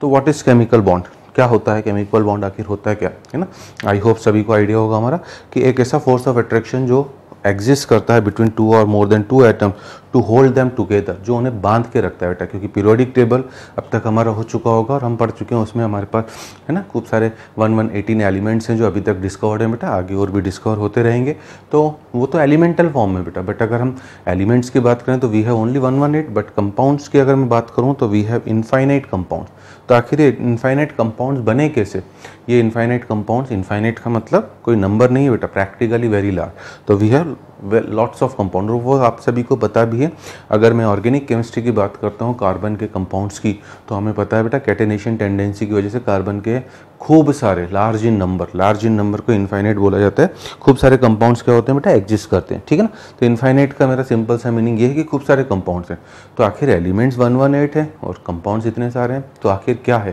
तो what is chemical bond क्या होता है केमिकल बॉन्ड आखिर होता है क्या है ना आई होप सभी को आइडिया होगा हमारा कि एक ऐसा फोर्स ऑफ अट्रैक्शन जो एग्जिस्ट करता है between two or more than two atom to hold them together जो उन्हें बांध के रखता है बेटा क्योंकि पीरियोडिक टेबल अब तक हमारा हो चुका होगा और हम पढ़ चुके हैं उसमें हमारे पास है ना खूब सारे वन वन एटीन एलिमेंट्स हैं जो अभी तक डिस्कवर्ड हैं बेटा आगे और भी डिस्कवर होते रहेंगे तो वो तो एलिमेंटल फॉर्म में बेटा बट अगर हम एलिमेंट्स की बात करें तो we have only one one eight but compounds की अगर मैं बात करूँ तो वी हैव इनफाइनाइट कंपाउंड तो आखिर ये इन्फाइनाइट कंपाउंड्स बने कैसे ये इनफाइनाइट कंपाउंड्स इन्फाइनाइट का मतलब कोई नंबर नहीं है बेटा प्रैक्टिकली वेरी लार्ज तो we have lots of compound वो आप सभी को पता भी है अगर मैं ऑर्गेनिक केमिस्ट्री की बात करता हूँ कार्बन के कंपाउंड्स की तो हमें पता है बेटा कैटेनेशन टेंडेंसी की वजह से कार्बन के खूब सारे large in number large in number को इन्फाइनाइट बोला जाता है खूब सारे कंपाउंड्स क्या होते हैं बेटा एग्जिस्ट करते हैं ठीक है ना तो इन्फाइनाइट का मेरा सिंपल सा मीनिंग ये है कि खूब सारे कंपाउंड्स हैं तो आखिर एलिमेंट्स वन वन एट है और कंपाउंड्स इतने सारे हैं तो आखिर क्या है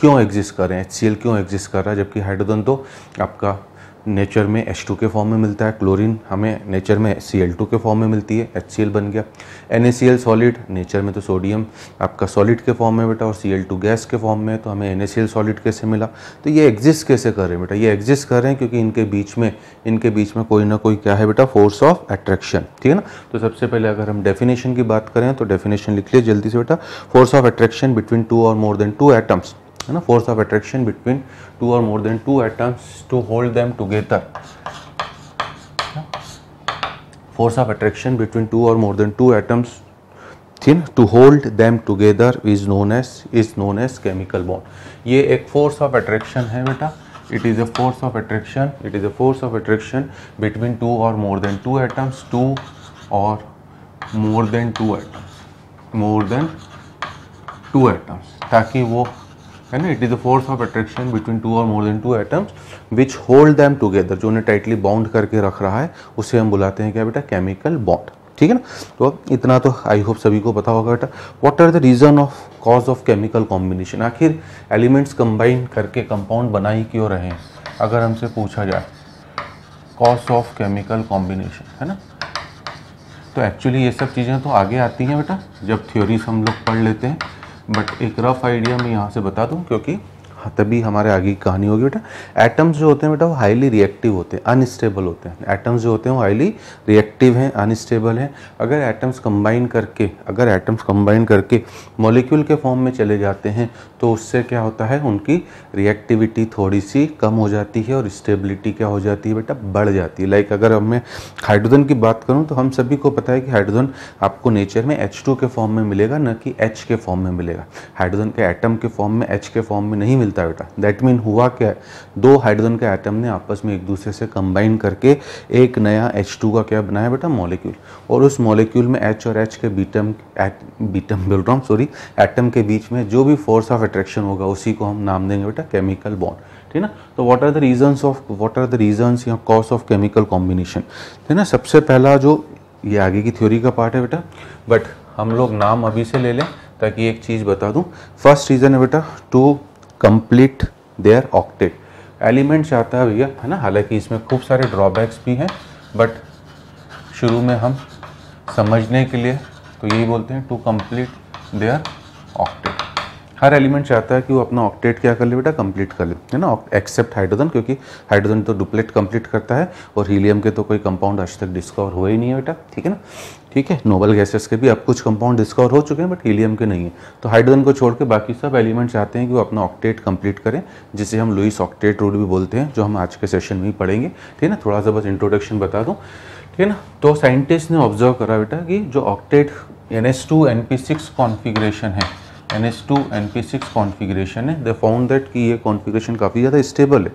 क्यों एग्जिस्ट कर रहे हैं एच क्यों एग्जिस्ट कर रहा है जबकि हाइड्रोजन तो आपका नेचर में एच के फॉर्म में मिलता है क्लोरीन हमें नेचर में सी के फॉर्म में मिलती है एच बन गया एन सॉलिड नेचर में तो सोडियम आपका सॉलिड के फॉर्म में बेटा और सी गैस के फॉर्म में तो हमें एन सॉलिड कैसे मिला तो ये एग्जिस्ट कैसे कर रहे हैं बेटा ये एग्जिस्ट कर रहे हैं क्योंकि इनके बीच में इनके बीच में कोई ना कोई क्या है बेटा फोर्स ऑफ अट्रैक्शन ठीक है ना तो सबसे पहले अगर हम डेफिनेशन की बात करें तो डेफिनेशन लिख लिए जल्दी से बेटा force of attraction between two or more than two atoms है ना force of attraction between two or more than two atoms to hold them together force of attraction between two or more than two atoms thin to hold them together is known as is known as chemical bond ये एक force of attraction है बेटा it is a force of attraction it is a force of attraction between two or more than two atoms two or more than two atoms more than two atoms ताकि वो है ना it is a force of attraction between two or more than two atoms which hold them together जो उन्हें tightly bound करके रख रहा है उसे हम बुलाते हैं क्या बेटा केमिकल बॉन्ड ठीक है ना तो अब इतना तो आई होप सभी को पता होगा बेटा what are the reason of cause of chemical combination आखिर एलिमेंट्स कंबाइन करके कंपाउंड बना ही क्यों रहे हैं अगर हमसे पूछा जाए कॉज ऑफ केमिकल कॉम्बिनेशन है ना तो एक्चुअली ये सब चीज़ें तो आगे आती हैं बेटा जब थ्योरीज हम लोग पढ़ लेते हैं बट एक रफ आइडिया मैं यहाँ से बता दूँ क्योंकि हाँ, तभी हमारे आगे की कहानी होगी बेटा एटम्स जो होते हैं बेटा वो हाईली रिएक्टिव होते हैं अनस्टेबल होते हैं एटम्स जो होते हैं वो हाईली रिएक्टिव हैं अनस्टेबल हैं अगर एटम्स कंबाइन करके अगर एटम्स कंबाइन करके मॉलिक्यूल के फॉर्म में चले जाते हैं तो उससे क्या होता है उनकी रिएक्टिविटी थोड़ी सी कम हो जाती है और स्टेबिलिटी क्या हो जाती है बेटा बढ़ जाती है लाइक अगर अब मैं हाइड्रोजन की बात करूँ तो हम सभी को पता है कि हाइड्रोजन आपको नेचर में एच के फॉर्म में मिलेगा न कि एच के फॉर्म में मिलेगा हाइड्रोजन के एटम के फॉर्म में एच के फॉर्म में नहीं मिलता बेटा दैट मीन हुआ क्या है दो हाइड्रोजन के एटम ने आपस में एक दूसरे से कंबाइन करके एक नया एच का क्या बनाया बेटा मॉलिक्यूल और उस मॉलिक्यूल में एच और एच के बीटम बीटम बोल रहा हूँ सॉरी एटम के बीच में जो भी फोर्स ऑफ अट्रैक्शन होगा उसी को हम नाम देंगे बेटा केमिकल बॉन्ड ठीक है ना तो what are the reasons of what are the reasons या कॉज ऑफ केमिकल कॉम्बिनेशन ठीक है ना सबसे पहला जो ये आगे की थ्योरी का पार्ट है बेटा बट हम लोग नाम अभी से ले लें ताकि एक चीज़ बता दूँ फर्स्ट रीज़न है बेटा to complete their octet element चाहता है भैया है ना हालांकि इसमें खूब सारे ड्रॉबैक्स भी हैं बट शुरू में हम समझने के लिए तो यही बोलते हैं टू कंप्लीट देयर ऑक्टेट हर एलिमेंट चाहता है कि वो अपना ऑक्टेट क्या कर ले बेटा कंप्लीट कर ले है ना एक्सेप्ट हाइड्रोजन क्योंकि हाइड्रोजन तो डुप्लेट कंप्लीट करता है और हीलियम के तो कोई कंपाउंड आज तक डिस्कवर हुए ही नहीं है बेटा ठीक है ना ठीक है नोबल गैसेस के भी अब कुछ कंपाउंड डिस्कवर हो चुके हैं बट हीलियम के नहीं है तो हाइड्रोजन को छोड़ के बाकी सब एलिमेंट चाहते हैं कि वो अपना ऑक्टेट कंप्लीट करें जिसे हम लुइस ऑक्टेट रूल भी बोलते हैं जो हम आज के सेशन में ही पढ़ेंगे ठीक है ना थोड़ा सा बस इंट्रोडक्शन बता दूँ ठीक है ना तो साइंटिस्ट ने ऑब्जर्व करा बेटा कि जो octet N S two N P six configuration है N S two N P six configuration है दे फाउंड दैट कि ये कॉन्फिग्रेशन काफ़ी ज़्यादा स्टेबल है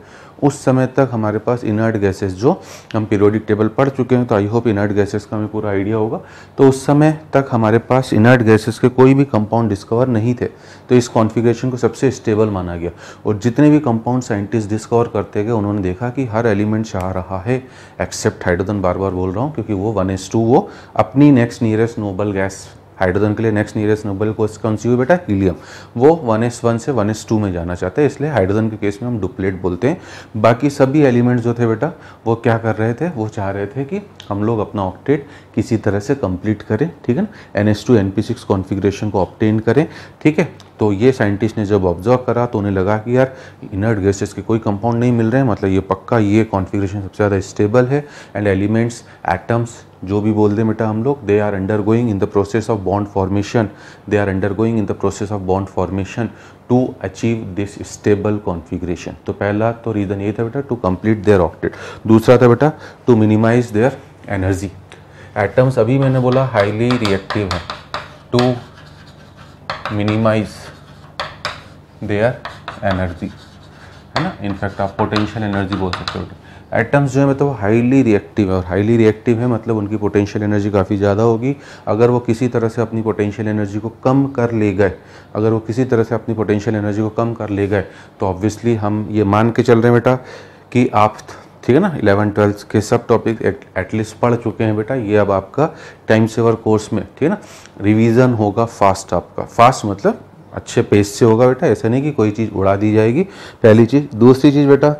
उस समय तक हमारे पास इनर्ट गैसेस जो हम पीरियोडिक टेबल पढ़ चुके हैं तो आई होप इनर्ट गैसेस का हमें पूरा आइडिया होगा तो उस समय तक हमारे पास इनर्ट गैसेस के कोई भी कंपाउंड डिस्कवर नहीं थे तो इस कॉन्फिग्रेशन को सबसे स्टेबल माना गया और जितने भी कंपाउंड साइंटिस्ट डिस्कवर करते गए उन्होंने देखा कि हर एलिमेंट चाह रहा है एक्सेप्ट हाइड्रोजन बार बार बोल रहा हूँ क्योंकि वो वन वो अपनी next nearest noble gas hydrogen के लिए नेक्स्ट नियरेस्ट नोबल कौन सी हुई बेटा हीलियम वो वन एस वन से वन एस टू में जाना चाहते हैं इसलिए हाइड्रोजन के केस में हम डुप्लेट बोलते हैं बाकी सभी एलिमेंट्स जो थे बेटा वो क्या कर रहे थे वो चाह रहे थे कि हम लोग अपना ऑक्टेट किसी तरह से कंप्लीट करें ठीक है ना N S two N P six configuration को ऑप्टेन करें ठीक है तो ये साइंटिस्ट ने जब ऑब्जर्व करा तो उन्हें लगा कि यार इनर्ट गैसेस के कोई कंपाउंड नहीं मिल रहे हैं मतलब ये पक्का ये कॉन्फ़िगरेशन सबसे ज़्यादा स्टेबल है एंड एलिमेंट्स एटम्स जो भी बोल दें बेटा हम लोग they are undergoing in the process of bond formation they are undergoing in the process of bond formation to achieve this stable configuration तो पहला तो रीज़न ये था बेटा टू कंप्लीट देयर ऑक्टेट दूसरा था बेटा to minimise their energy atoms अभी मैंने बोला हाईली रिएक्टिव है टू मिनिमाइज़ देयर एनर्जी है ना इनफैक्ट आप पोटेंशियल एनर्जी बोल सकते हो एटम्स जो है मतलब हाईली रिएक्टिव है और हाईली रिएक्टिव है मतलब उनकी पोटेंशियल एनर्जी काफ़ी ज़्यादा होगी अगर वो किसी तरह से अपनी पोटेंशियल एनर्जी को कम कर ले गए अगर वो किसी तरह से अपनी पोटेंशियल एनर्जी को कम कर ले गए तो ऑब्वियसली हम ये मान के चल रहे हैं बेटा कि आप ठीक है ना इलेवन ट्वेल्थ के सब टॉपिक एटलीस्ट पढ़ चुके हैं बेटा ये अब आपका टाइम सेवर कोर्स में ठीक है ना रिवीजन होगा फास्ट आपका फास्ट मतलब अच्छे पेस से होगा बेटा ऐसा नहीं कि कोई चीज़ उड़ा दी जाएगी पहली चीज़ दूसरी चीज़ बेटा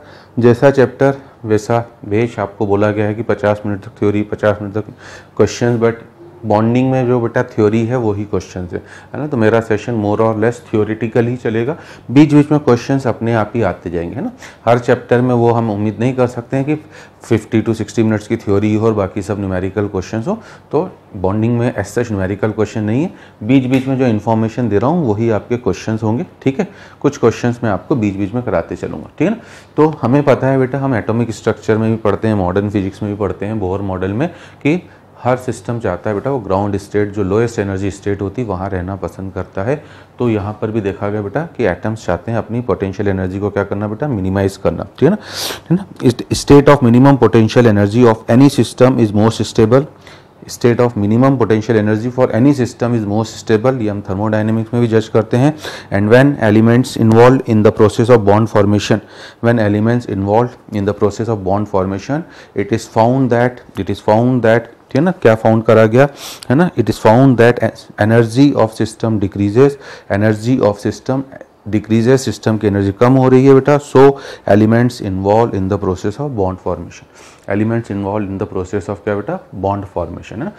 जैसा चैप्टर वैसा भेज आपको बोला गया है कि 50 मिनट तक थ्योरी 50 मिनट तक क्वेश्चन बट बॉन्डिंग में जो बेटा थ्योरी है वही क्वेश्चन है है ना तो मेरा सेशन मोर और लेस थ्योरिटिकल ही चलेगा बीच बीच में क्वेश्चंस अपने आप ही आते जाएंगे है ना हर चैप्टर में वो हम उम्मीद नहीं कर सकते हैं कि 50 टू 60 मिनट्स की थ्योरी हो और बाकी सब न्यूमेरिकल क्वेश्चन हो तो बॉन्डिंग में एस सच न्यूमेरिकल क्वेश्चन नहीं है बीच बीच में जो इन्फॉर्मेशन दे रहा हूँ वही आपके क्वेश्चन होंगे ठीक है कुछ क्वेश्चन मैं आपको बीच बीच में कराते चलूँगा ठीक है ना तो हमें पता है बेटा हम एटोमिक स्ट्रक्चर में भी पढ़ते हैं मॉडर्न फिजिक्स में भी पढ़ते हैं बोहर मॉडल में कि हर सिस्टम चाहता है बेटा वो ग्राउंड स्टेट जो लोएस्ट एनर्जी स्टेट होती है वहाँ रहना पसंद करता है तो यहाँ पर भी देखा गया बेटा कि एटम्स चाहते हैं अपनी पोटेंशियल एनर्जी को क्या करना बेटा मिनिमाइज करना ठीक है ना ठीक है ना state of minimum potential energy of any system is most stable state of minimum potential energy for any system is most stable ये हम थर्मोडाइनमिक्स में भी जज करते हैं and when elements involve in the process of bond formation when elements involve in the process of bond formation it is found that it is found that ठीक है ना क्या फाउंड करा गया है ना it is found that energy of system decreases energy of system decreases system की energy कम हो रही है बेटा so elements involve in the process of bond formation elements involve in the process of क्या बेटा बॉन्ड फॉर्मेशन है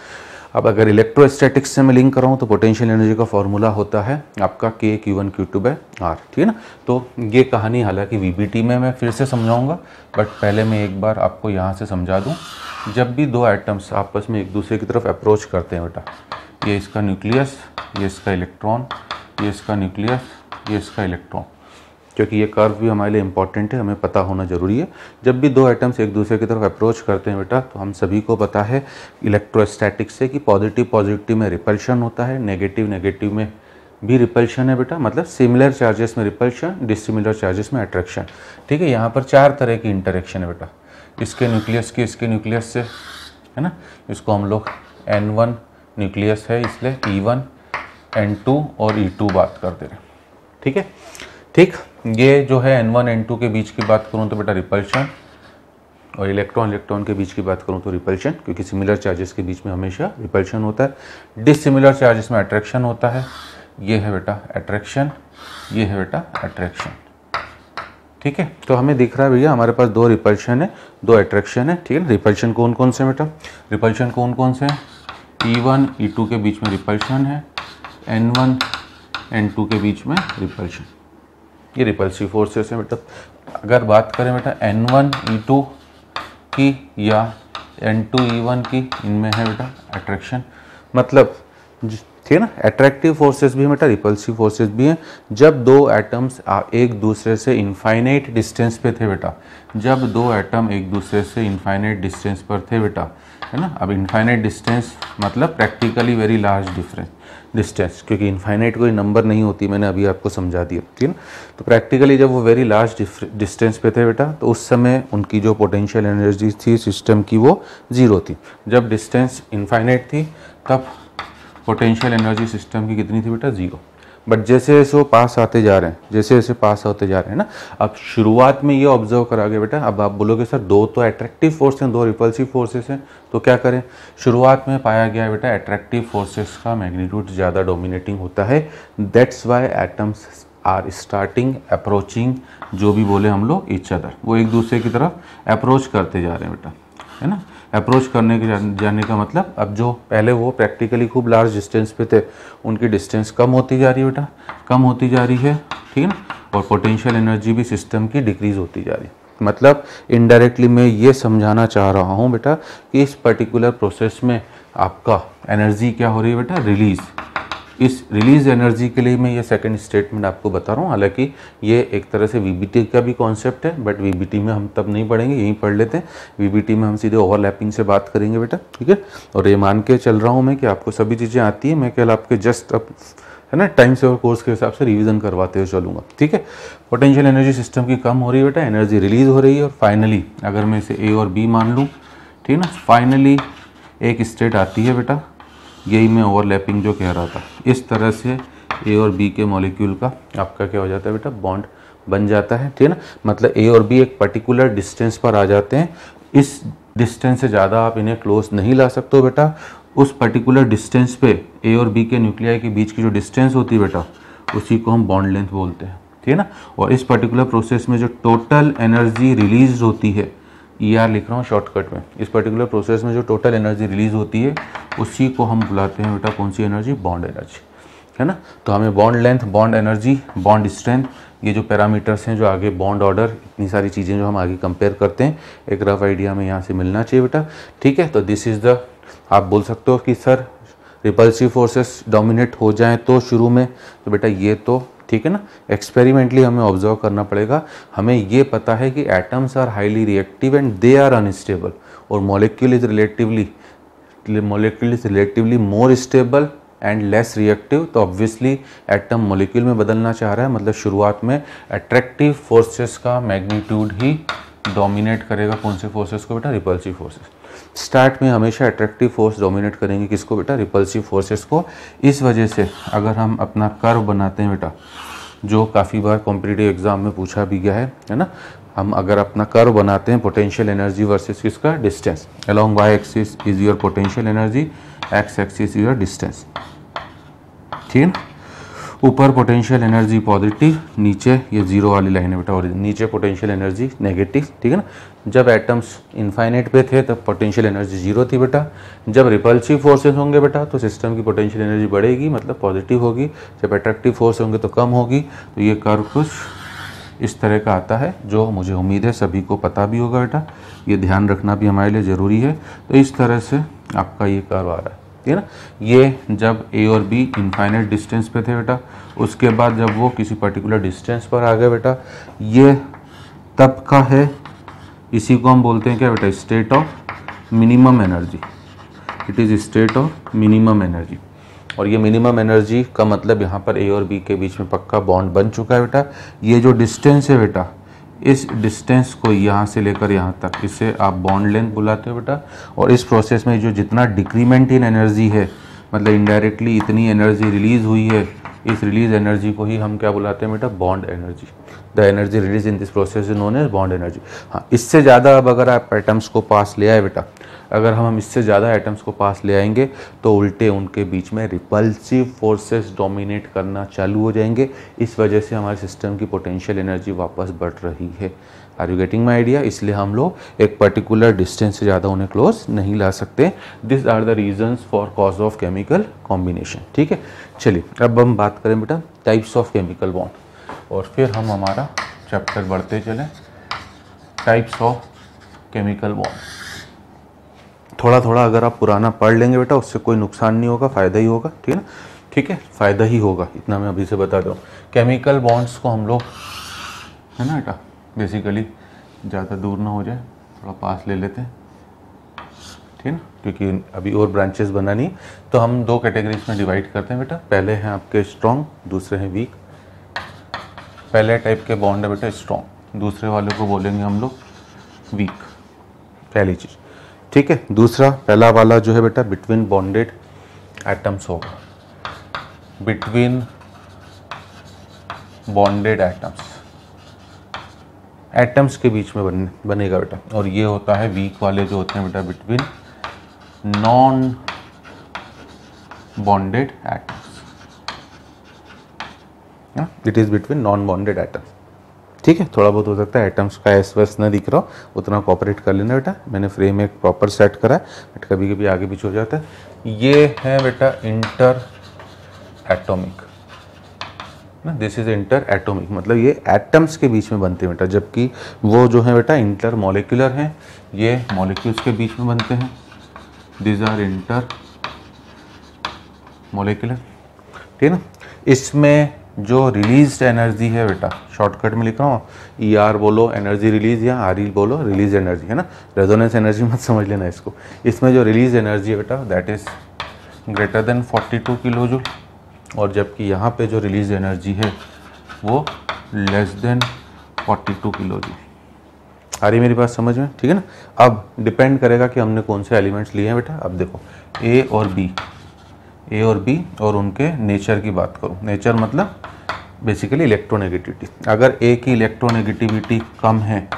अब अगर इलेक्ट्रोस्टैटिक्स से मैं लिंक कराऊँ तो पोटेंशियल एनर्जी का फॉर्मूला होता है आपका K Q one Q two by R ठीक है ना तो ये कहानी हालांकि वी में मैं फिर से समझाऊँगा बट पहले मैं एक बार आपको यहाँ से समझा दूँ जब भी दो एटम्स आपस में एक दूसरे की तरफ अप्रोच करते हैं बेटा ये इसका न्यूक्लियस ये इसका इलेक्ट्रॉन ये इसका न्यूक्लियस ये इसका इलेक्ट्रॉन क्योंकि ये कर्व भी हमारे लिए इंपॉर्टेंट है हमें पता होना ज़रूरी है जब भी दो आइटम्स एक दूसरे की तरफ अप्रोच करते हैं बेटा तो हम सभी को पता है इलेक्ट्रोस्टैटिक्स से कि पॉजिटिव पॉजिटिव में रिपल्शन होता है नेगेटिव नेगेटिव में भी रिपल्शन है बेटा मतलब सिमिलर चार्जेस में रिपल्शन डिसिमिलर चार्जेस में अट्रैक्शन ठीक है यहाँ पर चार तरह की इंटरेक्शन है बेटा इसके न्यूक्लियस के इसके न्यूक्लियस से है ना इसको हम लोग एन वन न्यूक्लियस है इसलिए ई वन एन टू और ई e टू बात करते हैं ठीक है ठीक ये जो है एन वन एन टू के बीच की बात करूँ तो बेटा रिपल्शन और इलेक्ट्रॉन इलेक्ट्रॉन के बीच की बात करूँ तो रिपल्शन क्योंकि सिमिलर चार्जेस के बीच में हमेशा रिपल्शन होता है डिसिमिलर चार्जेस में अट्रैक्शन होता है ये है बेटा अट्रैक्शन ये है बेटा अट्रैक्शन ठीक है तो हमें दिख रहा है भैया हमारे पास दो रिपल्शन है दो अट्रैक्शन है ठीक है रिपल्शन कौन कौन से बेटा रिपल्शन कौन कौन से हैं ई वन ई टू के बीच में रिपल्शन है एन वन एन टू के बीच में रिपल्शन ये रिपल्सिव फोर्सेस है बेटा अगर बात करें बेटा एन वन ई टू की या एन टू ई वन की इनमें है बेटा अट्रैक्शन मतलब ठीक है ना अट्रैक्टिव फोर्सेस भी बेटा रिपल्सिव फोर्सेस भी हैं जब दो एटम्स एक दूसरे से इनफाइनाइट डिस्टेंस पे थे बेटा जब दो एटम एक दूसरे से इनफाइनाइट डिस्टेंस पर थे बेटा है ना अब इनफाइनाइट डिस्टेंस मतलब practically very large difference distance क्योंकि इनफाइनाइट कोई नंबर नहीं होती मैंने अभी आपको समझा दिया ठीक है तो प्रैक्टिकली जब वो वेरी लार्ज डिस्टेंस पे थे बेटा तो उस समय उनकी जो पोटेंशियल एनर्जी थी सिस्टम की वो ज़ीरो थी जब डिस्टेंस इनफाइनाइट थी तब पोटेंशियल एनर्जी सिस्टम की कितनी थी बेटा ज़ीरो बट जैसे जैसे वो पास आते जा रहे हैं जैसे जैसे पास होते जा रहे हैं ना अब शुरुआत में ये ऑब्जर्व करा गया बेटा अब आप बोलोगे सर दो तो अट्रैक्टिव फोर्स हैं दो रिपल्सिव फोर्सेस हैं तो क्या करें शुरुआत में पाया गया बेटा अट्रैक्टिव फोर्सेस का मैग्नीट्यूड ज़्यादा डोमिनेटिंग होता है that's why atoms are starting approaching जो भी बोले हम लोग इच अदर वो एक दूसरे की तरफ अप्रोच करते जा रहे हैं बेटा है ना अप्रोच करने के जाने का मतलब अब जो पहले वो प्रैक्टिकली खूब लार्ज डिस्टेंस पे थे उनकी डिस्टेंस कम होती जा रही है बेटा कम होती जा रही है ठीक है और पोटेंशियल एनर्जी भी सिस्टम की डिक्रीज होती जा रही है मतलब इनडायरेक्टली मैं ये समझाना चाह रहा हूँ बेटा कि इस पर्टिकुलर प्रोसेस में आपका एनर्जी क्या हो रही है बेटा रिलीज़ इस रिलीज एनर्जी के लिए मैं ये सेकेंड स्टेटमेंट आपको बता रहा हूँ हालांकि ये एक तरह से वीबीटी का भी कॉन्सेप्ट है बट वीबीटी में हम तब नहीं पढ़ेंगे यहीं पढ़ लेते हैं वीबीटी में हम सीधे ओवरलैपिंग से बात करेंगे बेटा ठीक है और ये मान के चल रहा हूँ मैं कि आपको सभी चीज़ें आती है मैं कल आपके जस्ट अब है ना टाइम सेवर कोर्स के हिसाब से रिविज़न करवाते हुए चलूंगा ठीक है पोटेंशियल एनर्जी सिस्टम की कम हो रही है बेटा एनर्जी रिलीज हो रही है और फाइनली अगर मैं इसे ए और बी मान लूँ ठीक है ना फाइनली एक स्टेट आती है बेटा यही मैं ओवरलैपिंग जो कह रहा था इस तरह से ए और बी के मॉलिक्यूल का आपका क्या हो जाता है बेटा बॉन्ड बन जाता है ठीक है ना मतलब ए और बी एक पर्टिकुलर डिस्टेंस पर आ जाते हैं इस डिस्टेंस से ज़्यादा आप इन्हें क्लोज नहीं ला सकते हो बेटा उस पर्टिकुलर डिस्टेंस पे ए और बी के न्यूक्लियाई के बीच की जो डिस्टेंस होती है बेटा उसी को हम बॉन्ड लेंथ बोलते हैं ठीक है ना और इस पर्टिकुलर प्रोसेस में जो टोटल एनर्जी रिलीज होती है ई e आर लिख रहा हूँ शॉर्टकट में इस पर्टिकुलर प्रोसेस में जो टोटल एनर्जी रिलीज होती है उसी को हम बुलाते हैं बेटा कौन सी एनर्जी बॉन्ड एनर्जी है ना तो हमें bond length bond energy bond strength ये जो पैरामीटर्स हैं जो आगे बॉन्ड ऑर्डर इतनी सारी चीज़ें जो हम आगे कंपेयर करते हैं एक रफ आइडिया हमें यहाँ से मिलना चाहिए बेटा ठीक है तो दिस इज़ द आप बोल सकते हो कि सर रिपल्सिव फोर्सेस डोमिनेट हो जाएं तो शुरू में तो बेटा ये तो ठीक है ना एक्सपेरिमेंटली हमें ऑब्जर्व करना पड़ेगा हमें ये पता है कि atoms are highly reactive and they are unstable और molecule is relatively molecule is relatively more stable and less reactive तो ऑब्वियसली एटम मोलिक्यूल में बदलना चाह रहा है मतलब शुरुआत में अट्रैक्टिव फोर्सेस का मैग्नीट्यूड ही डोमिनेट करेगा कौन से फोर्सेस को बेटा रिपल्सिव फोर्सेस स्टार्ट में हमेशा अट्रैक्टिव फोर्स डोमिनेट करेंगे किसको बेटा रिपल्सिव फोर्सेस को इस वजह से अगर हम अपना कर्व बनाते हैं बेटा जो काफ़ी बार कॉम्पिटिटिव एग्जाम में पूछा भी गया है है ना हम अगर अपना कर्व बनाते हैं पोटेंशियल एनर्जी वर्सेस किसका distance along Y axis is your potential energy X axis is your distance ठीक है ऊपर पोटेंशियल एनर्जी पॉजिटिव नीचे ये जीरो वाली लाइन है बेटा और नीचे पोटेंशियल एनर्जी नेगेटिव ठीक है ना जब एटम्स इन्फाइनाइट पे थे तब पोटेंशियल एनर्जी जीरो थी बेटा जब रिपल्सिव फोर्सेस होंगे बेटा तो सिस्टम की पोटेंशियल एनर्जी बढ़ेगी मतलब पॉजिटिव होगी जब अट्रैक्टिव फोर्स होंगे तो कम होगी तो ये कर्व कुछ इस तरह का आता है जो मुझे उम्मीद है सभी को पता भी होगा बेटा ये ध्यान रखना भी हमारे लिए ज़रूरी है तो इस तरह से आपका ये कर्व आ रहा है ठीक है ना ये जब ए और बी इनफाइनाइट डिस्टेंस पे थे बेटा उसके बाद जब वो किसी पर्टिकुलर डिस्टेंस पर आ गए बेटा ये तब का है इसी को हम बोलते हैं क्या बेटा state of minimum energy it is state of minimum energy और ये मिनिमम एनर्जी का मतलब यहाँ पर ए और बी के बीच में पक्का बॉन्ड बन चुका है बेटा ये जो डिस्टेंस है बेटा इस डिस्टेंस को यहाँ से लेकर यहाँ तक इसे आप बॉन्ड लेंथ बुलाते हो बेटा और इस प्रोसेस में जो जितना डिक्रीमेंट इन एनर्जी है मतलब इनडायरेक्टली इतनी एनर्जी रिलीज़ हुई है इस रिलीज एनर्जी को ही हम क्या बुलाते हैं बेटा bond energy the energy release in this process is known as bond energy हाँ इससे ज़्यादा अब अगर आप एटम्स को पास ले आए बेटा अगर हम हम इससे ज़्यादा एटम्स को पास ले आएंगे तो उल्टे उनके बीच में रिपल्सिव फोर्सेस डोमिनेट करना चालू हो जाएंगे इस वजह से हमारे सिस्टम की पोटेंशियल एनर्जी वापस बढ़ रही है are you getting my idea इसलिए हम लोग एक पर्टिकुलर डिस्टेंस से ज़्यादा उन्हें क्लोज नहीं ला सकते this are the reasons for cause of chemical combination ठीक है चलिए अब हम बात करें बेटा टाइप्स ऑफ केमिकल बॉन्ड और फिर हम हमारा चैप्टर बढ़ते चलें टाइप्स ऑफ केमिकल बॉन्ड थोड़ा थोड़ा अगर आप पुराना पढ़ लेंगे बेटा उससे कोई नुकसान नहीं होगा फ़ायदा ही होगा ठीक है ना ठीक है फ़ायदा ही होगा इतना मैं अभी से बता दूँ केमिकल बॉन्ड्स को हम लोग है ना बेटा बेसिकली ज़्यादा दूर ना हो जाए थोड़ा पास ले लेते हैं ठीक ना क्योंकि अभी और ब्रांचेस बनानी है तो हम दो कैटेगरीज में डिवाइड करते हैं बेटा पहले हैं आपके स्ट्रॉन्ग दूसरे हैं वीक पहले टाइप के बॉन्ड है बेटा स्ट्रॉन्ग दूसरे वाले को बोलेंगे हम लोग वीक पहली चीज़ ठीक है दूसरा पहला वाला जो है बेटा बिटवीन बॉन्डेड एटम्स होगा बिटवीन बॉन्डेड एटम्स एटम्स के बीच में बन, बनेगा बेटा और ये होता है वीक वाले जो होते हैं बेटा between non bonded atoms it is between non bonded atoms ठीक है थोड़ा बहुत हो सकता है एटम्स का एस वैस ना दिख रहा हो उतना कॉपरेट कर लेना बेटा मैंने फ्रेम एक प्रॉपर सेट करा है बट कभी कभी आगे पीछे हो जाता है ये है बेटा इंटर एटॉमिक ना दिस इज इंटर एटोमिक मतलब ये एटम्स के बीच में बनते हैं बेटा जबकि वो जो है बेटा इंटर मोलिकुलर हैं ये मॉलिक्यूल्स के बीच में बनते हैं दिज आर इंटर मोलिकुलर ठीक है ना इसमें जो रिलीज एनर्जी है बेटा शॉर्टकट में लिख रहा हूँ ई e आर बोलो एनर्जी रिलीज या आर ई e बोलो रिलीज एनर्जी है ना रेजोनेंस एनर्जी मत समझ लेना इसको इसमें जो रिलीज एनर्जी है बेटा that is greater than 42 kilojoule और जबकि यहाँ पे जो रिलीज एनर्जी है वो लेस देन 42 किलो जी आ रही मेरी बात समझ में ठीक है ना अब डिपेंड करेगा कि हमने कौन से एलिमेंट्स लिए हैं बेटा अब देखो ए और बी ए और बी और उनके नेचर की बात करूँ नेचर मतलब बेसिकली इलेक्ट्रोनेगेटिविटी अगर ए की इलेक्ट्रोनेगेटिविटी कम है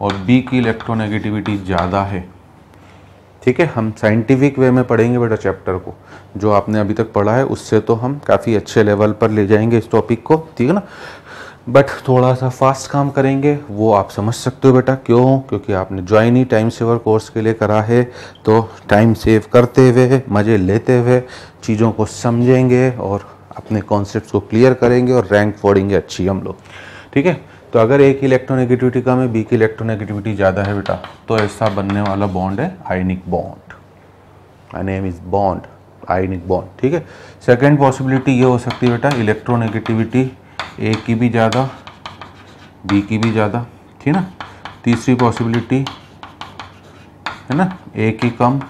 और बी की इलेक्ट्रोनेगेटिविटी ज़्यादा है ठीक है हम साइंटिफिक वे में पढ़ेंगे बेटा चैप्टर को जो आपने अभी तक पढ़ा है उससे तो हम काफ़ी अच्छे लेवल पर ले जाएंगे इस टॉपिक को ठीक है ना बट थोड़ा सा फास्ट काम करेंगे वो आप समझ सकते हो बेटा क्यों क्योंकि आपने ज्वाइन ही टाइम सेवर कोर्स के लिए करा है तो टाइम सेव करते हुए मज़े लेते हुए चीज़ों को समझेंगे और अपने कॉन्सेप्ट को क्लियर करेंगे और रैंक फोड़ेंगे अच्छी हम लोग ठीक है तो अगर ए की इलेक्ट्रोनेगेटिविटी कम है बी की इलेक्ट्रोनेगेटिविटी ज़्यादा है बेटा तो ऐसा बनने वाला बॉन्ड है ionic bond I name is bond ionic bond ठीक है सेकेंड पॉसिबिलिटी ये हो सकती है बेटा इलेक्ट्रोनेगेटिविटी ए की भी ज़्यादा बी की भी ज़्यादा ठीक ना तीसरी पॉसिबिलिटी है ना ए की कम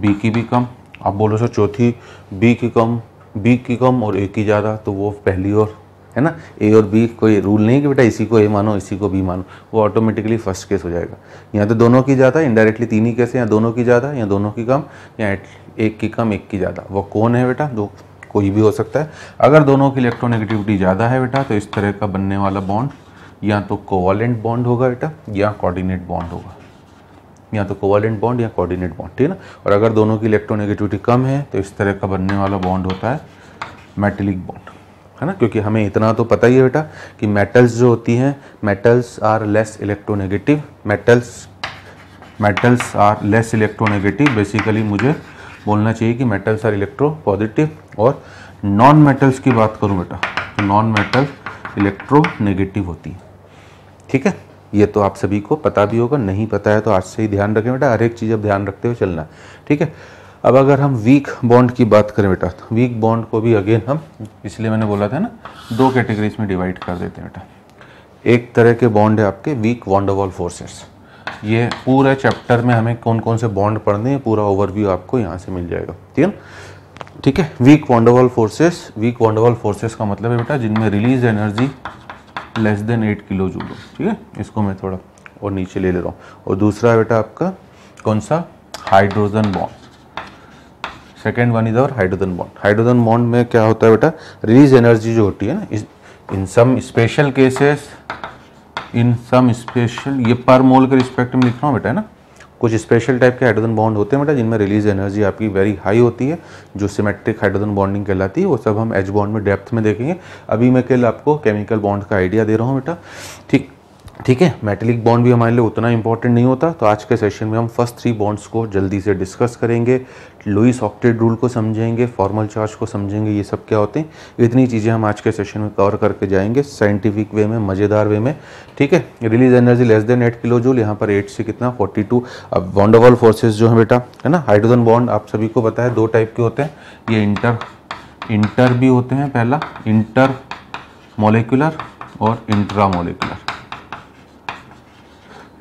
बी की भी कम आप बोलो सर चौथी बी की कम बी की कम और ए की ज़्यादा तो वो पहली और है ना ए और बी कोई रूल नहीं कि बेटा इसी को ए मानो इसी को बी मानो वो ऑटोमेटिकली फर्स्ट केस हो जाएगा या तो दोनों की ज़्यादा इंडायरेक्टली तीन ही केस है या दोनों की ज़्यादा या दोनों की कम या एक की कम एक की ज़्यादा वो कौन है बेटा दो कोई भी हो सकता है अगर दोनों की इलेक्ट्रोनेगेटिविटी ज़्यादा है बेटा तो इस तरह का बनने वाला बॉन्ड या तो कोवालेंट बॉन्ड होगा बेटा या कोऑर्डिनेट बॉन्ड होगा या तो कोवालेंट बॉन्ड या कोऑर्डिनेट बॉन्ड ठीक है ना और अगर दोनों की इलेक्ट्रोनेगेटिविटी कम है तो इस तरह का बनने वाला बॉन्ड होता है मेटेलिक बॉन्ड है ना क्योंकि हमें इतना तो पता ही है बेटा कि मेटल्स जो होती हैं metals are less electronegative metals metals are less electronegative basically मुझे बोलना चाहिए कि मेटल्स आर इलेक्ट्रो पॉजिटिव और नॉन मेटल्स की बात करूँ बेटा तो नॉन मेटल इलेक्ट्रो नेगेटिव होती है ठीक है ये तो आप सभी को पता भी होगा नहीं पता है तो आज से ही ध्यान रखें बेटा हर एक चीज़ अब ध्यान रखते हुए चलना ठीक है अब अगर हम वीक बॉन्ड की बात करें बेटा तो वीक बॉन्ड को भी अगेन हम इसलिए मैंने बोला था ना दो कैटेगरीज में डिवाइड कर देते हैं बेटा एक तरह के बॉन्ड है आपके वीक वॉन्डोवॉल फोर्सेस ये पूरा चैप्टर में हमें कौन कौन से बॉन्ड पढ़ने हैं पूरा ओवरव्यू आपको यहाँ से मिल जाएगा ठीक है ना ठीक है weak van der Waals forces weak van der Waals forces का मतलब है बेटा जिनमें release energy less than eight kilojoules ठीक है इसको मैं थोड़ा और नीचे ले ले रहा हूँ और दूसरा बेटा आपका कौन सा hydrogen bond second one is our hydrogen bond hydrogen bond में क्या होता है बेटा रिलीज एनर्जी जो होती है ना in some special cases in some special ये पर मोल के रिस्पेक्ट में लिख रहा हूँ बेटा है ना कुछ स्पेशल टाइप के हाइड्रोजन बॉन्ड होते हैं बेटा जिनमें रिलीज एनर्जी आपकी वेरी हाई होती है जो सिमेट्रिक हाइड्रोजन बॉन्डिंग कहलाती है वो सब हम एच बॉन्ड में डेप्थ में देखेंगे अभी मैं कल आपको केमिकल बॉन्ड का आइडिया दे रहा हूँ बेटा ठीक ठीक है मेटेलिक बॉन्ड भी हमारे लिए उतना इंपॉर्टेंट नहीं होता तो आज के सेशन में हम फर्स्ट थ्री बॉन्ड्स को जल्दी से डिस्कस करेंगे लुइस ऑक्टेड रूल को समझेंगे फॉर्मल चार्ज को समझेंगे ये सब क्या होते हैं इतनी चीज़ें हम आज के सेशन में कवर करके जाएंगे साइंटिफिक वे में मज़ेदार वे में ठीक है release energy less than eight kilojoule यहाँ पर एट से कितना फोर्टी टू अब वॉन्डोवॉल फोर्सेज जो है बेटा है ना हाइड्रोजन बॉन्ड आप सभी को पता है दो टाइप के होते हैं ये इंटर इंटर भी होते हैं पहला इंटर मोलिकुलर और इंट्रा मोलिकुलर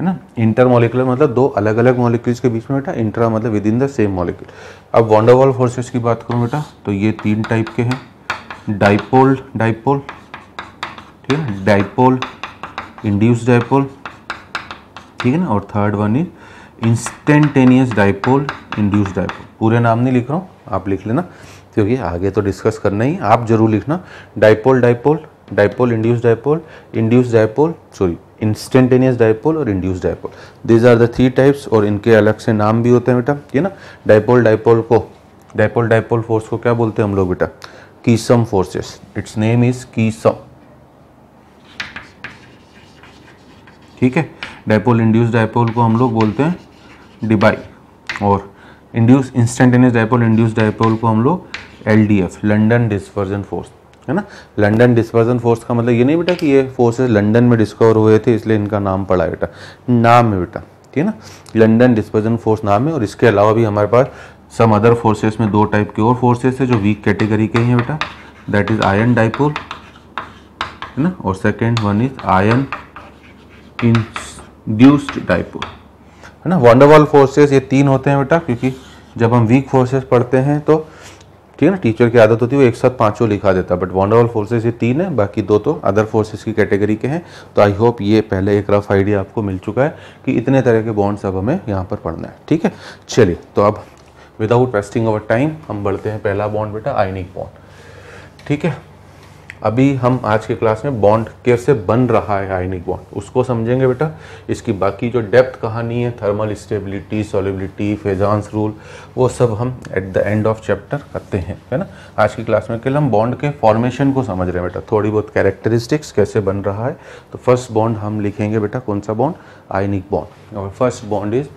है ना इंटर मोलिकुलर मतलब दो अलग अलग मॉलिक्यूल्स के बीच में बेटा इंट्रा मतलब within the same molecule अब वॉन्डरवॉल फोर्सेस की बात करूँ बेटा तो ये तीन टाइप के हैं डाइपोल डाइपोल ठीक है डाइपोल इंड्यूस डाइपोल ठीक है ना और third one is instantaneous dipole induce dipole पूरे नाम नहीं लिख रहा हूँ आप लिख लेना क्योंकि आगे तो डिस्कस करना ही आप जरूर लिखना dipole dipole dipole induce dipole induce dipole sorry instantaneous dipole और induce dipole these are the three types और इनके अलग से नाम भी होते हैं बेटा ये ना डायपोल डायपोल को डायपोल डायपोल फोर्स को क्या बोलते हैं हम लोग बेटा Keesom forces it's name is Keesom ठीक है डायपोल इंड्यूस डायपोल को हम लोग बोलते हैं डिबाई और induce instantaneous dipole induce dipole को हम लोग L D F London dispersion force है ना लंडन डिस्पर्जन फोर्स का मतलब ये नहीं बेटा कि ये फोर्सेस लंडन में डिस्कवर हुए थे इसलिए इनका नाम पड़ा बेटा नाम है बेटा ठीक है ना लंडन डिस्पर्जन फोर्स नाम है और इसके अलावा भी हमारे पास सम अदर फोर्सेस में दो टाइप के और फोर्सेस है जो वीक कैटेगरी के हैं बेटा दैट इज आयन डाइपोल है ना और second one is ion induced dipole है ना वंडरवॉल फोर्सेस ये तीन होते हैं बेटा क्योंकि जब हम वीक फोर्सेस पढ़ते हैं तो ठीक है ना टीचर की आदत होती है वो एक साथ पांचों लिखा देता बट वॉन्डरवॉल फोर्सेज ये तीन है बाकी दो तो अदर फोर्सेज की कैटेगरी के हैं तो आई होप ये पहले एक रफ आइडिया आपको मिल चुका है कि इतने तरह के बॉन्ड्स अब हमें यहाँ पर पढ़ना है ठीक है चलिए तो अब विदाउट वेस्टिंग अवर टाइम हम बढ़ते हैं पहला बॉन्ड बेटा आइनिक बॉन्ड ठीक है अभी हम आज के क्लास में बॉन्ड कैसे बन रहा है आयनिक बॉन्ड उसको समझेंगे बेटा इसकी बाकी जो डेप्थ कहानी है thermal stability solubility Fajans rule वो सब हम at the end of chapter करते हैं है ना आज की क्लास में केवल हम बॉन्ड के फॉर्मेशन को समझ रहे हैं बेटा थोड़ी बहुत कैरेक्टरिस्टिक्स कैसे बन रहा है तो फर्स्ट बॉन्ड हम लिखेंगे बेटा कौन सा बॉन्ड आयनिक बॉन्ड और first bond is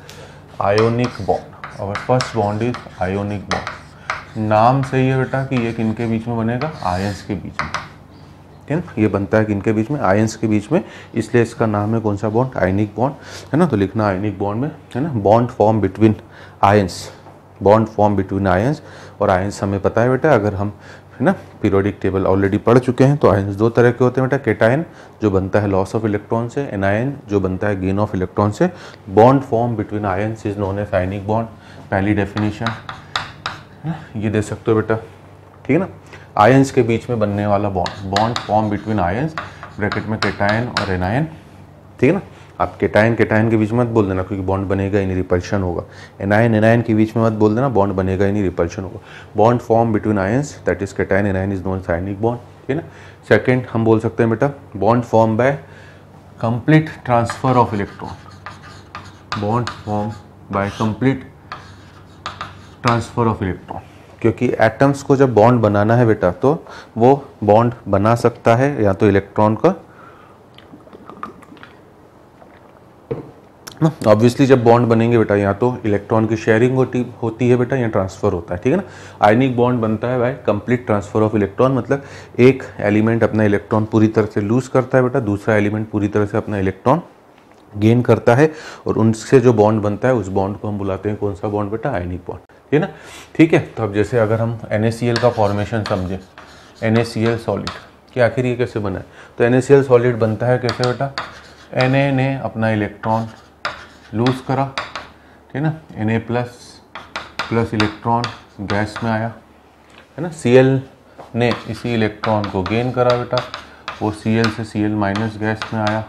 ionic bond और first bond is ionic bond नाम सही है बेटा कि ये किनके बीच में बनेगा आयंस के बीच में ना ये बनता है कि इनके बीच में आयंस के बीच में इसलिए इसका नाम है कौन सा बॉन्ड आयनिक बॉन्ड है ना तो लिखना आयनिक बॉन्ड में है ना bond form between ions bond form between ions और आयंस हमें पता है बेटा अगर हम है ना पीरियोडिक टेबल ऑलरेडी पढ़ चुके हैं तो आयंस दो तरह के होते हैं बेटा केटायन जो बनता है लॉस ऑफ इलेक्ट्रॉन से एनायन जो बनता है गेन ऑफ इलेक्ट्रॉन से bond form between ions is known as ionic bond पहली डेफिनेशन ये दे सकते हो बेटा ठीक है ना आयंस के बीच में बनने वाला bond bond form between ions bracket में केटायन और एनायन ठीक है ना आप केटायन केटायन के बीच मत बोल देना क्योंकि बॉन्ड बनेगा ही नहीं रिपल्शन होगा एनायन एनायन के बीच में मत बोल देना बॉन्ड बनेगा ही नहीं रिपल्शन होगा bond form between ions that is cation anion is known as ionic bond ठीक है ना सेकेंड हम बोल सकते हैं बेटा bond form by complete transfer of electron bond form by complete transfer of electron क्योंकि एटम्स को जब बॉन्ड बनाना है बेटा तो वो बॉन्ड बना सकता है या तो इलेक्ट्रॉन का ऑब्वियसली जब बॉन्ड बनेंगे बेटा या तो इलेक्ट्रॉन की शेयरिंग होती होती है बेटा या ट्रांसफर होता है ठीक है ना आयनिक बॉन्ड बनता है भाई कंप्लीट ट्रांसफर ऑफ इलेक्ट्रॉन मतलब एक एलिमेंट अपना इलेक्ट्रॉन पूरी तरह से लूज करता है बेटा दूसरा एलिमेंट पूरी तरह से अपना इलेक्ट्रॉन गेन करता है और उनसे जो बॉन्ड बनता है उस बॉन्ड को हम बुलाते हैं कौन सा बॉन्ड बेटा आयनिक बॉन्ड ठीक है ना ठीक है तो अब जैसे अगर हम एन का फॉर्मेशन समझें एन सॉलिड कि आखिर ये कैसे बना है तो एन सॉलिड बनता है कैसे बेटा एन ने अपना इलेक्ट्रॉन लूज करा ठीक है ना N plus plus electron gas में आया है ना सी ने इसी इलेक्ट्रॉन को गेन करा बेटा वो सी से सी माइनस गैस में आया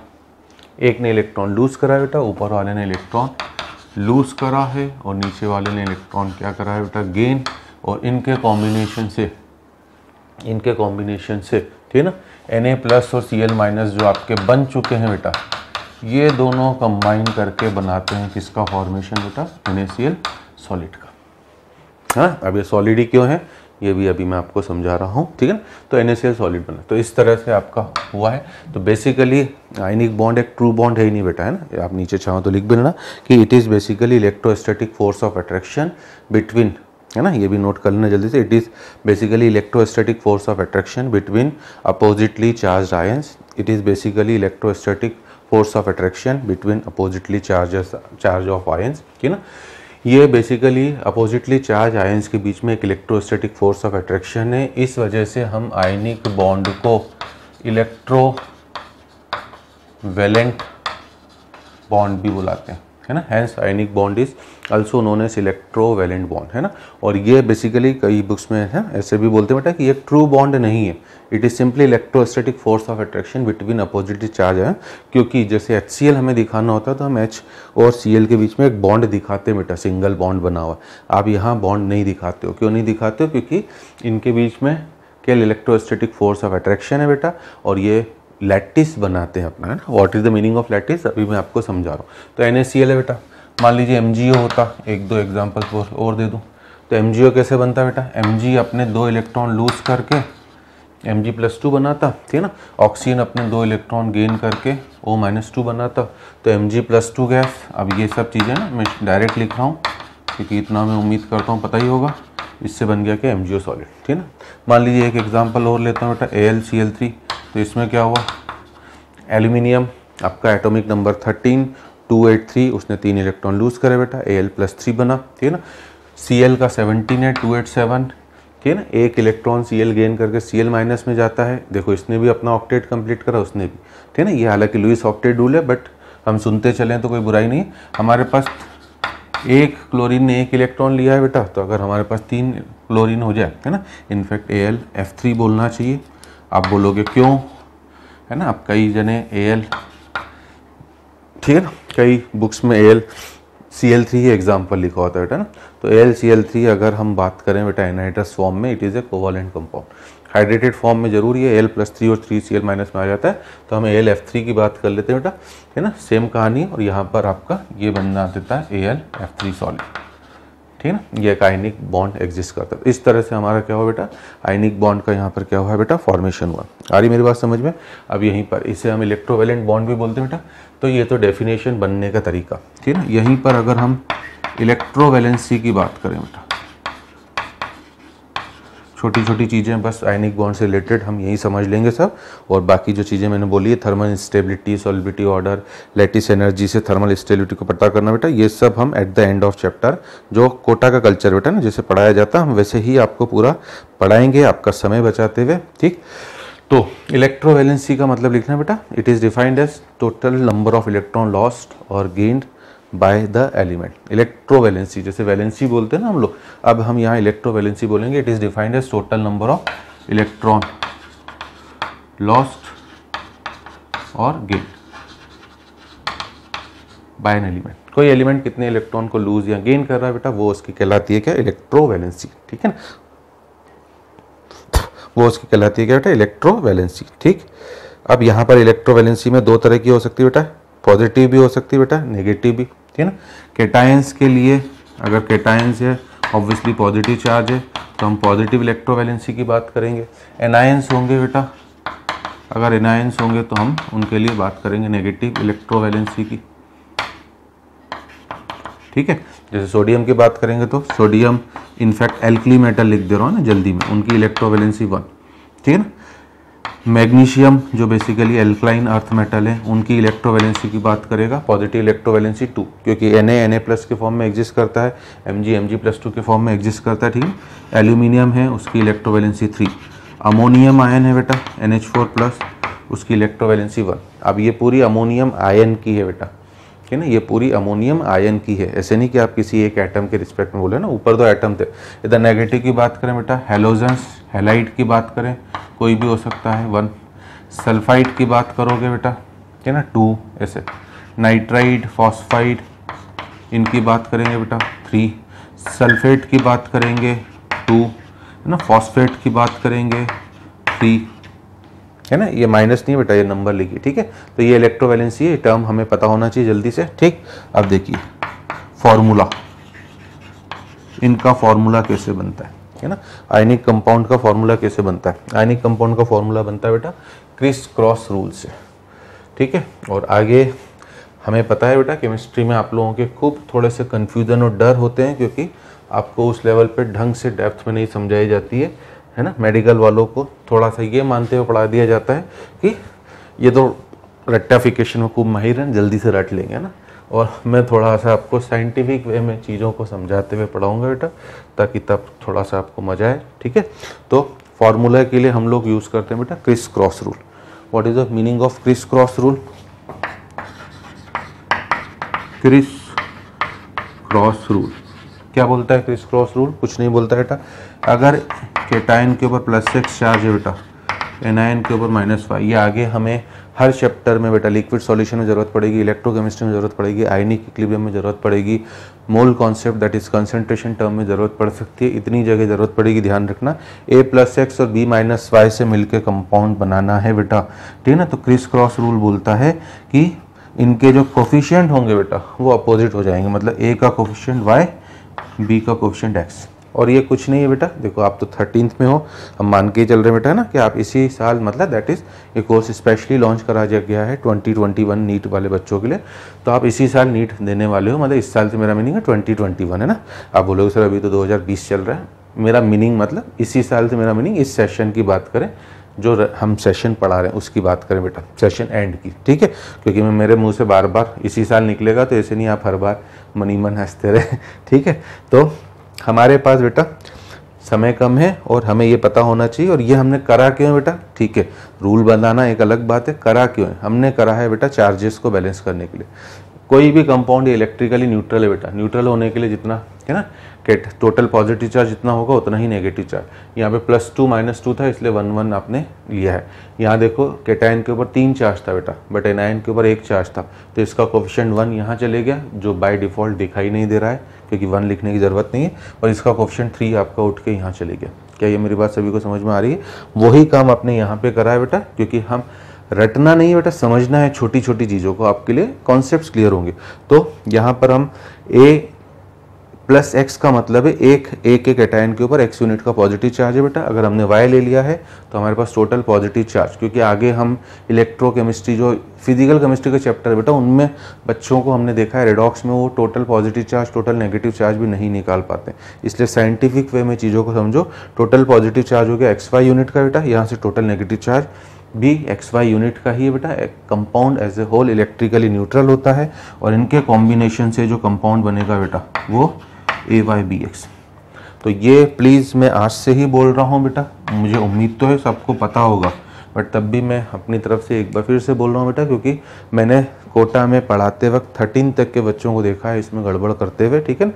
एक ने इलेक्ट्रॉन लूज करा है बेटा ऊपर वाले ने इलेक्ट्रॉन लूज करा है और नीचे वाले ने इलेक्ट्रॉन क्या करा है बेटा गेन और इनके कॉम्बिनेशन से इनके कॉम्बिनेशन से ठीक है ना एन ए प्लस और सी एल माइनस जो आपके बन चुके हैं बेटा ये दोनों कंबाइन करके बनाते हैं किसका फॉर्मेशन बेटा N A C L solid का हाँ अब ये सॉलिड ही क्यों है ये भी अभी मैं आपको समझा रहा हूँ ठीक है ना तो एन सॉलिड बना तो इस तरह से आपका हुआ है तो बेसिकली आइनिक बॉन्ड एक ट्रू बॉन्ड है ही नहीं बेटा है ना आप नीचे चाहो तो लिख भी लेना कि it is basically electrostatic force of attraction between है ना ये भी नोट कर लेना जल्दी से it is basically electrostatic force of attraction between oppositely charge ions it is basically electrostatic force of attraction between oppositely charges charge of ions ठीक है ना ये बेसिकली अपोजिटली चार्ज आयंस के बीच में एक इलेक्ट्रोस्टेटिक फोर्स ऑफ अट्रैक्शन है इस वजह से हम आयनिक बॉन्ड को इलेक्ट्रो वेलेंट बॉन्ड भी बुलाते हैं है ना hence ionic bond is also known as valent bond है ना और ये बेसिकली कई बुक्स में है ऐसे भी बोलते हैं बेटा कि ये ट्रू बॉन्ड नहीं है it is simply electrostatic force of attraction between opposite charge है क्योंकि जैसे एच हमें दिखाना होता है तो हम एच और सी के बीच में एक बॉन्ड दिखाते हैं बेटा सिंगल बॉन्ड बना हुआ आप यहाँ बॉन्ड नहीं दिखाते हो क्यों नहीं दिखाते हो क्योंकि इनके बीच में केवल इलेक्ट्रोस्टेटिक फोर्स ऑफ अट्रैक्शन है बेटा और ये लैटिस बनाते हैं अपना है ना what is the meaning of lattice अभी मैं आपको समझा रहा हूँ तो एन है बेटा मान लीजिए एम होता एक दो एग्जाम्पल्स और दे दूँ तो एम कैसे बनता बेटा एम अपने दो इलेक्ट्रॉन लूज करके एम जी प्लस टू बनाता ठीक है ना ऑक्सीजन अपने दो इलेक्ट्रॉन गेन करके ओ माइनस टू बनाता तो M G plus two gas अब ये सब चीज़ें ना मैं डायरेक्ट लिख रहा हूँ क्योंकि इतना मैं उम्मीद करता हूँ पता ही होगा इससे बन गया कि एम जी ओ सॉलिड ठीक है ना मान लीजिए एक एग्जाम्पल और लेता हूँ बेटा A L C L three तो इसमें क्या हुआ एल्यूमिनियम आपका atomic number thirteen two eight three उसने तीन इलेक्ट्रॉन लूज करे बेटा ए एल प्लस थ्री बना ठीक है ना सी एल का सेवनटीन है टू एट सेवन ठीक है ना एक इलेक्ट्रॉन सी एल गेन करके सी एल माइनस में जाता है देखो इसने भी अपना ऑक्टेट कंप्लीट करा उसने भी ठीक है ना ये हालांकि लुइस ऑक्टेट डूल है बट हम सुनते चलें तो कोई बुराई नहीं हमारे पास एक क्लोरीन ने एक इलेक्ट्रॉन लिया है बेटा तो अगर हमारे पास तीन क्लोरीन हो जाए है ना in fact A L F three बोलना चाहिए आप बोलोगे क्यों है ना आप कई जने ए एल ठीक है ना कई बुक्स में L C L three example लिखा होता है बेटा ना तो एल सी एल थ्री अगर हम बात करें बेटा एनहाइड्रस फॉर्म में it is a covalent compound hydrated form में जरूर ये एल प्लस थ्री और थ्री सी एल माइनस में आ जाता है तो हम एल एफ थ्री की बात कर लेते हैं बेटा है ना सेम कहानी और यहाँ पर आपका ये बनना देता है A L F three solid ठीक है ना ये एक आयनिक बॉन्ड एग्जिस्ट करता है इस तरह से हमारा क्या हुआ बेटा आयनिक बॉन्ड का यहाँ पर क्या हुआ बेटा फॉर्मेशन हुआ आ रही मेरी बात समझ में अब यहीं पर इसे हम इलेक्ट्रोवेलेंट बॉन्ड भी बोलते हैं बेटा तो ये तो डेफिनेशन बनने का तरीका ठीक है ना यहीं पर अगर हम इलेक्ट्रोवेलेंसी की बात करें बेटा छोटी छोटी चीज़ें बस आयनिक बॉन्ड से रिलेटेड हम यही समझ लेंगे सब और बाकी जो चीज़ें मैंने बोली है thermal stability solubility order lattice energy से थर्मल स्टेबिलिटी को पता करना बेटा ये सब हम at the end of chapter जो कोटा का कल्चर बेटा ना जैसे पढ़ाया जाता हम वैसे ही आपको पूरा पढ़ाएंगे आपका समय बचाते हुए ठीक तो इलेक्ट्रोवेलेंसी का मतलब लिखना बेटा it is defined as total number of electron lost और gained by the element electrovalency जैसे वैलेंसी बोलते हैं ना हम लोग अब हम यहाँ इलेक्ट्रोवैलेंसी बोलेंगे it is defined as total number of electron lost और गेन बाय एन एलिमेंट कोई एलिमेंट कितने इलेक्ट्रॉन को लूज या गेन कर रहा है बेटा वो उसकी कहलाती है क्या इलेक्ट्रोवैलेंसी ठीक है ना वो उसकी कहलाती है क्या बेटा इलेक्ट्रोवैलेंसी ठीक अब यहाँ पर इलेक्ट्रोवैलेंसी में दो तरह की हो सकती है बेटा पॉजिटिव भी हो सकती है बेटा नेगेटिव भी ठीक है ना केटायंस के लिए अगर केटायंस है ऑब्वियसली पॉजिटिव चार्ज है तो हम पॉजिटिव इलेक्ट्रोवैलेंसी की बात करेंगे एनायंस होंगे बेटा अगर एनायंस होंगे तो हम उनके लिए बात करेंगे नेगेटिव इलेक्ट्रोवैलेंसी की ठीक है जैसे सोडियम की बात करेंगे तो सोडियम इनफैक्ट एल्कली मेटल लिख दे रहा हूँ ना जल्दी में उनकी इलेक्ट्रोवैलेंसी वन ठीक है ना मैग्नीशियम जो बेसिकली एल्कलाइन अर्थ मेटल है उनकी इलेक्ट्रोवेलेंसी की बात करेगा पॉजिटिव इलेक्ट्रोवेलेंसी टू क्योंकि N A N A plus के फॉर्म में एग्जिस्ट करता है M G M G plus two के फॉर्म में एग्जिस्ट करता है ठीक है एल्यूमिनियम है उसकी इलेक्ट्रोवेलेंसी थ्री अमोनियम आयन है बेटा एन एच फोर प्लस उसकी इलेक्ट्रोवैलेंसी वन अब ये पूरी अमोनियम आयन की है बेटा ठीक है ना ये पूरी अमोनियम आयन की है ऐसे नहीं कि आप किसी एक एटम के रिस्पेक्ट में बोले ना ऊपर दो एटम थे इधर नेगेटिव की बात करें बेटा हेलोजेंस हेलाइट की बात करें कोई भी हो सकता है वन सल्फाइड की बात करोगे बेटा ठीक है ना टू ऐसे नाइट्राइड फॉस्फाइड इनकी बात करेंगे बेटा थ्री सल्फेट की बात करेंगे टू है ना फॉस्फेट की बात करेंगे थ्री है ना ये माइनस नहीं बेटा ये नंबर लिखिए ठीक है तो ये इलेक्ट्रोवैलेंसी ये टर्म हमें पता होना चाहिए जल्दी से ठीक अब देखिए फॉर्मूला इनका फॉर्मूला कैसे बनता है है ना आयनिक कंपाउंड का फॉर्मूला कैसे बनता है आयनिक कंपाउंड का फॉर्मूला बनता है बेटा क्रिस क्रॉस रूल से ठीक है और आगे हमें पता है बेटा केमिस्ट्री में आप लोगों के खूब थोड़े से कन्फ्यूज़न और डर होते हैं क्योंकि आपको उस लेवल पर ढंग से डेप्थ में नहीं समझाई जाती है है ना मेडिकल वालों को थोड़ा सा ये मानते हुए पढ़ा दिया जाता है कि ये तो रट्टाफिकेशन में खूब माहिर हैं जल्दी से रट लेंगे ना और मैं थोड़ा सा आपको साइंटिफिक वे में चीज़ों को समझाते हुए पढ़ाऊंगा बेटा ताकि तब थोड़ा सा आपको मजा आए ठीक है तो फॉर्मूला के लिए हम लोग यूज़ करते हैं बेटा criss cross rule what is the meaning of criss cross rule criss cross rule क्या बोलता है क्रिस क्रॉस रूल कुछ नहीं बोलता बेटा अगर केटाइन के ऊपर प्लस सिक्स चार्ज है बेटा एनायन के ऊपर माइनस फाइव ये आगे हमें हर चैप्टर में बेटा लिक्विड सॉल्यूशन में ज़रूरत पड़ेगी इलेक्ट्रोकेमिस्ट्री में ज़रूरत पड़ेगी आयनिक इक्लिबियम में ज़रूरत पड़ेगी mole concept that is concentration term में ज़रूरत पड़ सकती है इतनी जगह ज़रूरत पड़ेगी ध्यान रखना ए प्लस एक्स और बी माइनस वाई से मिलकर कंपाउंड बनाना है बेटा ठीक है ना तो क्रिस क्रॉस रूल बोलता है कि इनके जो कोफिशियंट होंगे बेटा वो अपोजिट हो जाएंगे मतलब ए का कोफिशियंट वाई बी का कोफिशियंट एक्स और ये कुछ नहीं है बेटा देखो आप तो थर्टीन में हो हम मान के चल रहे हैं बेटा है ना कि आप इसी साल मतलब दैट इज़ ये कोर्स स्पेशली लॉन्च करा गया है ट्वेंटी ट्वेंटी वन नीट वाले बच्चों के लिए तो आप इसी साल नीट देने वाले हो मतलब इस साल से मेरा मीनिंग है ट्वेंटी ट्वेंटी वन है ना आप बोलोगे सर अभी तो दो हज़ार बीस चल रहा है मेरा मीनिंग मतलब इसी साल से मेरा मीनिंग इस सेशन की बात करें जो हम सेशन पढ़ा रहे हैं उसकी बात करें बेटा सेशन एंड की ठीक है क्योंकि मैं मेरे मुंह से बार बार इसी साल निकलेगा तो ऐसे नहीं आप हर बार मनी मन हंसते रहे ठीक है तो हमारे पास बेटा समय कम है और हमें ये पता होना चाहिए और ये हमने करा क्यों है बेटा ठीक है रूल बनाना एक अलग बात है करा क्यों है हमने करा है बेटा चार्जेस को बैलेंस करने के लिए कोई भी कंपाउंड इलेक्ट्रिकली न्यूट्रल है बेटा न्यूट्रल होने के लिए जितना है ना केट टोटल पॉजिटिव चार्ज जितना होगा उतना ही नेगेटिव चार्ज यहाँ पे प्लस टू माइनस टू था इसलिए वन वन आपने लिया है यहाँ देखो केटाइन के ऊपर तीन चार्ज था बेटा बट एन के ऊपर एक चार्ज था तो इसका कोफिशेंट वन यहाँ चले गया जो बाय डिफॉल्ट दिखाई नहीं दे रहा है क्योंकि वन लिखने की ज़रूरत नहीं है और इसका ऑप्शन थ्री आपका उठ के यहाँ चले गया क्या ये मेरी बात सभी को समझ में आ रही है वही काम आपने यहाँ पे करा है बेटा क्योंकि हम रटना नहीं है बेटा समझना है छोटी छोटी चीज़ों को आपके लिए कॉन्सेप्ट क्लियर होंगे तो यहाँ पर हम ए प्लस एक्स का मतलब है एक एक एक एटाइन के ऊपर एक्स यूनिट का पॉजिटिव चार्ज है बेटा अगर हमने वाई ले लिया है तो हमारे पास टोटल पॉजिटिव चार्ज क्योंकि आगे हम इलेक्ट्रोकेमिस्ट्री जो फिजिकल केमिस्ट्री का चैप्टर बेटा उनमें बच्चों को हमने देखा है रेडॉक्स में वो total positive charge total negative charge भी नहीं निकाल पाते इसलिए साइंटिफिक वे में चीज़ों को समझो टोटल पॉजिटिव चार्ज हो गया एक्स वाई यूनिट का बेटा यहाँ से टोटल नेगेटिव चार्ज भी एक्स वाई यूनिट का ही है बेटा एक compound as a whole electrically neutral होता है और इनके कॉम्बिनेशन से जो कंपाउंड बनेगा बेटा वो ए वाई बी एक्स तो ये प्लीज़ मैं आज से ही बोल रहा हूँ बेटा मुझे उम्मीद तो है सबको पता होगा बट तब भी मैं अपनी तरफ से एक बार फिर से बोल रहा हूँ बेटा क्योंकि मैंने कोटा में पढ़ाते वक्त थर्टीन तक के बच्चों को देखा है इसमें गड़बड़ करते हुए ठीक है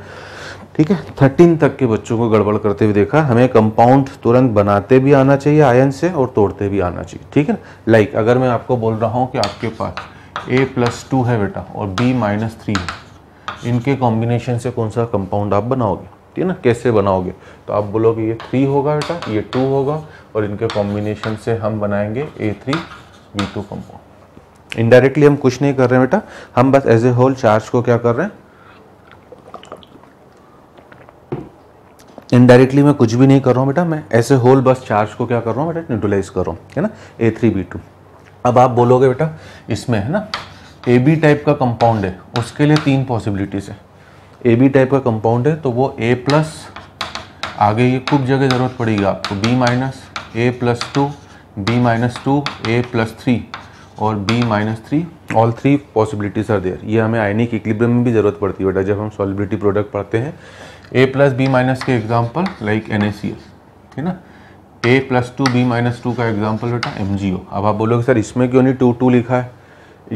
ठीक है थर्टीन तक के बच्चों को गड़बड़ करते हुए देखा हमें कंपाउंड तुरंत बनाते भी आना चाहिए आयन से और तोड़ते भी आना चाहिए ठीक है लाइक like, अगर मैं आपको बोल रहा हूँ कि आपके पास ए प्लस टू है बेटा और बी माइनस थ्री है इनके कॉम्बिनेशन से कौन सा कंपाउंड आप बनाओगे ठीक है ना कैसे बनाओगे तो आप बोलोगे ये थ्री होगा बेटा ये टू होगा और इनके कॉम्बिनेशन से हम बनाएंगे A three B two compound indirectly हम कुछ नहीं कर रहे हैं बेटा हम बस एज ए होल चार्ज को क्या कर रहे हैं इनडायरेक्टली मैं कुछ भी नहीं कर रहा हूँ बेटा मैं ऐसे होल बस चार्ज को क्या कर रहा हूँ बेटा न्यूट्रलाइज कर रहा हूँ है ना ए थ्री बी टू अब आप बोलोगे बेटा इसमें है ना ए बी टाइप का कंपाउंड है उसके लिए तीन पॉसिबिलिटीज़ है ए बी टाइप का कंपाउंड है तो वो ए प्लस आगे ये खूब जगह ज़रूरत पड़ेगी आपको B minus A plus two B minus two A plus three और B minus three all three possibilities are there ये हमें आइनिक इक्लिब्रियम में भी ज़रूरत पड़ती है बेटा जब हम सॉलिबिलिटी प्रोडक्ट पढ़ते हैं ए प्लस बी माइनस के example like N A C S है ना A plus two B minus two का एग्जाम्पल बेटा एम जी ओ अब आप बोलोगे सर इसमें क्यों नहीं टू टू लिखा है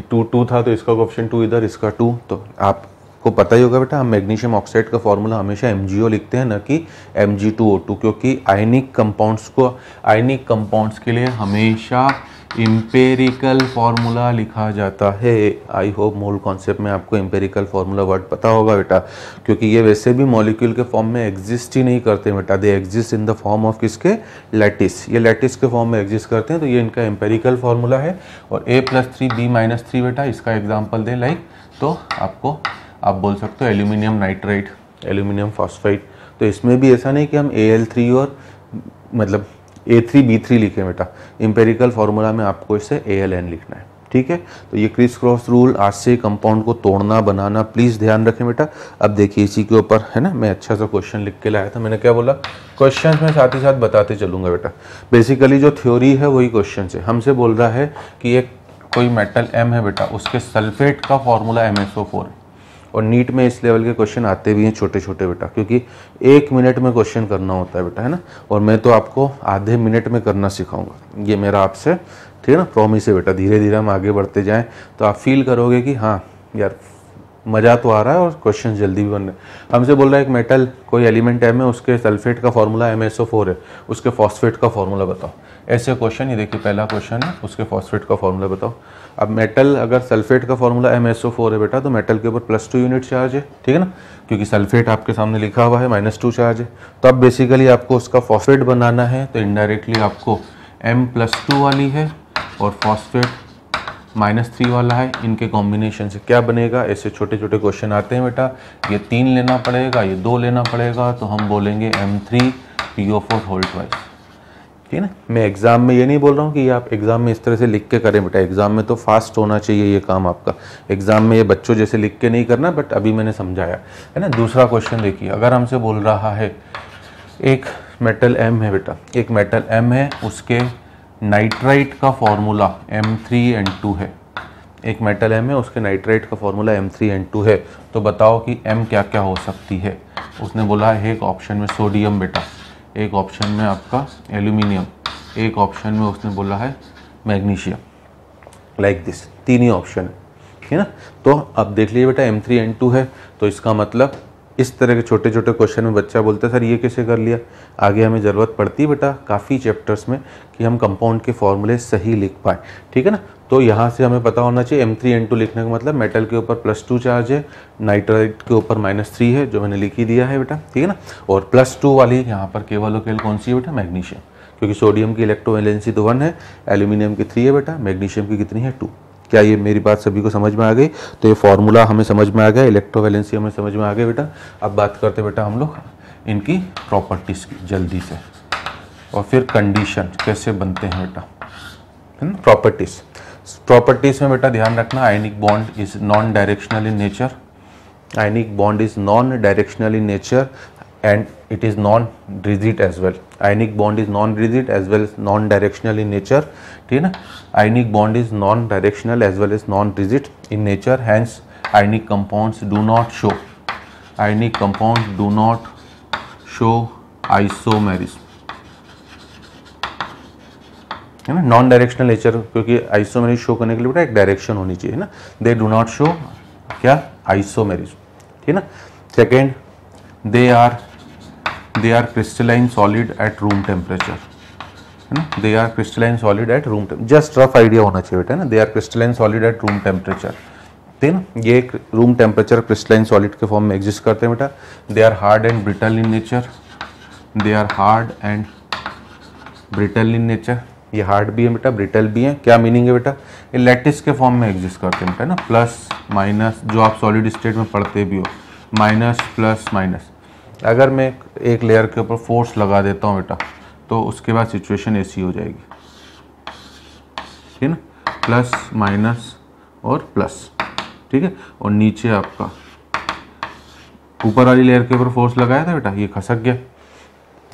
टू टू था तो इसका ऑप्शन टू इधर इसका टू तो आपको पता ही होगा बेटा हम मैग्नीशियम ऑक्साइड का फॉर्मूला हमेशा एम लिखते हैं ना कि एम क्योंकि आयनिक कंपाउंड्स को आयनिक कंपाउंड्स के लिए हमेशा इम्पेरिकल फार्मूला लिखा जाता है आई होप मोल कॉन्सेप्ट में आपको इम्पेरिकल फार्मूला वर्ड पता होगा बेटा क्योंकि ये वैसे भी मॉलिक्यूल के फॉर्म में एग्जिस्ट ही नहीं करते बेटा they exist in the form of किसके लैटिस ये लैटिस के फॉर्म में एग्जिस्ट करते हैं तो ये इनका एम्पेरिकल फार्मूला है और A plus three B minus three बेटा इसका एग्जाम्पल दें लाइक तो आपको आप बोल सकते हो एल्यूमिनियम नाइट्राइट एल्यूमिनियम फॉस्फाइड तो इसमें भी ऐसा नहीं कि हम ए और मतलब ए थ्री बी थ्री लिखे बेटा इम्पेरिकल फॉर्मूला में आपको इसे ए एल एन लिखना है ठीक है तो ये क्रिस क्रॉस रूल आज से कंपाउंड को तोड़ना बनाना प्लीज़ ध्यान रखें बेटा अब देखिए इसी के ऊपर है ना मैं अच्छा सा क्वेश्चन लिख के लाया था मैंने क्या बोला क्वेश्चन मैं साथ ही साथ बताते चलूंगा बेटा बेसिकली जो थ्योरी है वही क्वेश्चन है हमसे बोल रहा है कि एक कोई मेटल एम है बेटा उसके सल्फेट का formula M S O four है और नीट में इस लेवल के क्वेश्चन आते भी हैं छोटे छोटे बेटा क्योंकि एक मिनट में क्वेश्चन करना होता है बेटा है ना और मैं तो आपको आधे मिनट में करना सिखाऊंगा ये मेरा आपसे ठीक है ना प्रॉमिस है बेटा धीरे धीरे हम आगे बढ़ते जाएँ तो आप फील करोगे कि हाँ यार मज़ा तो आ रहा है और क्वेश्चन जल्दी भी बन रहे हमसे बोल रहा है एक मेटल कोई एलिमेंट है मैं उसके सल्फेट का formula M S O four है उसके फॉस्फेट का फॉर्मूला बताओ ऐसे क्वेश्चन ये देखिए पहला क्वेश्चन है उसके फॉस्फेट का फॉर्मूला बताओ अब मेटल अगर सल्फेट का formula M S O four है बेटा तो मेटल के ऊपर प्लस टू यूनिट चार्ज है ठीक है ना क्योंकि सल्फेट आपके सामने लिखा हुआ है माइनस टू चार्ज है तो अब बेसिकली आपको उसका फॉस्फेट बनाना है तो इनडायरेक्टली आपको एम प्लस टू वाली है और फॉस्फेट माइनस थ्री वाला है इनके कॉम्बिनेशन से क्या बनेगा ऐसे छोटे छोटे क्वेश्चन आते हैं बेटा ये तीन लेना पड़ेगा ये दो लेना पड़ेगा तो हम बोलेंगे M three P O four होल्ड वाइज ठीक है ना मैं एग्ज़ाम में ये नहीं बोल रहा हूँ कि आप एग्ज़ाम में इस तरह से लिख के करें बेटा एग्ज़ाम में तो फास्ट होना चाहिए ये काम आपका एग्ज़ाम में ये बच्चों जैसे लिख के नहीं करना बट अभी मैंने समझाया है ना दूसरा क्वेश्चन देखिए अगर हमसे बोल रहा है एक मेटल एम है बेटा एक मेटल एम है उसके नाइट्राइट का formula M three and two है एक मेटल एम है उसके नाइट्राइट का formula M three N two है तो बताओ कि एम क्या क्या हो सकती है उसने बोला है एक ऑप्शन में सोडियम बेटा एक ऑप्शन में आपका एल्यूमिनियम एक ऑप्शन में उसने बोला है मैग्नीशियम लाइक दिस तीन ही ऑप्शन है ना तो अब देख लीजिए बेटा एम थ्री टू है तो इसका मतलब इस तरह के छोटे छोटे क्वेश्चन में बच्चा बोलता है सर ये कैसे कर लिया आगे हमें ज़रूरत पड़ती है बेटा काफ़ी चैप्टर्स में कि हम कंपाउंड के फॉर्मूले सही लिख पाए ठीक है ना तो यहाँ से हमें पता होना चाहिए एम थ्री एन टू लिखने का मतलब मेटल के ऊपर प्लस टू चार्ज है नाइट्राइट के ऊपर माइनस थ्री है जो मैंने लिख ही दिया है बेटा ठीक है ना और प्लस टू वाली यहाँ पर केवल और केवल कौन सी है बेटा मैग्नीशियम क्योंकि सोडियम की इलेक्ट्रो तो वन है एल्यूमिनियम की थ्री है बेटा मैग्नीशियम की कितनी है टू क्या ये मेरी बात सभी को समझ में आ गई तो ये फार्मूला हमें समझ में आ गया इलेक्ट्रोवैलेंसी हमें समझ में आ गया बेटा अब बात करते बेटा हम लोग इनकी प्रॉपर्टीज़ की जल्दी से और फिर कंडीशन कैसे बनते हैं बेटा है ना प्रॉपर्टीज़ प्रॉपर्टीज़ में बेटा ध्यान रखना ionic bond is non directional in nature ionic bond is non directional in nature and it is non-rigid as well. Ionic bond is non-rigid as well as non-directional in nature. Ionic bond is non-directional as well as non-rigid in nature. Hence, ionic compounds do not show. Ionic compounds do not show isomerism. है ना non directional nature क्योंकि isomerism show करने के लिए बेटा एक direction होनी चाहिए ना दे डू नॉट शो क्या आइसोमेरिज ठीक है ना second they are they are crystalline solid at room temperature है ना they are crystalline solid at room just rough idea होना चाहिए बेटा ना they are crystalline solid at room temperature ठीक ना ये रूम टेम्परेचर क्रिस्टलाइन सॉलिड के फॉर्म में एग्जिस्ट करते हैं बेटा they are hard and brittle in nature they are hard and brittle in nature ये हार्ड भी है बेटा ब्रिटल भी है क्या मीनिंग है बेटा ये लेटिस के फॉर्म में एग्जिस्ट करते हैं बेटा ना प्लस माइनस जो आप सॉलिड स्टेट में पढ़ते भी हो माइनस प्लस माइनस अगर मैं एक लेयर के ऊपर फोर्स लगा देता हूँ बेटा तो उसके बाद सिचुएशन ऐसी हो जाएगी ठीक है ना प्लस माइनस और प्लस ठीक है और नीचे आपका ऊपर वाली लेयर के ऊपर फोर्स लगाया था बेटा ये खसक गया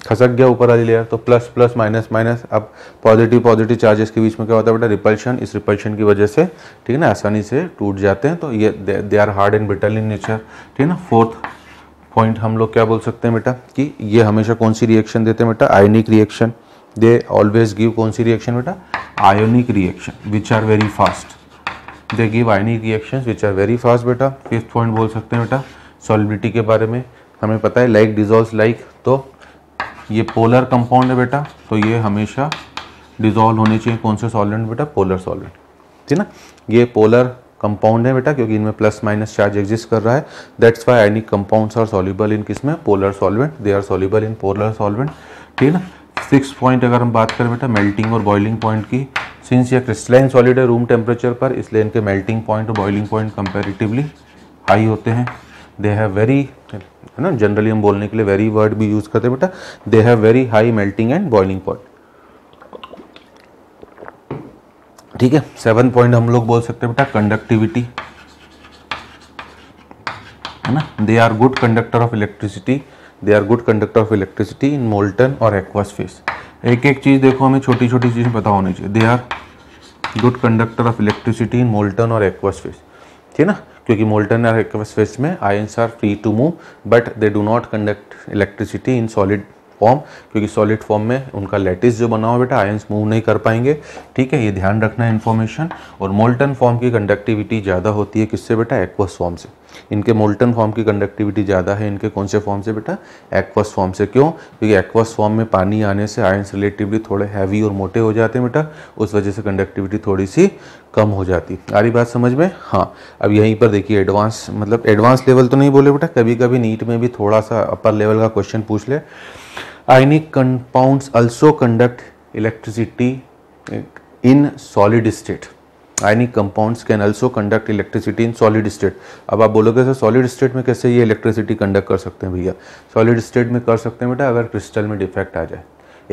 खसक गया ऊपर वाली लेयर तो प्लस प्लस माइनस माइनस अब पॉजिटिव पॉजिटिव चार्जेस के बीच में क्या होता है बेटा रिपल्शन इस रिपल्शन की वजह से ठीक है ना आसानी से टूट जाते हैं तो ये they are hard and brittle in nature ठीक है ना फोर्थ पॉइंट हम लोग क्या बोल सकते हैं बेटा कि ये हमेशा कौन सी रिएक्शन देते हैं बेटा ionic reaction they always give कौन सी रिएक्शन बेटा ionic reaction which are very fast they give ionic reaction which are very fast बेटा फिफ्थ पॉइंट बोल सकते हैं बेटा सॉलिबिलिटी के बारे में हमें पता है लाइक डिजोल्व लाइक तो ये पोलर कंपाउंड है बेटा तो ये हमेशा डिजोल्व होने चाहिए कौन से सॉल्वेंट बेटा पोलर सॉल्वेंट ठीक ना ये पोलर कंपाउंड है बेटा क्योंकि इनमें प्लस माइनस चार्ज एग्जिस्ट कर रहा है that's why any compounds are soluble in किस में polar solvent they are soluble in polar solvent ठीक है ना सिक्स पॉइंट अगर हम बात करें बेटा मेल्टिंग और बॉइलिंग पॉइंट की सिंस ये क्रिस्टलाइन सॉलिड है रूम टेम्परेचर पर इसलिए इनके मेल्टिंग पॉइंट और बॉइलिंग पॉइंट कंपेरेटिवली हाई होते हैं दे हैव वेरी है ना जनरली हम बोलने के लिए वेरी वर्ड भी यूज़ करते हैं बेटा they have very high melting and boiling point ठीक है सेवन पॉइंट हम लोग बोल सकते हैं बेटा कंडक्टिविटी है ना they are good conductor of electricity they are good conductor of electricity in molten और एक्वास फेस एक एक चीज़ देखो हमें छोटी छोटी चीज़ पता होनी चाहिए they are good conductor of electricity in molten और एक्वास फेस ठीक है ना क्योंकि मोल्टन और एक्वास फेस में ions are free to move but they do not conduct electricity in solid form क्योंकि सॉलिड फॉर्म में उनका लेटिस जो बना हुआ बेटा आयंस मूव नहीं कर पाएंगे ठीक है ये ध्यान रखना है इन्फॉर्मेशन और मोल्टन फॉर्म की कंडक्टिविटी ज़्यादा होती है किससे बेटा एक्वस फॉर्म से इनके मोल्टन फॉर्म की कंडक्टिविटी ज़्यादा है इनके कौन से फॉर्म से बेटा एक्वस फॉर्म से क्यों क्योंकि एक्वस फॉर्म में पानी आने से आयंस रिलेटिवली थोड़े हैवी और मोटे हो जाते हैं बेटा उस वजह से कंडक्टिविटी थोड़ी सी कम हो जाती आ रही बात समझ में हाँ अब यहीं पर देखिए एडवांस मतलब एडवांस लेवल तो नहीं बोले बेटा कभी कभी नीट में भी थोड़ा सा अपर लेवल का क्वेश्चन पूछ ले ionic compound also conduct electricity in solid state ionic compounds can also conduct electricity in solid state अब आप बोलोगे सर सॉलिड स्टेट में कैसे ये इलेक्ट्रिसिटी कंडक्ट कर सकते हैं भैया सॉलिड स्टेट में कर सकते हैं बेटा अगर क्रिस्टल में डिफेक्ट आ जाए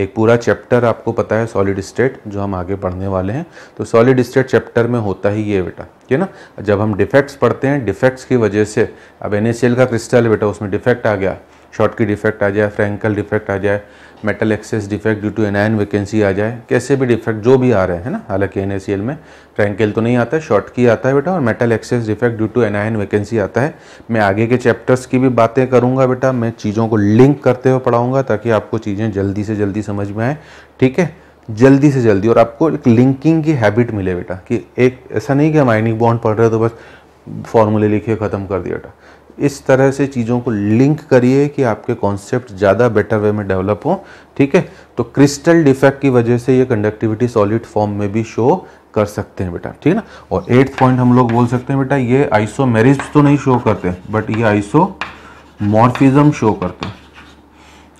एक पूरा चैप्टर आपको पता है सॉलिड स्टेट जो हम आगे पढ़ने वाले हैं तो सॉलिड स्टेट चैप्टर में होता ही ये बेटा ठीक है ना जब हम डिफेक्ट्स पढ़ते हैं डिफेक्ट्स की वजह से अब एन का क्रिस्टल बेटा उसमें डिफेक्ट आ गया शॉर्ट की डिफेक्ट आ जाए फ्रेंकल डिफेक्ट आ जाए metal excess defect due to anion vacancy आ जाए कैसे भी डिफेक्ट जो भी आ रहे हैं ना हालांकि एन में फ्रेंकल तो नहीं आता है शॉर्ट की आता है बेटा और metal excess defect due to anion vacancy आता है मैं आगे के चैप्टर्स की भी बातें करूँगा बेटा मैं चीज़ों को लिंक करते हुए पढ़ाऊँगा ताकि आपको चीज़ें जल्दी से जल्दी समझ में आए ठीक है जल्दी से जल्दी और आपको एक लिंकिंग की हैबिट मिले बेटा कि एक ऐसा नहीं कि हम आइनिक बॉन्ड पढ़ रहे तो बस फॉर्मूले लिखे ख़त्म कर दिया बेटा इस तरह से चीज़ों को लिंक करिए कि आपके कॉन्सेप्ट ज़्यादा बेटर वे में डेवलप हो ठीक है तो क्रिस्टल डिफेक्ट की वजह से ये कंडक्टिविटी सॉलिड फॉर्म में भी शो कर सकते हैं बेटा ठीक है ना और एट्थ पॉइंट हम लोग बोल सकते हैं बेटा ये आइसो तो नहीं शो करते बट ये आइसो मॉर्फिज्म शो करते हैं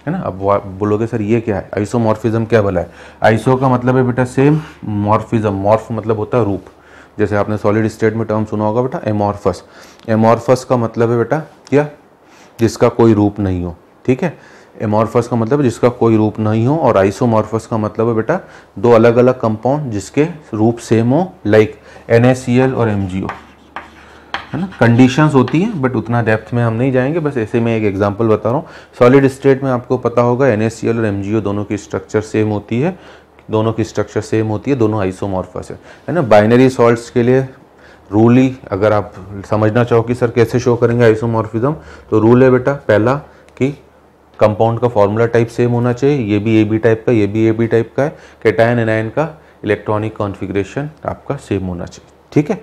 है ना अब बोलोगे सर ये क्या है आइसो क्या भला है आइसो का मतलब है बेटा सेम मॉर्फिज्म मॉर्फ मतलब होता है रूप जैसे आपने सॉलिड स्टेट में टर्म सुना होगा बेटा एमॉर्फस एमॉर्फस का मतलब है बेटा क्या जिसका कोई रूप नहीं हो ठीक है एमॉर्फस का मतलब जिसका कोई रूप नहीं हो और आइसोमॉर्फस का मतलब है बेटा दो अलग अलग कंपाउंड जिसके रूप सेम हो लाइक एन और एम है ना कंडीशंस होती हैं बट उतना डेप्थ में हम नहीं जाएंगे बस ऐसे में एक एग्जांपल बता रहा हूँ सॉलिड स्टेट में आपको पता होगा एन और एम दोनों की स्ट्रक्चर सेम होती है दोनों की स्ट्रक्चर सेम होती है दोनों आइसोमॉर्फस है है ना बाइनरी सॉल्ट्स के लिए रूली अगर आप समझना चाहो कि सर कैसे शो करेंगे आइसोमॉर्फिज्म तो रूल है बेटा पहला कि कंपाउंड का फॉर्मूला टाइप सेम होना चाहिए ये भी ए बी टाइप का ये भी ए बी टाइप का है कैटायन एनायन का इलेक्ट्रॉनिक कॉन्फिग्रेशन आपका सेम होना चाहिए ठीक है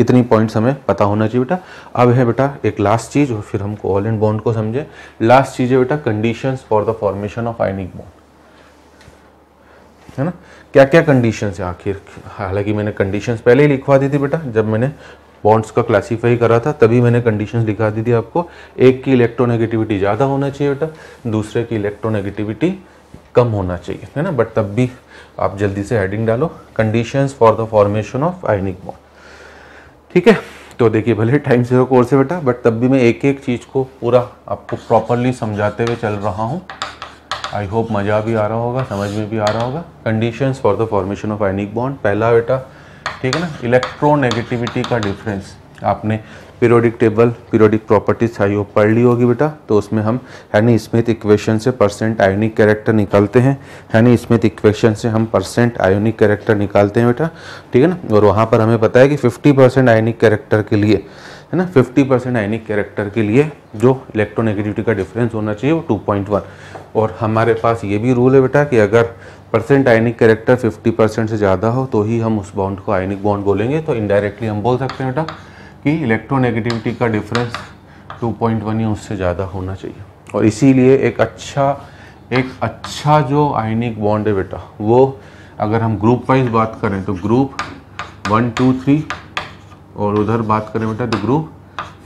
इतनी पॉइंट्स हमें पता होना चाहिए बेटा अब है बेटा एक लास्ट चीज़ और फिर हम एंड बॉन्ड को समझें लास्ट चीज़ है बेटा conditions for the formation of ionic bond है ना क्या क्या कंडीशन है आखिर हालांकि मैंने कंडीशन पहले ही लिखवा दी थी बेटा जब मैंने बॉन्ड्स का क्लासीफाई करा था तभी मैंने कंडीशंस लिखा दी थी आपको एक की इलेक्ट्रोनेगेटिविटी ज़्यादा होना चाहिए बेटा दूसरे की इलेक्ट्रोनेगेटिविटी कम होना चाहिए है ना बट तब भी आप जल्दी से हेडिंग डालो conditions for the formation of ionic bond ठीक है तो देखिए भले टाइम से कोर्स है बेटा बट तब भी मैं एक एक चीज़ को पूरा आपको प्रॉपरली समझाते हुए चल रहा हूँ आई होप मज़ा भी आ रहा होगा समझ में भी आ रहा होगा condition for the formation of ionic bond पहला बेटा ठीक है ना इलेक्ट्रोनेगेटिविटी का डिफरेंस आपने periodic table periodic properties I hope पढ़ ली होगी बेटा तो उसमें हम हैनी स्मिथ इक्वेशन से परसेंट आयोनिक कैरेक्टर निकालते हैं हैनी स्मिथ इक्वेशन से हम परसेंट आयोनिक कैरेक्टर निकालते हैं बेटा ठीक है ना और वहाँ पर हमें पता है कि फिफ्टी परसेंट आयोनिक कैरेक्टर के लिए है ना फिफ्टी परसेंट आयोनिक कैरेक्टर के लिए जो इलेक्ट्रोनेगेटिविटी का डिफरेंस होना चाहिए वो वन और हमारे पास ये भी रूल है बेटा कि अगर परसेंट आयनिक करेक्टर 50 परसेंट से ज़्यादा हो तो ही हम उस बॉन्ड को आयनिक बॉन्ड बोलेंगे तो इनडायरेक्टली हम बोल सकते हैं बेटा कि इलेक्ट्रोनेगेटिविटी का डिफरेंस 2.1 या उससे ज़्यादा होना चाहिए और इसीलिए एक अच्छा एक अच्छा जो आयनिक बॉन्ड है बेटा वो अगर हम ग्रुप वाइज बात करें तो ग्रुप वन टू थ्री और उधर बात करें बेटा तो ग्रुप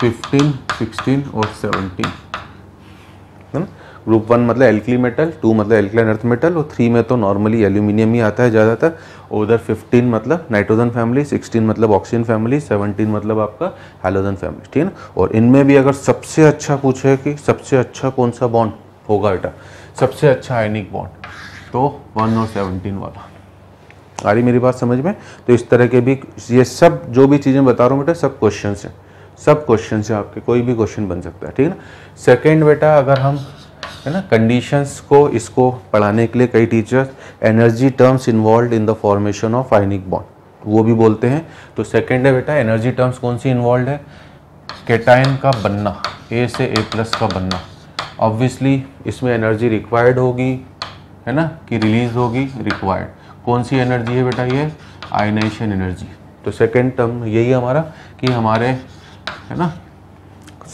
फिफ्टीन सिक्सटीन और सेवनटीन है ना ग्रुप वन मतलब एल्कली मेटल टू मतलब एल्कलाइन अर्थ मेटल और थ्री में तो नॉर्मली एल्यूमिनियम ही आता है ज़्यादातर और उधर फिफ्टीन मतलब नाइट्रोजन फैमिली सिक्सटीन मतलब ऑक्सीजन फैमिली सेवनटीन मतलब आपका हाइलोजन फैमिली ठीक है और इनमें भी अगर सबसे अच्छा पूछे कि सबसे अच्छा कौन सा बॉन्ड होगा बेटा सबसे अच्छा आयनिक बॉन्ड तो वन और सेवनटीन वाला आ रही मेरी बात समझ में तो इस तरह के भी ये सब जो भी चीज़ें बता रहा हूँ बेटा सब क्वेश्चन हैं सब क्वेश्चन हैं आपके कोई भी क्वेश्चन बन सकता है ठीक है ना सेकेंड बेटा अगर हम है ना कंडीशंस को इसको पढ़ाने के लिए कई teachers energy terms involve in the formation of ionic bond वो भी बोलते हैं तो सेकेंड है बेटा एनर्जी टर्म्स कौन सी इन्वॉल्व है केटाइन का बनना ए से ए प्लस का बनना ऑब्वियसली इसमें एनर्जी रिक्वायर्ड होगी है ना कि रिलीज होगी रिक्वायर्ड कौन सी एनर्जी है बेटा ये आइनेशन एनर्जी तो सेकेंड टर्म यही हमारा कि हमारे है ना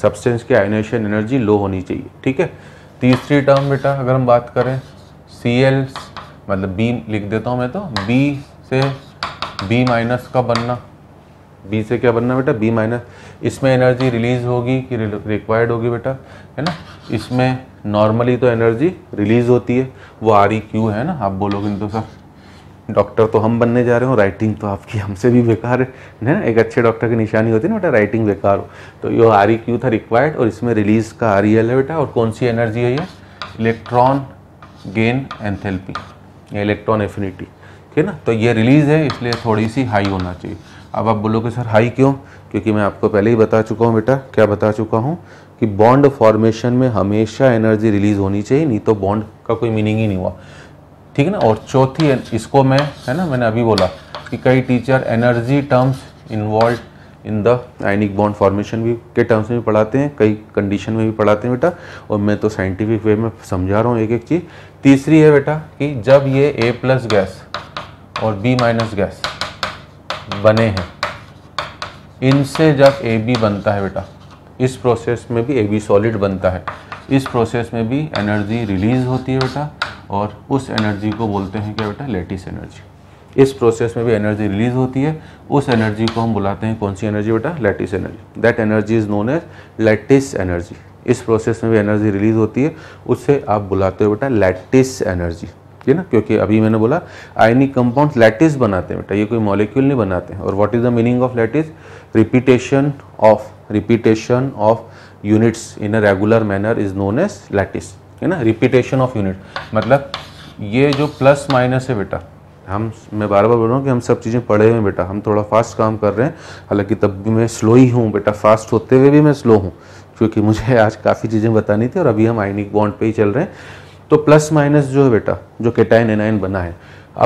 सब्सटेंस की आइनेशन एनर्जी लो होनी चाहिए ठीक है तीसरी टर्म बेटा अगर हम बात करें सी एल मतलब बी लिख देता हूँ मैं तो बी से बी माइनस का बनना बी से क्या बनना बेटा बी माइनस इसमें एनर्जी रिलीज होगी कि रिक्वायर्ड होगी बेटा है ना इसमें नॉर्मली तो एनर्जी रिलीज होती है वो आर ई क्यू है ना आप बोलोगे तो सर डॉक्टर तो हम बनने जा रहे हो राइटिंग तो आपकी हमसे भी बेकार है ना एक अच्छे डॉक्टर की निशानी होती है ना बेटा राइटिंग बेकार हो तो यो आर ई क्यू था रिक्वायर्ड और इसमें रिलीज का आर ई एल है बेटा और कौन सी एनर्जी है ये इलेक्ट्रॉन गेन एंथेल्पी या इलेक्ट्रॉन एफिनिटी ठीक है ना तो ये रिलीज़ है इसलिए थोड़ी सी हाई होना चाहिए अब आप बोलोगे सर हाई क्यों क्योंकि मैं आपको पहले ही बता चुका हूँ बेटा क्या बता चुका हूँ कि बॉन्ड फॉर्मेशन में हमेशा एनर्जी रिलीज़ होनी चाहिए नहीं तो बॉन्ड का कोई मीनिंग ही नहीं हुआ ठीक है ना और चौथी इसको मैं है ना मैंने अभी बोला कि कई teacher energy terms involve in the ionic bond formation भी के टर्म्स में भी पढ़ाते हैं कई कंडीशन में भी पढ़ाते हैं बेटा और मैं तो साइंटिफिक वे में समझा रहा हूँ एक एक चीज़ तीसरी है बेटा कि जब ये ए प्लस गैस और बी माइनस गैस बने हैं इनसे जब ए बी बनता है बेटा इस प्रोसेस में भी ए बी सॉलिड बनता है इस प्रोसेस में भी एनर्जी रिलीज होती है बेटा और उस एनर्जी को बोलते हैं क्या बेटा लेटिस एनर्जी इस प्रोसेस में भी एनर्जी रिलीज होती है उस एनर्जी को हम बुलाते हैं कौन सी एनर्जी बेटा lattice energy that energy is known as lattice energy इस प्रोसेस में भी एनर्जी रिलीज होती है उससे आप बुलाते हो बेटा लेटिस एनर्जी ठीक है ना क्योंकि अभी मैंने बोला आयनिक कंपाउंड लेटिस बनाते हैं बेटा ये कोई मॉलिक्यूल नहीं बनाते हैं और what is the meaning of lattice repetition of repetition of units in a regular manner is known as lattice है ना रिपीटेशन ऑफ यूनिट मतलब ये जो प्लस माइनस है बेटा हम मैं बार बार बोल रहा हूँ कि हम सब चीज़ें पढ़े हैं बेटा हम थोड़ा फास्ट काम कर रहे हैं हालांकि तब भी मैं स्लो ही हूँ बेटा फास्ट होते हुए भी मैं स्लो हूँ क्योंकि मुझे आज काफ़ी चीज़ें बतानी थी और अभी हम आइनिक बॉन्ड पे ही चल रहे हैं तो प्लस माइनस जो है बेटा जो केटाइन एनाइन बना है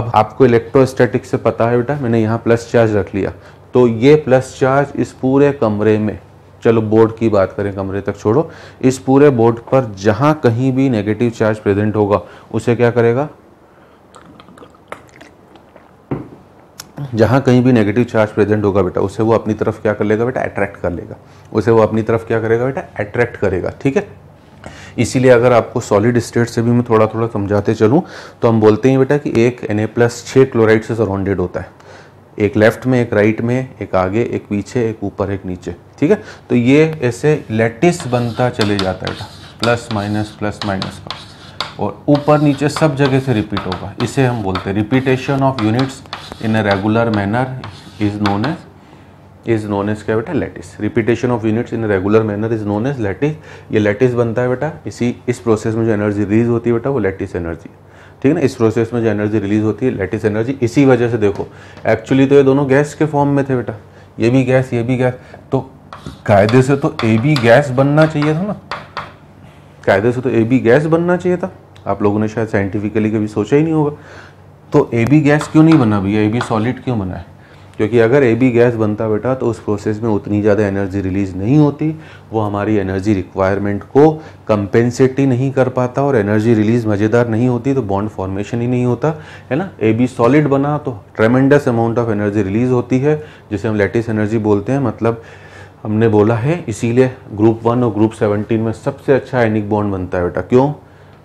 अब आपको इलेक्ट्रोस्टैटिक से पता है बेटा मैंने यहाँ प्लस चार्ज रख लिया तो ये प्लस चार्ज इस पूरे कमरे में चलो बोर्ड की बात करें कमरे तक छोड़ो इस पूरे बोर्ड पर जहां कहीं भी नेगेटिव चार्ज प्रेजेंट होगा उसे क्या करेगा जहां कहीं भी नेगेटिव चार्ज प्रेजेंट होगा बेटा उसे वो अपनी तरफ क्या कर लेगा बेटा अट्रैक्ट कर लेगा उसे वो अपनी तरफ क्या करेगा बेटा अट्रैक्ट करेगा ठीक है इसीलिए अगर आपको सॉलिड स्टेट से भी मैं थोड़ा थोड़ा समझाते चलूँ तो हम बोलते हैं बेटा कि एक एन ए प्लस छः क्लोराइड से सराउंडेड होता है एक लेफ्ट में एक राइट में एक आगे एक पीछे एक ऊपर एक नीचे ठीक है तो ये ऐसे लेटिस बनता चले जाता है प्लस माइनस प्लस माइनस का और ऊपर नीचे सब जगह से रिपीट होगा इसे हम बोलते हैं repetition of units in a regular manner is known as is known as क्या बेटा lattice repetition of units in regular manner is known as lattice ये लेटिस बनता है बेटा इसी इस प्रोसेस में जो एनर्जी रिलीज होती है बेटा वो लेटिस एनर्जी है ठीक है ना इस प्रोसेस में जो एनर्जी रिलीज होती है लेटिस एनर्जी इसी वजह से देखो एक्चुअली तो ये दोनों गैस के फॉर्म में थे बेटा ये भी गैस ये भी गैस तो कायदे से तो ए बी गैस बनना चाहिए था ना कायदे से तो ए बी गैस बनना चाहिए था आप लोगों ने शायद साइंटिफिकली कभी सोचा ही नहीं होगा तो ए बी गैस क्यों नहीं बना भैया ए बी सॉलिड क्यों बना है क्योंकि अगर ए बी गैस बनता बेटा तो उस प्रोसेस में उतनी ज़्यादा एनर्जी रिलीज नहीं होती वो हमारी एनर्जी रिक्वायरमेंट को कंपेंसेट ही नहीं कर पाता और एनर्जी रिलीज मज़ेदार नहीं होती तो बॉन्ड फॉर्मेशन ही नहीं होता है ना ए बी सॉलिड बना तो tremendous amount of energy release होती है जिसे हम लेटिस एनर्जी बोलते हैं मतलब हमने बोला है इसीलिए ग्रुप वन और ग्रुप सेवनटीन में सबसे अच्छा एनिक बॉन्ड बनता है बेटा क्यों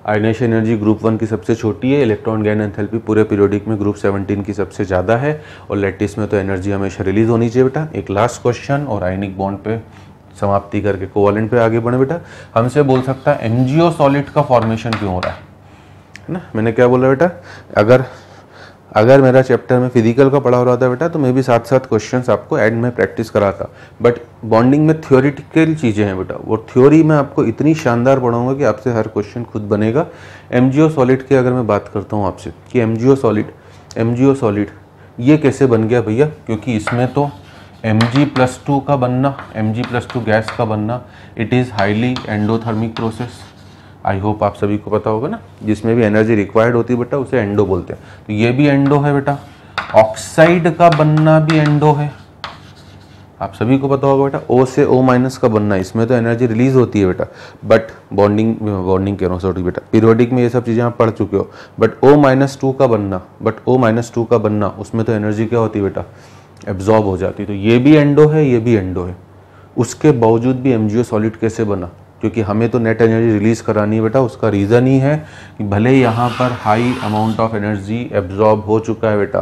आइनेश एनर्जी ग्रुप वन की सबसे छोटी है इलेक्ट्रॉन गैन एंथैल्पी पूरे पीरियोडिक में ग्रुप सेवनटीन की सबसे ज़्यादा है और लेटिस में तो एनर्जी हमेशा रिलीज होनी चाहिए बेटा एक लास्ट क्वेश्चन और आयनिक बॉन्ड पे समाप्ति करके कोवालेंट पे आगे बढ़े बेटा हमसे बोल सकता है एनजीओ सॉलिड का फॉर्मेशन क्यों हो रहा है ना मैंने क्या बोला बेटा अगर अगर मेरा चैप्टर में फिजिकल का पढ़ा हो रहा था बेटा तो मैं भी साथ साथ क्वेश्चन आपको एंड में प्रैक्टिस करा था बट बॉन्डिंग में थ्योरिटिकल चीज़ें हैं बेटा वो थ्योरी मैं आपको इतनी शानदार पढ़ाऊँगा कि आपसे हर क्वेश्चन खुद बनेगा एम जी सॉलिड की अगर मैं बात करता हूँ आपसे कि M G solid M G solid ये कैसे बन गया भैया क्योंकि इसमें तो एम जी प्लस टू का बनना M G plus two gas का बनना it is highly endothermic process I hope आप सभी को पता होगा ना जिसमें भी एनर्जी रिक्वायर्ड होती है बेटा उसे एंडो बोलते हैं तो ये भी एंडो है बेटा ऑक्साइड का बनना भी एंडो है आप सभी को पता होगा बेटा ओ से ओ माइनस का बनना इसमें तो एनर्जी रिलीज होती है बेटा बट बॉन्डिंग बॉन्डिंग कह रहा हूँ सॉरी बेटा पीरियोडिक में ये सब चीज़ें आप पढ़ चुके हो बट ओ माइनस टू का बनना बट ओ माइनस टू का बनना उसमें तो एनर्जी क्या होती है बेटा एब्जॉर्ब हो जाती है तो ये भी एंडो है ये भी एंडो है उसके बावजूद भी एम सॉलिड कैसे बना क्योंकि हमें तो नेट एनर्जी रिलीज़ करानी है बेटा उसका रीज़न ही है कि भले यहाँ पर high amount of energy absorb हो चुका है बेटा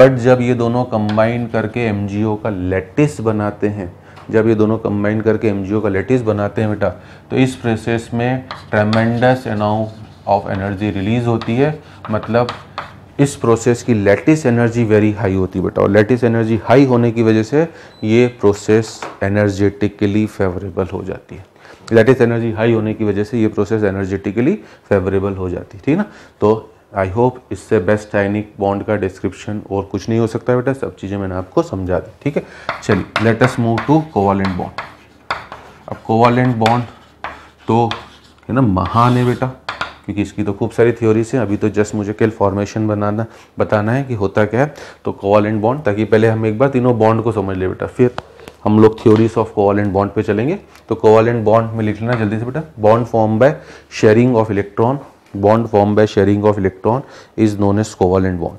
बट जब ये दोनों कंबाइन करके एम का लेटेस्ट बनाते हैं जब ये दोनों कंबाइन करके एम का लेटेस्ट बनाते हैं बेटा तो इस प्रोसेस में tremendous amount of energy release होती है मतलब इस प्रोसेस की लेटिस एनर्जी वेरी हाई होती है बेटा और लेटिस एनर्जी हाई होने की वजह से ये प्रोसेस एनर्जेटिकली फेवरेबल हो जाती है लेटेस्ट एनर्जी हाई होने की वजह से ये प्रोसेस एनर्जेटिकली फेवरेबल हो जाती है ठीक ना तो आई होप इससे बेस्ट आइनिक बॉन्ड का डिस्क्रिप्शन और कुछ नहीं हो सकता बेटा सब चीज़ें मैंने आपको समझा दी ठीक है चलिए let's move to covalent bond अब कोवालेंट बॉन्ड तो है ना महान है बेटा क्योंकि इसकी तो खूब सारी थ्योरीज हैं अभी तो जस्ट मुझे केल फॉर्मेशन बनाना बताना है कि होता क्या है तो कोवालेंट बॉन्ड ताकि पहले हम एक बार तीनों बॉन्ड को समझ ले बेटा फिर हम लोग थ्योरीज ऑफ एंड बॉन्ड पे चलेंगे तो कोवालेंट बॉन्ड में लिख लेना जल्दी से बेटा bond form by sharing of electron bond form by sharing of electron is known as and bond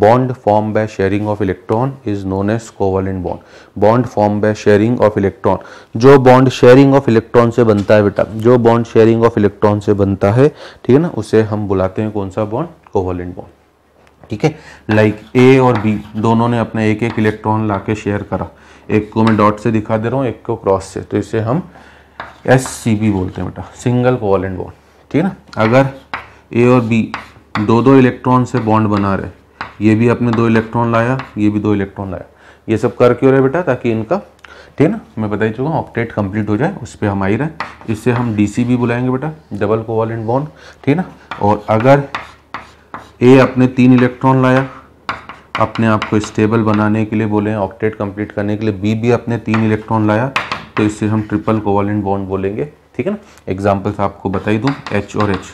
bond form by sharing of electron is known as and bond bond form by sharing of electron जो bond sharing of electron से बनता है बेटा जो bond sharing of electron से बनता है ठीक है ना उसे हम बुलाते हैं कौन सा बॉन्ड एंड बॉन्ड ठीक है लाइक ए और बी दोनों ने अपने एक एक इलेक्ट्रॉन लाके शेयर करा एक को मैं डॉट से दिखा दे रहा हूँ एक को क्रॉस से तो इसे हम एस सी बी बोलते हैं बेटा सिंगल कोवलेंट बॉन्ड ठीक है ना अगर ए और बी दो दो इलेक्ट्रॉन से बॉन्ड बना रहे ये भी अपने दो इलेक्ट्रॉन लाया ये भी दो इलेक्ट्रॉन लाया ये सब कर क्यों रहे बेटा ताकि इनका ठीक है ना मैं बता ही चुका हूँ ऑक्टेट कंप्लीट हो जाए उस पर हम आई रहे इससे हम सी भी बुलाएंगे बेटा डबल कोवालेंट बॉन्ड ठीक है ना और अगर ए अपने तीन इलेक्ट्रॉन लाया अपने आप को स्टेबल बनाने के लिए बोले ऑक्टेट कंप्लीट करने के लिए बी भी अपने तीन इलेक्ट्रॉन लाया तो इससे हम ट्रिपल कोवालेंट बॉन्ड बोलेंगे ठीक है ना एग्जाम्पल्स आपको बताई दूँ एच और एच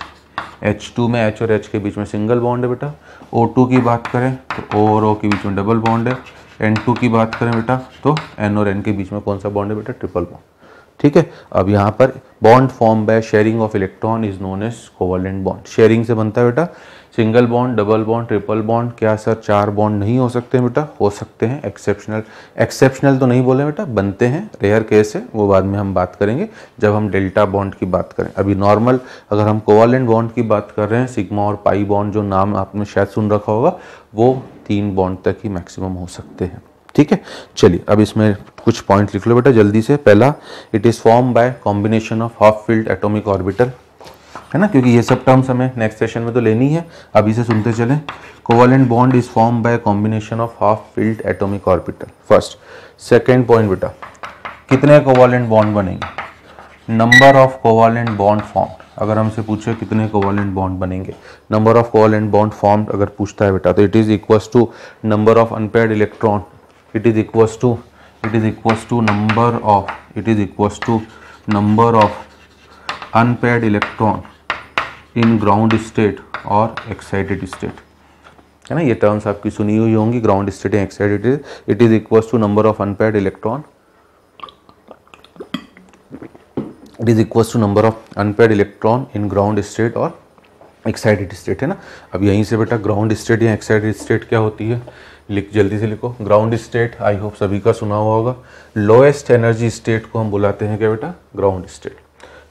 एच टू में एच और एच के बीच में सिंगल बॉन्ड है बेटा ओ टू की बात करें तो ओ और ओ के बीच में डबल बॉन्ड है एन टू की बात करें बेटा तो एन और एन के बीच में कौन सा बॉन्ड है बेटा ट्रिपल बॉन्ड ठीक है अब यहाँ पर bond form by sharing of electron is known as covalent bond sharing से बनता है बेटा single bond double bond triple bond क्या सर चार बॉन्ड नहीं हो सकते बेटा हो सकते हैं एक्सेप्शनल एक्सेप्शनल तो नहीं बोले बेटा बनते हैं रेयर केस है वो बाद में हम बात करेंगे जब हम डेल्टा बॉन्ड की बात करें अभी नॉर्मल अगर हम कोवालेंट बॉन्ड की बात कर रहे हैं सिग्मा और पाई बॉन्ड जो नाम आपने शायद सुन रखा होगा वो तीन बॉन्ड तक ही मैक्सिमम हो सकते हैं ठीक है चलिए अब इसमें कुछ पॉइंट लिख लो बेटा जल्दी से पहला it is form by combination of half filled atomic orbital है ना क्योंकि ये सब टर्म्स हमें नेक्स्ट सेशन में तो लेनी है अभी से सुनते चले covalent bond is form by combination of half filled atomic orbital first second point बेटा कितने कोवालेंट बॉन्ड बनेंगे number of covalent bond form अगर हमसे पूछे कितने कोवालेंट बॉन्ड बनेंगे number of covalent bond form अगर पूछता है बेटा तो it is equals to number of unpaired electron it is equals to it is equals to number of it is equals to number of unpaired electron in ground state और excited state है ना ये terms आपकी सुनी हुई होंगी ground state and excited it is equal to number of unpaired electron it is equal to number of unpaired electron in ground state और excited state है ना अब यहीं से बेटा ग्राउंड स्टेट या एक्साइटेड स्टेट क्या होती है लिख जल्दी से लिखो ग्राउंड स्टेट आई होप सभी का सुना हुआ होगा लोएस्ट एनर्जी स्टेट को हम बुलाते हैं क्या बेटा ग्राउंड स्टेट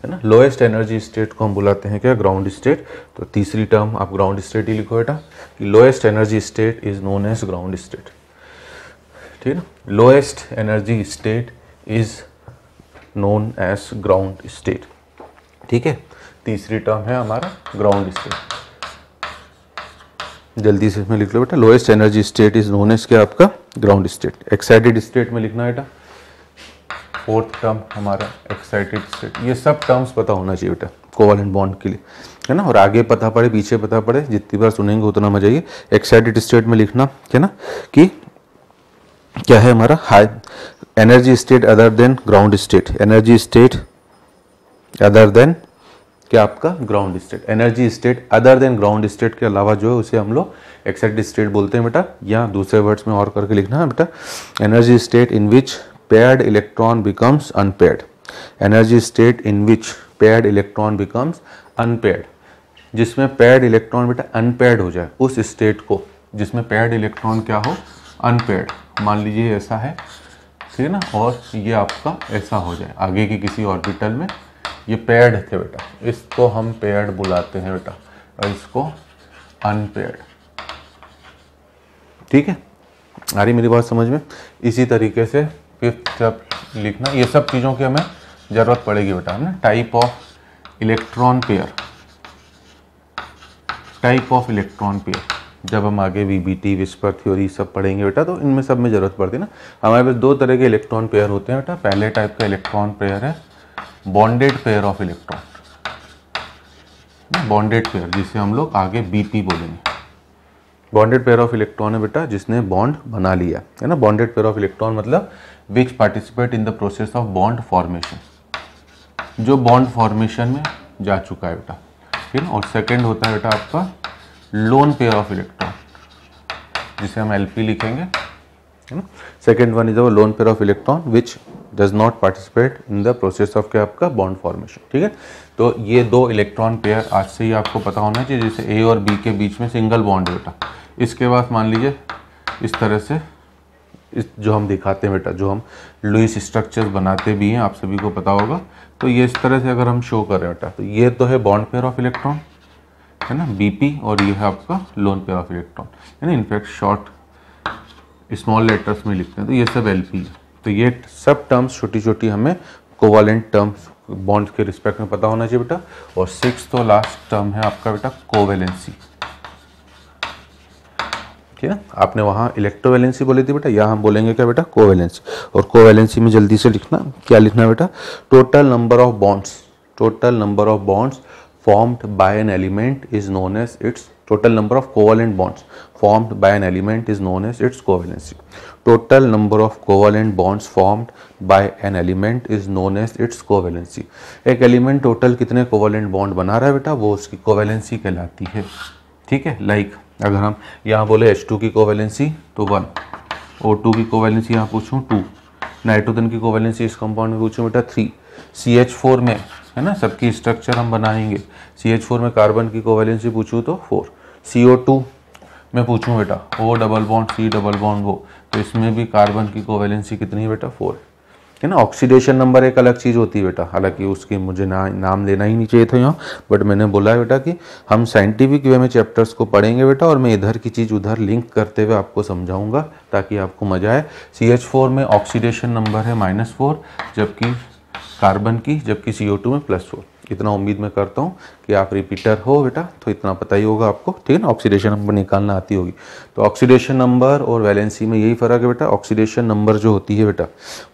है ना लोएस्ट एनर्जी स्टेट को हम बुलाते हैं क्या ग्राउंड स्टेट तो तीसरी टर्म आप ग्राउंड स्टेट ही लिखो बेटा कि lowest energy state is known as ground state ठीक है ना lowest energy state is known as ground state ठीक है तीसरी टर्म है हमारा ग्राउंड स्टेट जल्दी से इसमें लिख लो बेटा lowest energy state is known as क्या आपका ग्राउंड स्टेट एक्साइटेड स्टेट में लिखना बेटा फोर्थ टर्म हमारा एक्साइटेड स्टेट ये सब टर्म्स पता होना चाहिए बेटा कोवालेंट बॉन्ड के लिए है ना और आगे पता पड़े पीछे पता पड़े जितनी बार सुनेंगे उतना मजा आइए एक्साइटेड स्टेट में लिखना है ना कि क्या है हमारा high energy state other than ground state energy state other than क्या आपका ground state energy state other than ground state के अलावा जो है उसे हम लोग एक्साइटेड स्टेट बोलते हैं बेटा या दूसरे वर्ड्स में और करके लिखना है बेटा energy state in which paired electron becomes unpaired energy state in which paired electron becomes unpaired जिसमें पेड इलेक्ट्रॉन बेटा अनपेड हो जाए उस स्टेट को जिसमें पेड इलेक्ट्रॉन क्या हो अनपेड मान लीजिए ऐसा है ठीक है ना और ये आपका ऐसा हो जाए आगे की किसी ऑर्बिटल में ये पेड थे बेटा इसको हम पेड बुलाते हैं बेटा और इसको अनपेड ठीक है आ रही मेरी बात समझ में इसी तरीके से फिफ्थ जब लिखना ये सब चीज़ों की हमें ज़रूरत पड़ेगी बेटा हमने type of electron pair type of electron pair जब हम आगे टी विस्पर थ्योरी सब पढ़ेंगे बेटा तो इनमें सब में ज़रूरत पड़ती है ना हमारे पास दो तरह के इलेक्ट्रॉन पेयर होते हैं बेटा पहले टाइप का इलेक्ट्रॉन पेयर है bonded pair of electron bonded pair जिसे हम लोग आगे बीपी बोलेंगे बॉन्डेड पेयर ऑफ इलेक्ट्रॉन है बेटा जिसने बॉन्ड बना लिया है ना बॉन्डेड पेयर ऑफ इलेक्ट्रॉन मतलब which participate in the process of bond formation जो बॉन्ड फॉर्मेशन में जा चुका है बेटा ठीक है और सेकेंड होता है बेटा आपका लोन पेयर ऑफ इलेक्ट्रॉन जिसे हम एल लिखेंगे है ना second one is our lone pair of electron which does not participate in the process of क्या आपका बॉन्ड फॉर्मेशन ठीक है तो ये दो इलेक्ट्रॉन पेयर आज से ही आपको पता होना चाहिए जैसे ए और बी के बीच में सिंगल बॉन्ड बेटा इसके बाद मान लीजिए इस तरह से इस जो हम दिखाते हैं बेटा जो हम लुइस स्ट्रक्चर बनाते भी हैं आप सभी को पता होगा तो ये इस तरह से अगर हम शो करें बेटा तो ये तो है बॉन्ड पेयर ऑफ इलेक्ट्रॉन है ना बीपी और ये है आपका लोन पेयर ऑफ इलेक्ट्रॉन है ना इनफैक्ट शॉर्ट स्मॉल लेटर्स में लिखते हैं तो ये सब एल है तो ये सब टर्म्स छोटी छोटी हमें कोवालेंट टर्म्स बॉन्ड के रिस्पेक्ट में पता होना चाहिए बेटा और सिक्स तो लास्ट टर्म है आपका बेटा कोवेलेंसी क्या आपने वहाँ इलेक्ट्रोवैलेंसी बोली थी बेटा या हम बोलेंगे क्या बेटा कोवैलेंसी और कोवैलेंसी में जल्दी से लिखना क्या लिखना बेटा total number of bonds total number of bonds formed by an element is known as its total number of covalent bonds formed by an element is known as its covalency total number of covalent bonds formed by an element is known as its covalency एक element total कितने covalent bond बना रहा है बेटा वो उसकी covalency कहलाती है ठीक है लाइक अगर हम यहाँ बोले H2 की कोवैलेंसी तो वन O2 की कोवैलेंसी यहाँ पूछूँ टू नाइट्रोजन की कोवैलेंसी इस कंपाउंड में पूछूँ बेटा थ्री सी में है ना सबकी स्ट्रक्चर हम बनाएंगे सी में कार्बन की कोवैलेंसी पूछूँ तो फोर सी मैं पूछूँ बेटा O double bond C double bond वो तो इसमें भी कार्बन की कोवैलेंसी कितनी है बेटा फोर है ना ऑक्सीडेशन नंबर एक अलग चीज़ होती है बेटा हालांकि उसकी मुझे ना नाम लेना ही नहीं चाहिए था यहाँ बट मैंने बोला है बेटा कि हम साइंटिफिक वे में चैप्टर्स को पढ़ेंगे बेटा और मैं इधर की चीज़ उधर लिंक करते हुए आपको समझाऊँगा ताकि आपको मज़ा आए सी एच फोर में ऑक्सीडेशन नंबर है माइनस फोर जबकि कार्बन की जबकि सी ओ टू में प्लस फोर इतना उम्मीद मैं करता हूँ कि आप रिपीटर हो बेटा तो इतना पता ही होगा आपको ठीक है ना ऑक्सीडेशन नंबर निकालना आती होगी तो ऑक्सीडेशन नंबर और वैलेंसी में यही फ़र्क है बेटा ऑक्सीडेशन नंबर जो होती है बेटा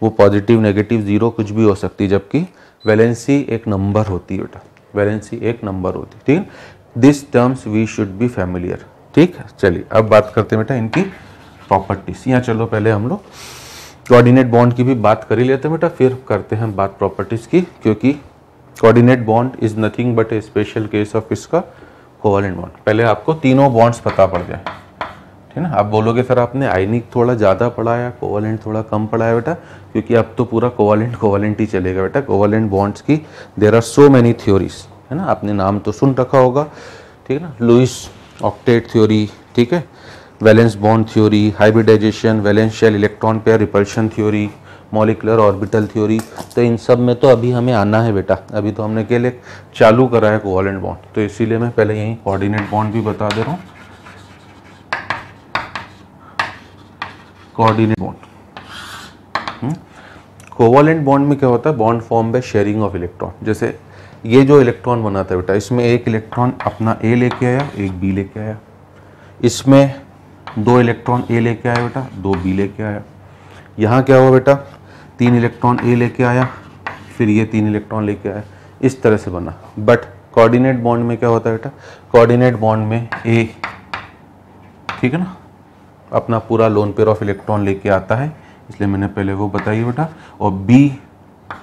वो पॉजिटिव नेगेटिव ज़ीरो कुछ भी हो सकती है जबकि वैलेंसी एक नंबर होती है बेटा वैलेंसी एक नंबर होती है ठीक है this terms we should be familiar ठीक है चलिए अब बात करते हैं बेटा इनकी प्रॉपर्टीज़ यहाँ चलो पहले हम लोग कोऑर्डिनेट बॉन्ड की भी बात कर ही लेते हैं बेटा फिर करते हैं बात प्रॉपर्टीज़ की क्योंकि coordinate bond is nothing but a special case of इसका कोवालेंट बॉन्ड पहले आपको तीनों बॉन्ड्स पता पड़ जाए ठीक है आप बोलोगे सर आपने आइनिक थोड़ा ज़्यादा पढ़ाया कोवालेंट थोड़ा कम पढ़ाया बेटा क्योंकि अब तो पूरा कोवालेंट कोवालेंट ही चलेगा बेटा कोवालेंट बॉन्ड्स की there are so many theories है ना आपने नाम तो सुन रखा होगा ठीक है ना लुइस ऑक्टेट थ्योरी ठीक है valence bond theory hybridisation valence shell electron pair repulsion theory molecular orbital theory तो इन सब में तो अभी हमें आना है बेटा अभी तो हमने केवल चालू करा है कोवालेंट बॉन्ड तो इसीलिए मैं पहले यहीं कोऑर्डिनेट बॉन्ड भी बता दे रहा हूँ कोऑर्डिनेट बॉन्ड कोवालेंट बॉन्ड में क्या होता है bond form by sharing of electron जैसे ये जो इलेक्ट्रॉन बनाता है बेटा इसमें एक इलेक्ट्रॉन अपना ए लेके आया एक बी लेके आया इसमें दो इलेक्ट्रॉन ए लेके आया बेटा दो बी लेके आया यहाँ क्या हुआ बेटा तीन इलेक्ट्रॉन ए लेके आया फिर ये तीन इलेक्ट्रॉन लेके आया इस तरह से बना बट कोऑर्डिनेट बॉन्ड में क्या होता है बेटा कोऑर्डिनेट बॉन्ड में ए ठीक है ना अपना पूरा लोन पेयर ऑफ इलेक्ट्रॉन लेके आता है इसलिए मैंने पहले वो बताई बेटा और बी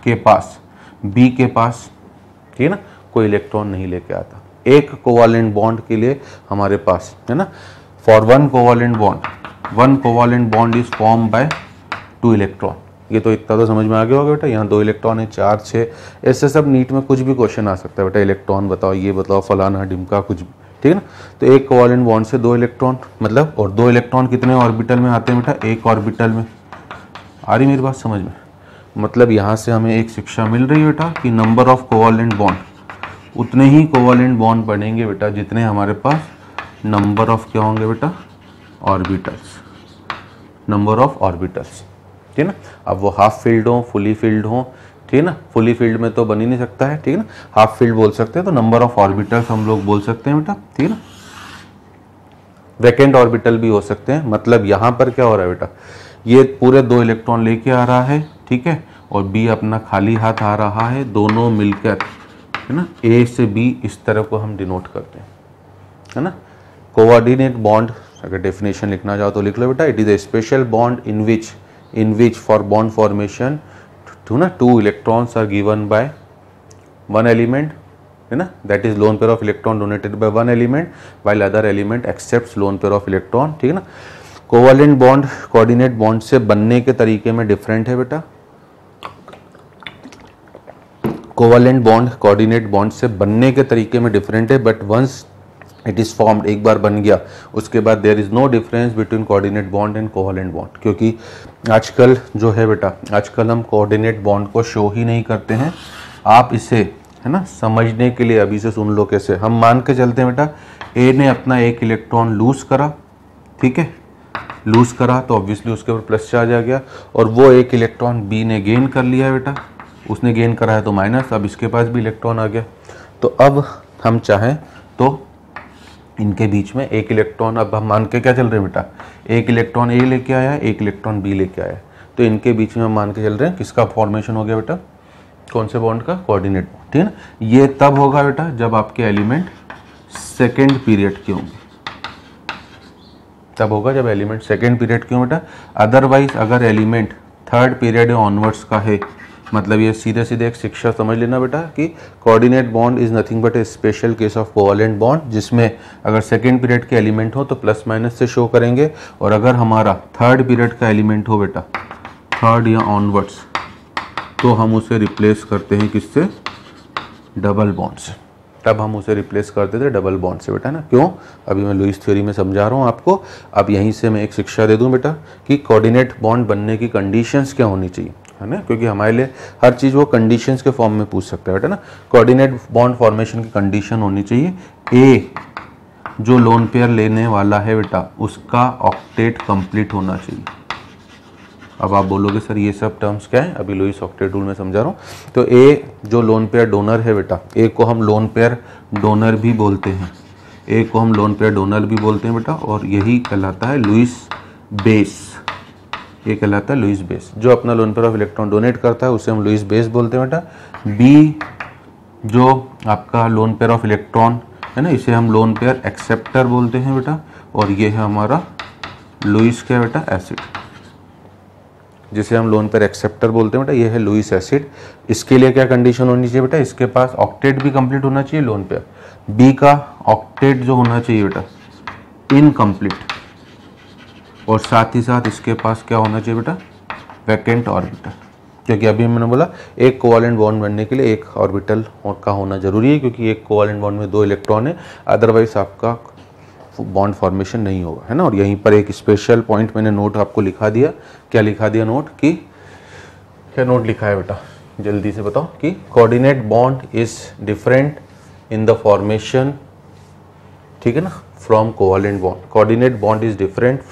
के पास बी के पास ठीक है ना कोई इलेक्ट्रॉन नहीं लेके आता एक कोवालेंट बॉन्ड के लिए हमारे पास है ना for one covalent bond one covalent bond is form by two electron ये तो इतना तो समझ में आ गया होगा बेटा यहाँ दो इलेक्ट्रॉन है चार छः ऐसे सब नीट में कुछ भी क्वेश्चन आ सकता है बेटा इलेक्ट्रॉन बताओ ये बताओ फलाना डिमका कुछ ठीक है ना तो एक कोवाल बॉन्ड से दो इलेक्ट्रॉन मतलब और दो इलेक्ट्रॉन कितने ऑर्बिटल में आते हैं बेटा एक ऑर्बिटल में आ रही मेरी बात समझ में मतलब यहाँ से हमें एक शिक्षा मिल रही है बेटा कि नंबर ऑफ कोवाल बॉन्ड उतने ही कोवालेंट बॉन्ड बनेंगे बेटा जितने हमारे पास नंबर ऑफ क्या होंगे बेटा ऑर्बिटल्स नंबर ऑफ ऑर्बिटल्स ठीक है ना अब वो हाफ फील्ड हो फुली फील्ड हो ठीक है ना फुली फील्ड में तो बन ही नहीं सकता है ठीक है ना हाफ फील्ड बोल सकते हैं तो नंबर ऑफ ऑर्बिटल्स हम लोग बोल सकते हैं बेटा ठीक है ना वैकेंट ऑर्बिटल भी हो सकते हैं मतलब यहां पर क्या हो रहा है बेटा ये पूरे दो इलेक्ट्रॉन लेके आ रहा है ठीक है और बी अपना खाली हाथ आ रहा है दोनों मिलकर है ना ए से बी इस तरह को हम डिनोट करते हैं है ना कोऑर्डिनेट बॉन्ड अगर डेफिनेशन लिखना चाहो तो लिख लो बेटा it is a special bond in which in which for bond formation two, na, two electrons are given by one element you know, that is lone pair of electron donated by one element while other element accepts lone pair of electron ठीक है ना covalent bond coordinate bond से बनने के तरीके में different है बेटा कोवालेंट बॉन्ड कोऑर्डिनेट बॉन्ड से बनने के तरीके में डिफरेंट है but once it is formed एक बार बन गया उसके बाद there is no difference between coordinate bond and covalent bond क्योंकि आजकल जो है बेटा आजकल हम कोऑर्डिनेट बॉन्ड को शो ही नहीं करते हैं आप इसे है ना समझने के लिए अभी से सुन लो कैसे हम मान के चलते हैं बेटा ए ने अपना एक इलेक्ट्रॉन लूज करा ठीक है लूज करा तो ऑब्वियसली उसके ऊपर प्लस चार्ज आ गया और वो एक इलेक्ट्रॉन बी ने गेन कर लिया बेटा उसने गेन करा है तो माइनस अब इसके पास भी इलेक्ट्रॉन आ गया तो अब हम चाहें तो इनके बीच में एक इलेक्ट्रॉन अब हम मान के क्या चल रहे हैं बेटा एक इलेक्ट्रॉन ए लेके आया एक इलेक्ट्रॉन बी लेके आया तो इनके बीच में हम मान के चल रहे हैं किसका फॉर्मेशन हो गया बेटा कौन से बॉन्ड का कोऑर्डिनेट ठीक है ना ये तब होगा बेटा जब आपके एलिमेंट सेकेंड पीरियड के होंगे तब होगा जब एलिमेंट सेकेंड पीरियड के हों बेटा अदरवाइज अगर एलिमेंट थर्ड पीरियड ऑनवर्ड्स का है मतलब ये सीधे सीधे एक शिक्षा समझ लेना बेटा कि coordinate bond is nothing but a special case of covalent bond जिसमें अगर सेकेंड पीरियड के एलिमेंट हो तो प्लस माइनस से शो करेंगे और अगर हमारा थर्ड पीरियड का एलिमेंट हो बेटा थर्ड या ऑनवर्ड्स तो हम उसे रिप्लेस करते हैं किससे डबल बॉन्ड से तब हम उसे रिप्लेस करते थे डबल बॉन्ड से बेटा ना क्यों अभी मैं लुइस थ्योरी में समझा रहा हूँ आपको अब यहीं से मैं एक शिक्षा दे दूँ बेटा कि कोऑर्डिनेट बॉन्ड बनने की कंडीशंस क्या होनी चाहिए है ना क्योंकि हमारे लिए हर चीज़ वो कंडीशंस के फॉर्म में पूछ सकते हैं बेटा ना कोऑर्डिनेट बॉन्ड फॉर्मेशन की कंडीशन होनी चाहिए ए जो लोन पेयर लेने वाला है बेटा उसका ऑक्टेट कंप्लीट होना चाहिए अब आप बोलोगे सर ये सब टर्म्स क्या है अभी लुइस ऑक्टेट रूल में समझा रहा हूँ तो ए जो लोन पेयर डोनर है बेटा ए को हम लोन पेयर डोनर भी बोलते हैं ए को हम लोन पेयर डोनर भी बोलते हैं बेटा और यही कहलाता है लुइस बेस ये कहलाता है लुइस बेस जो अपना lone pair of electron donate करता है उसे हम लुइस बेस बोलते हैं बेटा बी जो आपका लोन पेयर ऑफ इलेक्ट्रॉन है ना इसे हम लोन पेयर एक्सेप्टर बोलते हैं बेटा और ये है हमारा लुइस क्या बेटा एसिड जिसे हम लोन पेयर एक्सेप्टर बोलते हैं बेटा ये है लुइस एसिड इसके लिए क्या कंडीशन होनी चाहिए बेटा इसके पास ऑक्टेट भी कंप्लीट होना चाहिए लोन पेयर बी का ऑक्टेट जो होना चाहिए बेटा इनकम्प्लीट और साथ ही साथ इसके पास क्या होना चाहिए बेटा वैकेंट ऑर्बिटल क्योंकि अभी मैंने बोला एक कोवालेंट बॉन्ड बनने के लिए एक ऑर्बिटल का होना जरूरी है क्योंकि एक कोवालेंट बॉन्ड में दो इलेक्ट्रॉन है अदरवाइज आपका बॉन्ड फॉर्मेशन नहीं होगा है ना और यहीं पर एक स्पेशल पॉइंट मैंने नोट आपको लिखा दिया क्या लिखा दिया नोट कि क्या नोट लिखा है बेटा जल्दी से बताओ कि coordinate bond is different in the formation ठीक है ना from covalent bond coordinate bond is different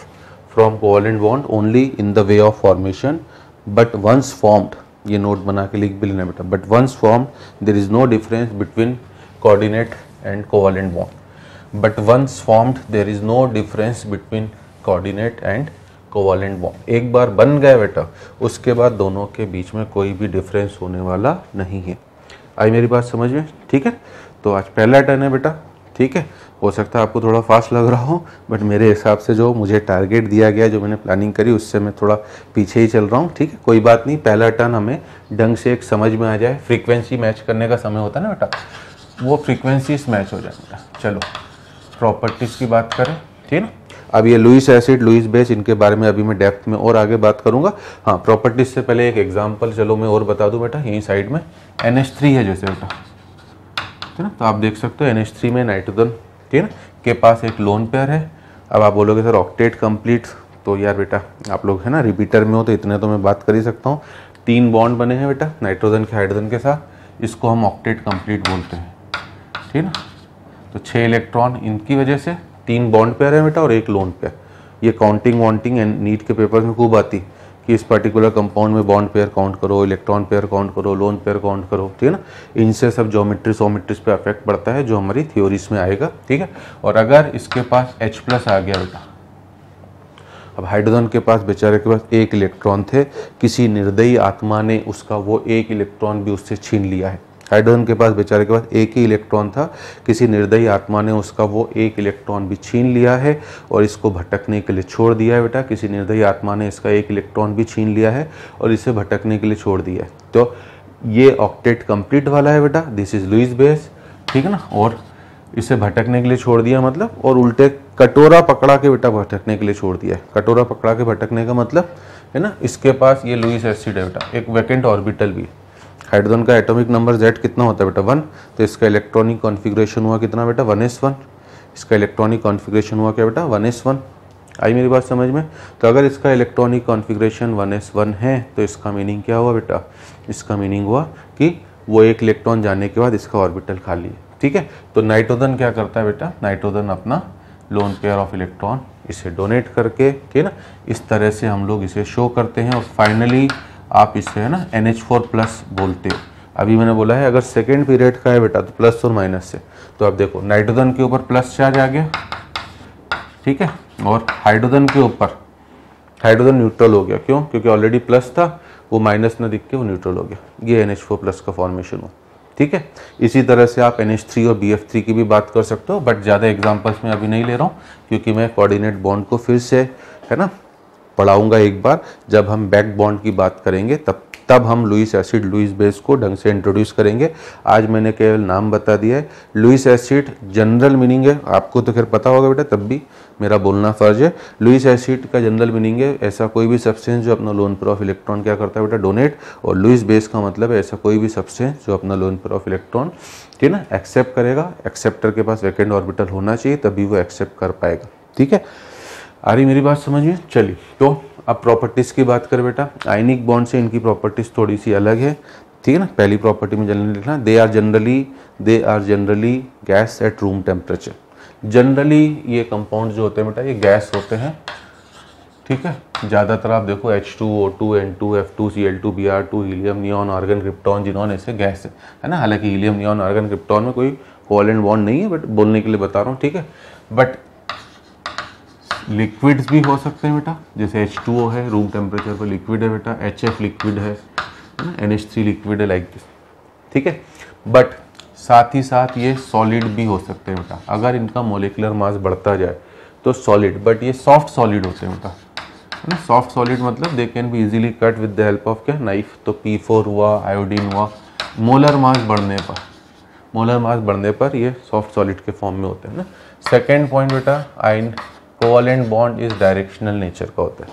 from covalent bond only in the way of formation but once formed ये नोट बना के लिख भी लेना बेटा but once formed there is no difference between coordinate and covalent bond but once formed there is no difference between coordinate and covalent bond एक बार बन गया बेटा उसके बाद दोनों के बीच में कोई भी डिफरेंस होने वाला नहीं है आई मेरी बात समझ में ठीक है तो आज पहला टर्न है बेटा ठीक है हो सकता है आपको थोड़ा फास्ट लग रहा हो बट मेरे हिसाब से जो मुझे टारगेट दिया गया जो मैंने प्लानिंग करी उससे मैं थोड़ा पीछे ही चल रहा हूँ ठीक है कोई बात नहीं पहला टर्न हमें ढंग से एक समझ में आ जाए फ्रीक्वेंसी मैच करने का समय होता है ना बेटा वो फ्रीक्वेंसीज मैच हो जाएगा चलो प्रॉपर्टीज़ की बात करें ठीक है ना अब ये लुइस एसिड लुइस बेस इनके बारे में अभी मैं डेप्थ में और आगे बात करूंगा हाँ प्रॉपर्टीज से पहले एक एग्जांपल चलो मैं और बता दूं बेटा यहीं साइड में एन है जैसे बेटा ठीक है ना तो आप देख सकते हो एन में नाइट्रोजन ठीक है के पास एक लोन पेयर है अब आप बोलोगे सर ऑक्टेट कंप्लीट तो यार बेटा आप लोग है ना रिपीटर में हो तो इतने तो मैं बात कर ही सकता हूँ तीन बॉन्ड बने हैं बेटा नाइट्रोजन के हाइड्रोजन के साथ इसको हम ऑक्टेट कंप्लीट बोलते हैं ठीक है तो छः इलेक्ट्रॉन इनकी वजह से तीन बॉन्ड पेयर है बेटा और एक लोन पेयर ये काउंटिंग वाउंटिंग एंड नीट के पेपर में खूब आती है कि इस पर्टिकुलर कंपाउंड में बॉन्ड पेयर काउंट करो इलेक्ट्रॉन पेयर काउंट करो लोन पेयर काउंट करो ठीक है ना इनसे सब जोमेट्री सोमेट्रीज पे अफेक्ट पड़ता है जो हमारी थ्योरीज में आएगा ठीक है और अगर इसके पास H प्लस आ गया बेटा अब हाइड्रोजन के पास बेचारे के पास एक इलेक्ट्रॉन थे किसी निर्दयी आत्मा ने उसका वो एक इलेक्ट्रॉन भी उससे छीन लिया है हाइड्रोजन के पास बेचारे के पास एक ही इलेक्ट्रॉन था किसी निर्दयी आत्मा ने उसका वो एक इलेक्ट्रॉन भी छीन लिया है और इसको भटकने के लिए छोड़ दिया है बेटा किसी निर्दयी आत्मा ने इसका एक इलेक्ट्रॉन भी छीन लिया है और इसे भटकने के लिए छोड़ दिया है तो ये ऑक्टेट कंप्लीट वाला है बेटा दिस इज लुइस बेस ठीक है ना और इसे भटकने के लिए छोड़ दिया मतलब और उल्टे कटोरा पकड़ा के बेटा भटकने के लिए छोड़ दिया है कटोरा पकड़ा के भटकने का मतलब है ना इसके पास ये लुइस एसिड है बेटा एक वैकेंट ऑर्बिटल भी है हाइड्रोजन का एटॉमिक नंबर जेड कितना होता है बेटा वन तो इसका इलेक्ट्रॉनिक कॉन्फिग्रेशन हुआ कितना बेटा वन एस वन इसका इलेक्ट्रॉनिक कॉन्फिग्रेशन हुआ क्या बेटा वन एस वन आई मेरी बात समझ में तो अगर इसका electronic configuration one S one है तो इसका मीनिंग क्या हुआ बेटा इसका मीनिंग हुआ कि वो एक इलेक्ट्रॉन जाने के बाद इसका ऑर्बिटल खाली है ठीक है तो नाइट्रोजन क्या करता है बेटा नाइट्रोजन अपना लोन पेयर ऑफ इलेक्ट्रॉन इसे डोनेट करके ठीक है ना इस तरह से हम लोग इसे शो करते हैं और फाइनली आप इसे है ना एन एच फोर प्लस बोलते हो अभी मैंने बोला है अगर सेकेंड पीरियड का है बेटा तो प्लस और माइनस से तो आप देखो नाइट्रोजन के ऊपर प्लस चार्ज आ गया ठीक है और हाइड्रोजन के ऊपर हाइड्रोजन न्यूट्रल हो गया क्यों क्योंकि ऑलरेडी प्लस था वो माइनस ना दिख के वो न्यूट्रल हो गया ये एन एच फोर प्लस का फॉर्मेशन हो ठीक है इसी तरह से आप एन एच थ्री और बी एफ थ्री की भी बात कर सकते हो बट ज़्यादा एग्जाम्पल्स मैं अभी नहीं ले रहा हूँ क्योंकि मैं कोऑर्डिनेट बॉन्ड को फिर से है ना पढ़ाऊंगा एक बार जब हम बैक बॉन्ड की बात करेंगे तब तब हम लुइस एसिड लुइस बेस को ढंग से इंट्रोड्यूस करेंगे आज मैंने केवल नाम बता दिया है लुइस एसिड जनरल मीनिंग है आपको तो खैर पता होगा बेटा तब भी मेरा बोलना फर्ज है लुइस एसिड का जनरल मीनिंग है ऐसा कोई भी सब्सटेंस जो अपना लोन पर ऑफ इलेक्ट्रॉन क्या करता है बेटा डोनेट और लुइस बेस का मतलब है ऐसा कोई भी सब्सटेंस जो अपना लोन पर ऑफ इलेक्ट्रॉन ठीक है ना एक्सेप्ट करेगा एक्सेप्टर के पास वैकेंड ऑर्बिटल होना चाहिए तभी वो एक्सेप्ट कर पाएगा ठीक है आ रही मेरी बात समझ में चलिए तो अब प्रॉपर्टीज़ की बात कर बेटा आइनिक बॉन्ड से इनकी प्रॉपर्टीज़ थोड़ी सी अलग है ठीक है ना पहली प्रॉपर्टी में जनरली लिखना they are generally they are generally gas at room temperature generally ये कंपाउंड जो होते हैं बेटा ये गैस होते हैं ठीक है ज़्यादातर आप देखो H two two O N C L two B R two helium neon argon krypton xenon ऐसे गैस है है ना हालांकि हीलियम नियॉन ऑर्गन क्रिप्टॉन में कोई हॉल एंड बॉन्ड नहीं है बट बोलने के लिए बता रहा हूँ ठीक है बट लिक्विड्स भी हो सकते हैं बेटा जैसे एच टू ओ है रूम टेम्परेचर पर लिक्विड है बेटा एच एफ लिक्विड है ना एन एच थ्री लिक्विड है लाइक दिस ठीक है बट साथ ही साथ ये सॉलिड भी हो सकते हैं बेटा अगर इनका मोलिकुलर मास बढ़ता जाए तो सॉलिड बट ये सॉफ्ट सॉलिड होते हैं बेटा है ना सॉफ्ट सॉलिड मतलब they can be easily cut with the help of क्या नाइफ तो पी फोर हुआ आयोडीन हुआ मोलर मास बढ़ने पर मोलर मास बढ़ने पर ये सॉफ्ट सॉलिड के फॉर्म में होते हैं ना सेकेंड पॉइंट बेटा ion covalent bond is directional nature का होता है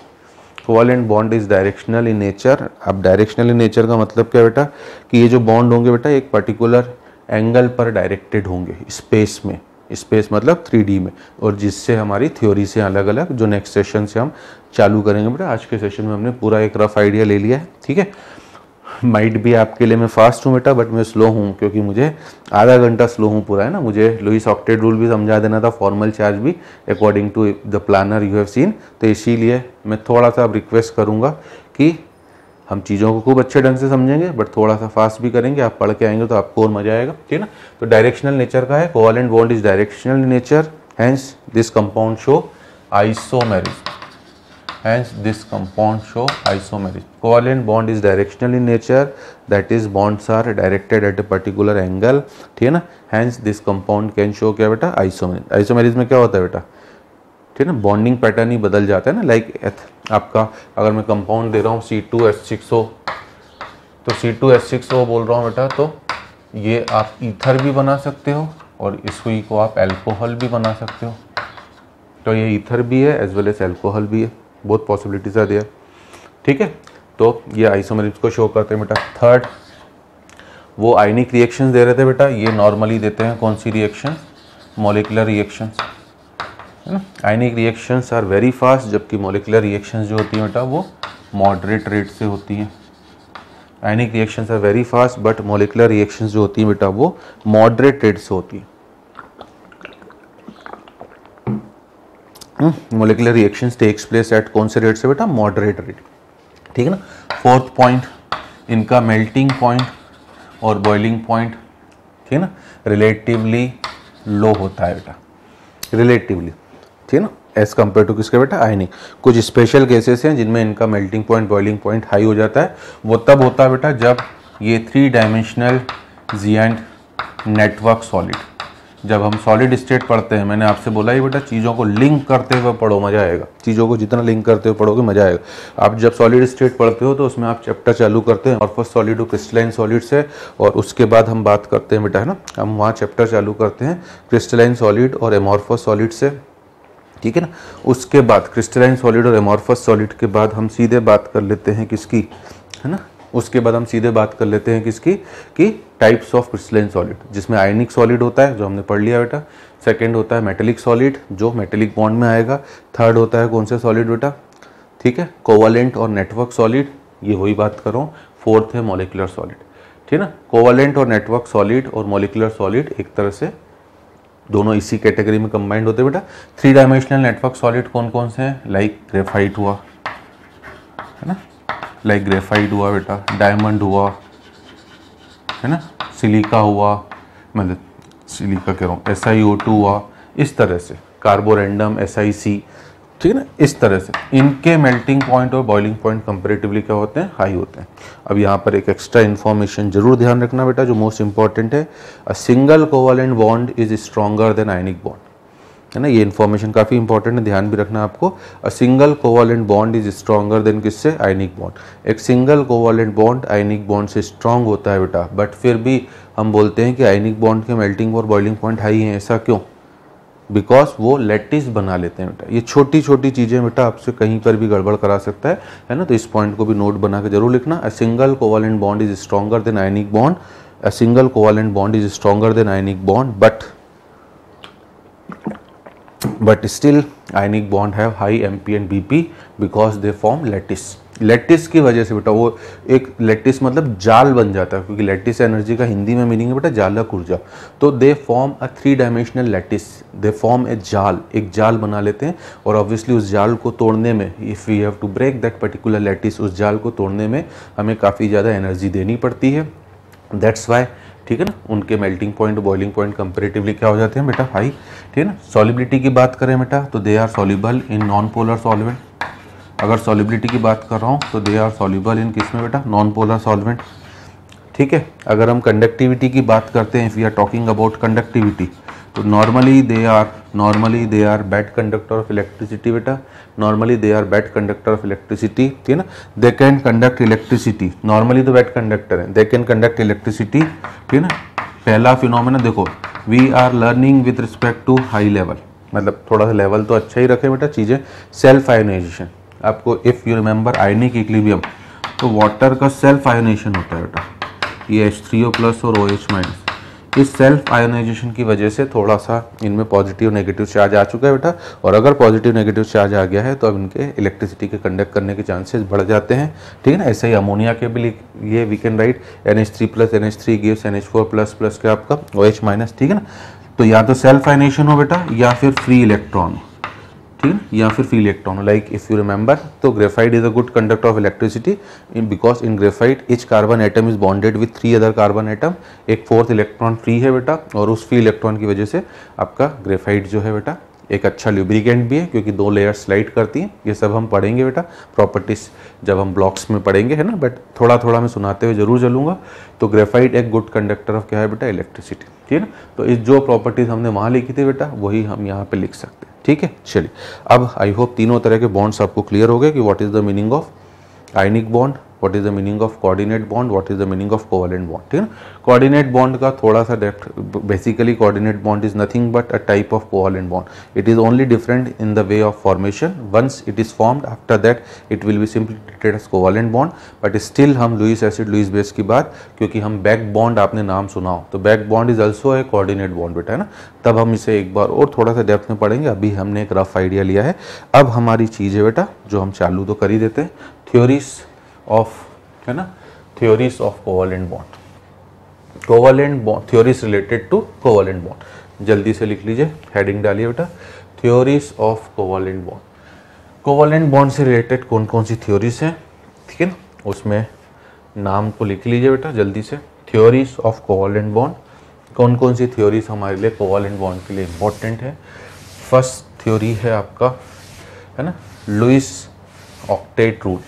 covalent bond is directional in nature अब डायरेक्शनल इन नेचर का मतलब क्या बेटा कि ये जो बॉन्ड होंगे बेटा एक पर्टिकुलर एंगल पर डायरेक्टेड होंगे स्पेस में स्पेस मतलब थ्री में और जिससे हमारी थ्योरी से अलग अलग जो नेक्स्ट सेशन से हम चालू करेंगे बेटा आज के सेशन में हमने पूरा एक रफ आइडिया ले लिया है ठीक है माइट भी आपके लिए मैं फास्ट हूँ बेटा बट मैं स्लो हूँ क्योंकि मुझे आधा घंटा स्लो हूँ पूरा है ना मुझे लुइस ऑक्टेड रूल भी समझा देना था फॉर्मल चार्ज भी according to the planar you have seen तो इसीलिए मैं थोड़ा सा अब रिक्वेस्ट करूँगा कि हम चीज़ों को खूब अच्छे ढंग से समझेंगे बट थोड़ा सा फास्ट भी करेंगे आप पढ़ के आएंगे तो आपको और मज़ा आएगा ठीक है ना तो डायरेक्शनल नेचर का है एंड वॉल्ड is directional nature hence this compound show isomerism hence this compound show isomerism. Covalent bond is directional in nature that is bonds are directed at a particular angle ठीक है ना hence this compound can show क्या बेटा isomerism. Isomerism में क्या होता है बेटा ठीक है ना बॉन्डिंग पैटर्न ही बदल जाता है ना लाइक like, आपका अगर मैं कंपाउंड दे रहा हूँ C two H six O तो C two H six O बोल रहा हूँ बेटा तो ये आप ईथर भी बना सकते हो और इसको को आप एल्कोहल भी बना सकते हो तो ये ईथर भी है एज वेल एज एल्कोहल भी है बहुत पॉसिबिलिटीज आ दिया ठीक है तो ये आइसोमरिप्स को शो करते हैं बेटा थर्ड वो आइनिक रिएक्शन दे रहे थे बेटा ये नॉर्मली देते हैं कौन सी रिएक्शन मोलिकुलर रिएक्शंस है ना ionic reactions are very fast जबकि मोलिकुलर रिएक्शंस जो होती हैं बेटा वो मॉडरेट रेट से होती हैं ionic reactions are very fast but molecular reactions जो होती हैं बेटा वो मॉडरेट रेट से होती हैं molecular reactions takes place at कौन से रेट से बेटा मॉडरेट रेट ठीक है ना फोर्थ पॉइंट इनका मेल्टिंग पॉइंट और बॉइलिंग पॉइंट ठीक है ना रिलेटिवली लो होता है बेटा रिलेटिवली ठीक है ना एज कम्पेयर टू किसके बेटा नहीं कुछ स्पेशल केसेस हैं जिनमें इनका melting point boiling point high हो जाता है वो तब होता है बेटा जब ये three dimensional giant network solid जब हम सॉलिड स्टेट पढ़ते हैं मैंने आपसे बोला ही बेटा चीज़ों को लिंक करते हुए पढ़ो मज़ा आएगा चीज़ों को जितना लिंक करते हुए पढ़ोगे मज़ा आएगा आप जब सॉलिड स्टेट पढ़ते हो तो उसमें आप चैप्टर चालू करते हैं और फर्स्ट सॉलिड क्रिस्टलाइन सॉलिड से और उसके बाद हम बात करते हैं बेटा है ना हम वहाँ चैप्टर चालू करते हैं क्रिस्टलाइन सॉलिड और एमॉर्फस सॉलिड से ठीक है ना उसके बाद क्रिस्टलाइन सॉलिड और एमॉर्फस सॉलिड के बाद हम सीधे बात कर लेते हैं किसकी है ना उसके बाद हम सीधे बात कर लेते हैं किसकी कि टाइप्स ऑफ क्रिस्टलाइन सॉलिड जिसमें आयनिक सॉलिड होता है जो हमने पढ़ लिया बेटा सेकेंड होता है मेटेलिक सॉलिड जो मेटेलिक बॉन्ड में आएगा थर्ड होता है कौन सा सॉलिड बेटा ठीक है कोवालेंट और नेटवर्क सॉलिड ये वही बात कर रहा हूँ फोर्थ है मोलिकुलर सॉलिड ठीक ना कोवालेंट और नेटवर्क सॉलिड और मोलिकुलर सॉलिड एक तरह से दोनों इसी कैटेगरी में कंबाइंड होते हैं बेटा थ्री डायमेंशनल नेटवर्क सॉलिड कौन कौन से हैं लाइक ग्रेफाइट हुआ है ना लाइक ग्रेफाइट हुआ बेटा डायमंड हुआ है ना सिलिका हुआ मतलब सिलिका कह रहा हूँ एस आई ओ टू हुआ इस तरह से कार्बोरेंडम एस आई सी ठीक है ना इस तरह से इनके मेल्टिंग पॉइंट और बॉइलिंग पॉइंट कंपेरेटिवली क्या होते हैं हाई होते हैं अब यहाँ पर एक एक्स्ट्रा इन्फॉर्मेशन जरूर ध्यान रखना बेटा जो मोस्ट इंपॉर्टेंट है a single covalent bond is stronger than ionic bond है ना ये इन्फॉर्मेशन काफ़ी इंपॉर्टेंट है ध्यान भी रखना आपको a single covalent bond is stronger than किससे आइनिक बॉन्ड एक single covalent bond ionic bond से स्ट्रांग होता है बेटा बट फिर भी हम बोलते हैं कि आइनिक बॉन्ड के मेल्टिंग और बॉइलिंग पॉइंट हाई है ऐसा क्यों बिकॉज वो लेटिस बना लेते हैं बेटा ये छोटी छोटी चीज़ें बेटा आपसे कहीं पर भी गड़बड़ करा सकता है है ना तो इस पॉइंट को भी नोट बना के जरूर लिखना a single covalent bond is stronger than ionic bond a single covalent bond is stronger than ionic bond but but still ionic bond have high MP and BP because they form lattice. Lattice की वजह से बेटा वो एक lettuce मतलब जाल बन जाता है क्योंकि लेटिस एनर्जी का हिंदी में मीनिंग है बेटा जालक ऊर्जा तो they form a three dimensional lattice they form a जाल एक जाल बना लेते हैं और ऑब्वियसली उस जाल को तोड़ने में if you have to break that particular lattice उस जाल को तोड़ने में हमें काफ़ी ज़्यादा एनर्जी देनी पड़ती है दैट्स वाई ठीक है ना उनके melting point boiling point comparatively क्या हो जाते हैं बेटा हाई ठीक है ना सॉलिबिलिटी की बात करें बेटा तो they are soluble in non polar solvent अगर सॉलिबिलिटी की बात कर रहा हूँ तो दे आर सॉलिबल इन किस में बेटा नॉन पोलर सॉल्वेंट ठीक है अगर हम कंडक्टिविटी की बात करते हैं if we are talking about conductivity तो normally they are normally they are bad conductor of electricity बेटा normally they are bad conductor of electricity ठीक है ना they can conduct electricity normally तो बैड कंडक्टर है दे कैन कंडक्ट इलेक्ट्रिसिटी ठीक है ना पहला फिनोमेना देखो we are learning with respect to high level मतलब थोड़ा सा लेवल तो अच्छा ही रखे बेटा चीज़ें सेल्फ आयोनाइजेशन आपको if you remember ionic equilibrium तो वाटर का सेल्फ आयोनेशन होता है बेटा ये एच थ्री ओ प्लस और ओ एच माइनस इस सेल्फ आयोनाइजेशन की वजह से थोड़ा सा इनमें पॉजिटिव नेगेटिव चार्ज आ चुका है बेटा और अगर पॉजिटिव नेगेटिव चार्ज आ गया है तो अब इनके इलेक्ट्रिसिटी के कंडक्ट करने के चांसेस बढ़ जाते हैं ठीक है ना ऐसे ही अमोनिया के भी ये we can write N H three plus N H three gives N H four plus plus क्या आपका ओ एच माइनस ठीक है ना तो या तो सेल्फ आइनेशन हो बेटा या फिर फ्री इलेक्ट्रॉन ठीक है या फिर free electron like if you remember तो graphite is a good conductor of electricity because in graphite each carbon atom is bonded with three other carbon atom एक फोर्थ इलेक्ट्रॉन फ्री है बेटा और उस फ्री इलेक्ट्रॉन की वजह से आपका ग्रेफाइट जो है बेटा एक अच्छा ल्यूब्रिकेंट भी है क्योंकि दो लेयर स्लाइड करती हैं ये सब हम पढ़ेंगे बेटा प्रॉपर्टीज जब हम ब्लॉक्स में पढ़ेंगे है ना बट थोड़ा थोड़ा मैं सुनाते हुए जरूर चलूंगा तो ग्रेफाइट एक गुड कंडक्टर ऑफ क्या है बेटा इलेक्ट्रिसिटी ठीक है ना तो इस जो प्रॉपर्टीज़ हमने वहाँ लिखी थी बेटा वही हम यहाँ पर लिख सकते हैं ठीक है चलिए अब आई होप तीनों तरह के बॉन्ड्स आपको क्लियर हो गए कि what is the meaning of ionic bond what is the meaning of coordinate bond what is the meaning of covalent bond ठीक है कोऑर्डिनेट बॉन्ड का थोड़ा सा depth basically coordinate bond is nothing but a type of covalent bond it is only different in the way of formation once it is formed after that it will be simply treated as covalent bond but still हम Louis acid Lewis base की बात क्योंकि हम back bond आपने नाम सुना हो तो back bond is also a coordinate bond बेटा है ना तब हम इसे एक बार और थोड़ा सा डेप्थ में पढ़ेंगे अभी हमने एक रफ आइडिया लिया है अब हमारी चीज़ है बेटा जो हम चालू तो कर ही देते हैं थ्योरीज ऑफ़ है ना theories and bond bond covalent bond theories related to covalent bond जल्दी से लिख लीजिए हेडिंग डालिए बेटा theories of covalent bond covalent bond से रिलेटेड कौन कौन सी थ्योरीज हैं ठीक है ना उसमें नाम को लिख लीजिए बेटा जल्दी से थ्योरीज ऑफ कोवालेंट बॉन्ड कौन कौन सी थ्योरीज हमारे लिए कोवालेंट बॉन्ड के लिए इंपॉर्टेंट है फर्स्ट थ्योरी है आपका है ना लुइस ऑक्टेट रूल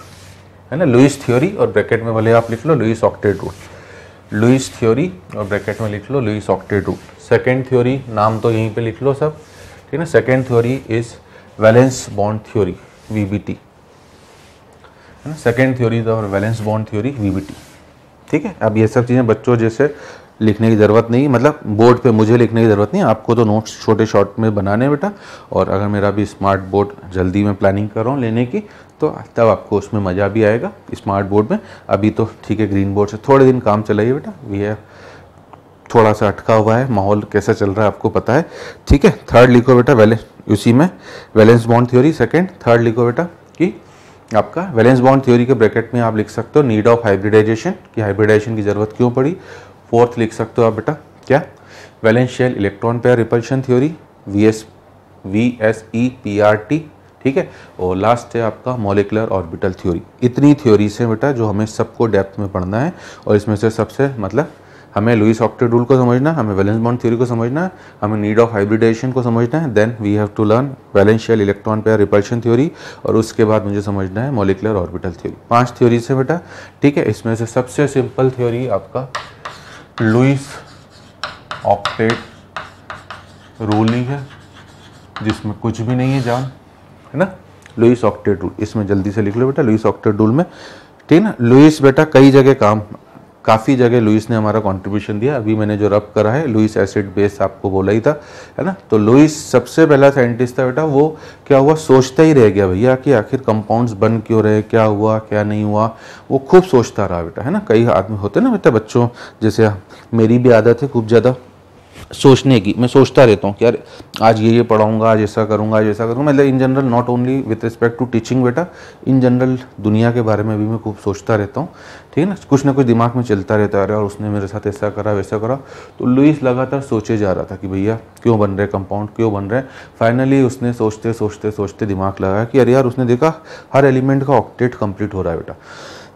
है ना लुइस थ्योरी और ब्रैकेट में भले आप लिख लो Lewis octet rule Lewis theory और ब्रैकेट में लिख लो Lewis octet rule second theory नाम तो यहीं पे लिख लो सब ठीक है ना second theory is valence bond theory VBT है ना सेकेंड थ्योरी और वैलेंस बॉन्ड थ्योरी वीबीटी ठीक है अब ये सब चीज़ें बच्चों जैसे लिखने की ज़रूरत नहीं मतलब बोर्ड पे मुझे लिखने की ज़रूरत नहीं आपको तो नोट्स छोटे शॉर्ट में बनाने बेटा और अगर मेरा भी स्मार्ट बोर्ड जल्दी मैं प्लानिंग कर रहा हूँ लेने की तो तब आपको उसमें मज़ा भी आएगा स्मार्ट बोर्ड में अभी तो ठीक है ग्रीन बोर्ड से थोड़े दिन काम चलाइए बेटा वी है थोड़ा सा अटका हुआ है माहौल कैसा चल रहा है आपको पता है ठीक है थर्ड लिखो बेटा वैलेंस उसी में valence bond theory second third लिखो बेटा कि आपका वैलेंस बॉन्ड थ्योरी के ब्रैकेट में आप लिख सकते हो नीड ऑफ हाइब्रिडाइजेशन कि हाइब्रिडाइजेशन की ज़रूरत क्यों पड़ी फोर्थ लिख सकते हो आप बेटा क्या valence shell electron pair repulsion theory V S V S E P R T ठीक है और लास्ट है आपका मोलिकुलर ऑर्बिटल थ्योरी इतनी थ्योरीज हैं बेटा जो हमें सबको डेप्थ में पढ़ना है और इसमें से सबसे मतलब हमें लुइस ऑक्टेड रूल को समझना हमें वैलेंस बॉन्ड थ्योरी को समझना है हमें नीड ऑफ हाइब्रिडेशन को समझना है then we have to learn valence shell electron pair repulsion theory और उसके बाद मुझे समझना है मोलिकुलर ऑर्बिटल थ्योरी पांच थ्योरी से बेटा ठीक है इसमें से सबसे सिंपल थ्योरी आपका लुइस ऑक्टेड रूल ही है जिसमें कुछ भी नहीं है जान है ना लुइस ऑक्टेट रूल इसमें जल्दी से लिख लो बेटा लुइस ऑक्टेट रूल में ठीक है ना लुइस बेटा कई जगह काम काफ़ी जगह लुइस ने हमारा कंट्रीब्यूशन दिया अभी मैंने जो रब करा है लुइस एसिड बेस आपको बोला ही था है ना तो लुइस सबसे पहला साइंटिस्ट था बेटा वो क्या हुआ सोचता ही रह गया भैया कि आखिर कंपाउंड्स बन क्यों रहे क्या हुआ क्या नहीं हुआ वो खूब सोचता रहा बेटा है ना कई आदमी होते ना बेटा बच्चों जैसे मेरी भी आदत है खूब ज़्यादा सोचने की मैं सोचता रहता हूँ कि यार आज ये ये पढ़ाऊँगा आज ऐसा करूँगा आज ऐसा करूँगा मतलब in general not only with respect to teaching बेटा इन जनरल दुनिया के बारे में भी मैं खूब सोचता रहता हूँ ठीक है ना कुछ ना कुछ दिमाग में चलता रहता है अरे और उसने मेरे साथ ऐसा करा वैसा करा तो लुइस लगातार सोचे जा रहा था कि भैया क्यों बन रहे कंपाउंड क्यों बन रहे फाइनली उसने सोचते सोचते सोचते दिमाग लगाया कि अरे यार उसने देखा हर एलिमेंट का ऑक्टेट कंप्लीट हो रहा है बेटा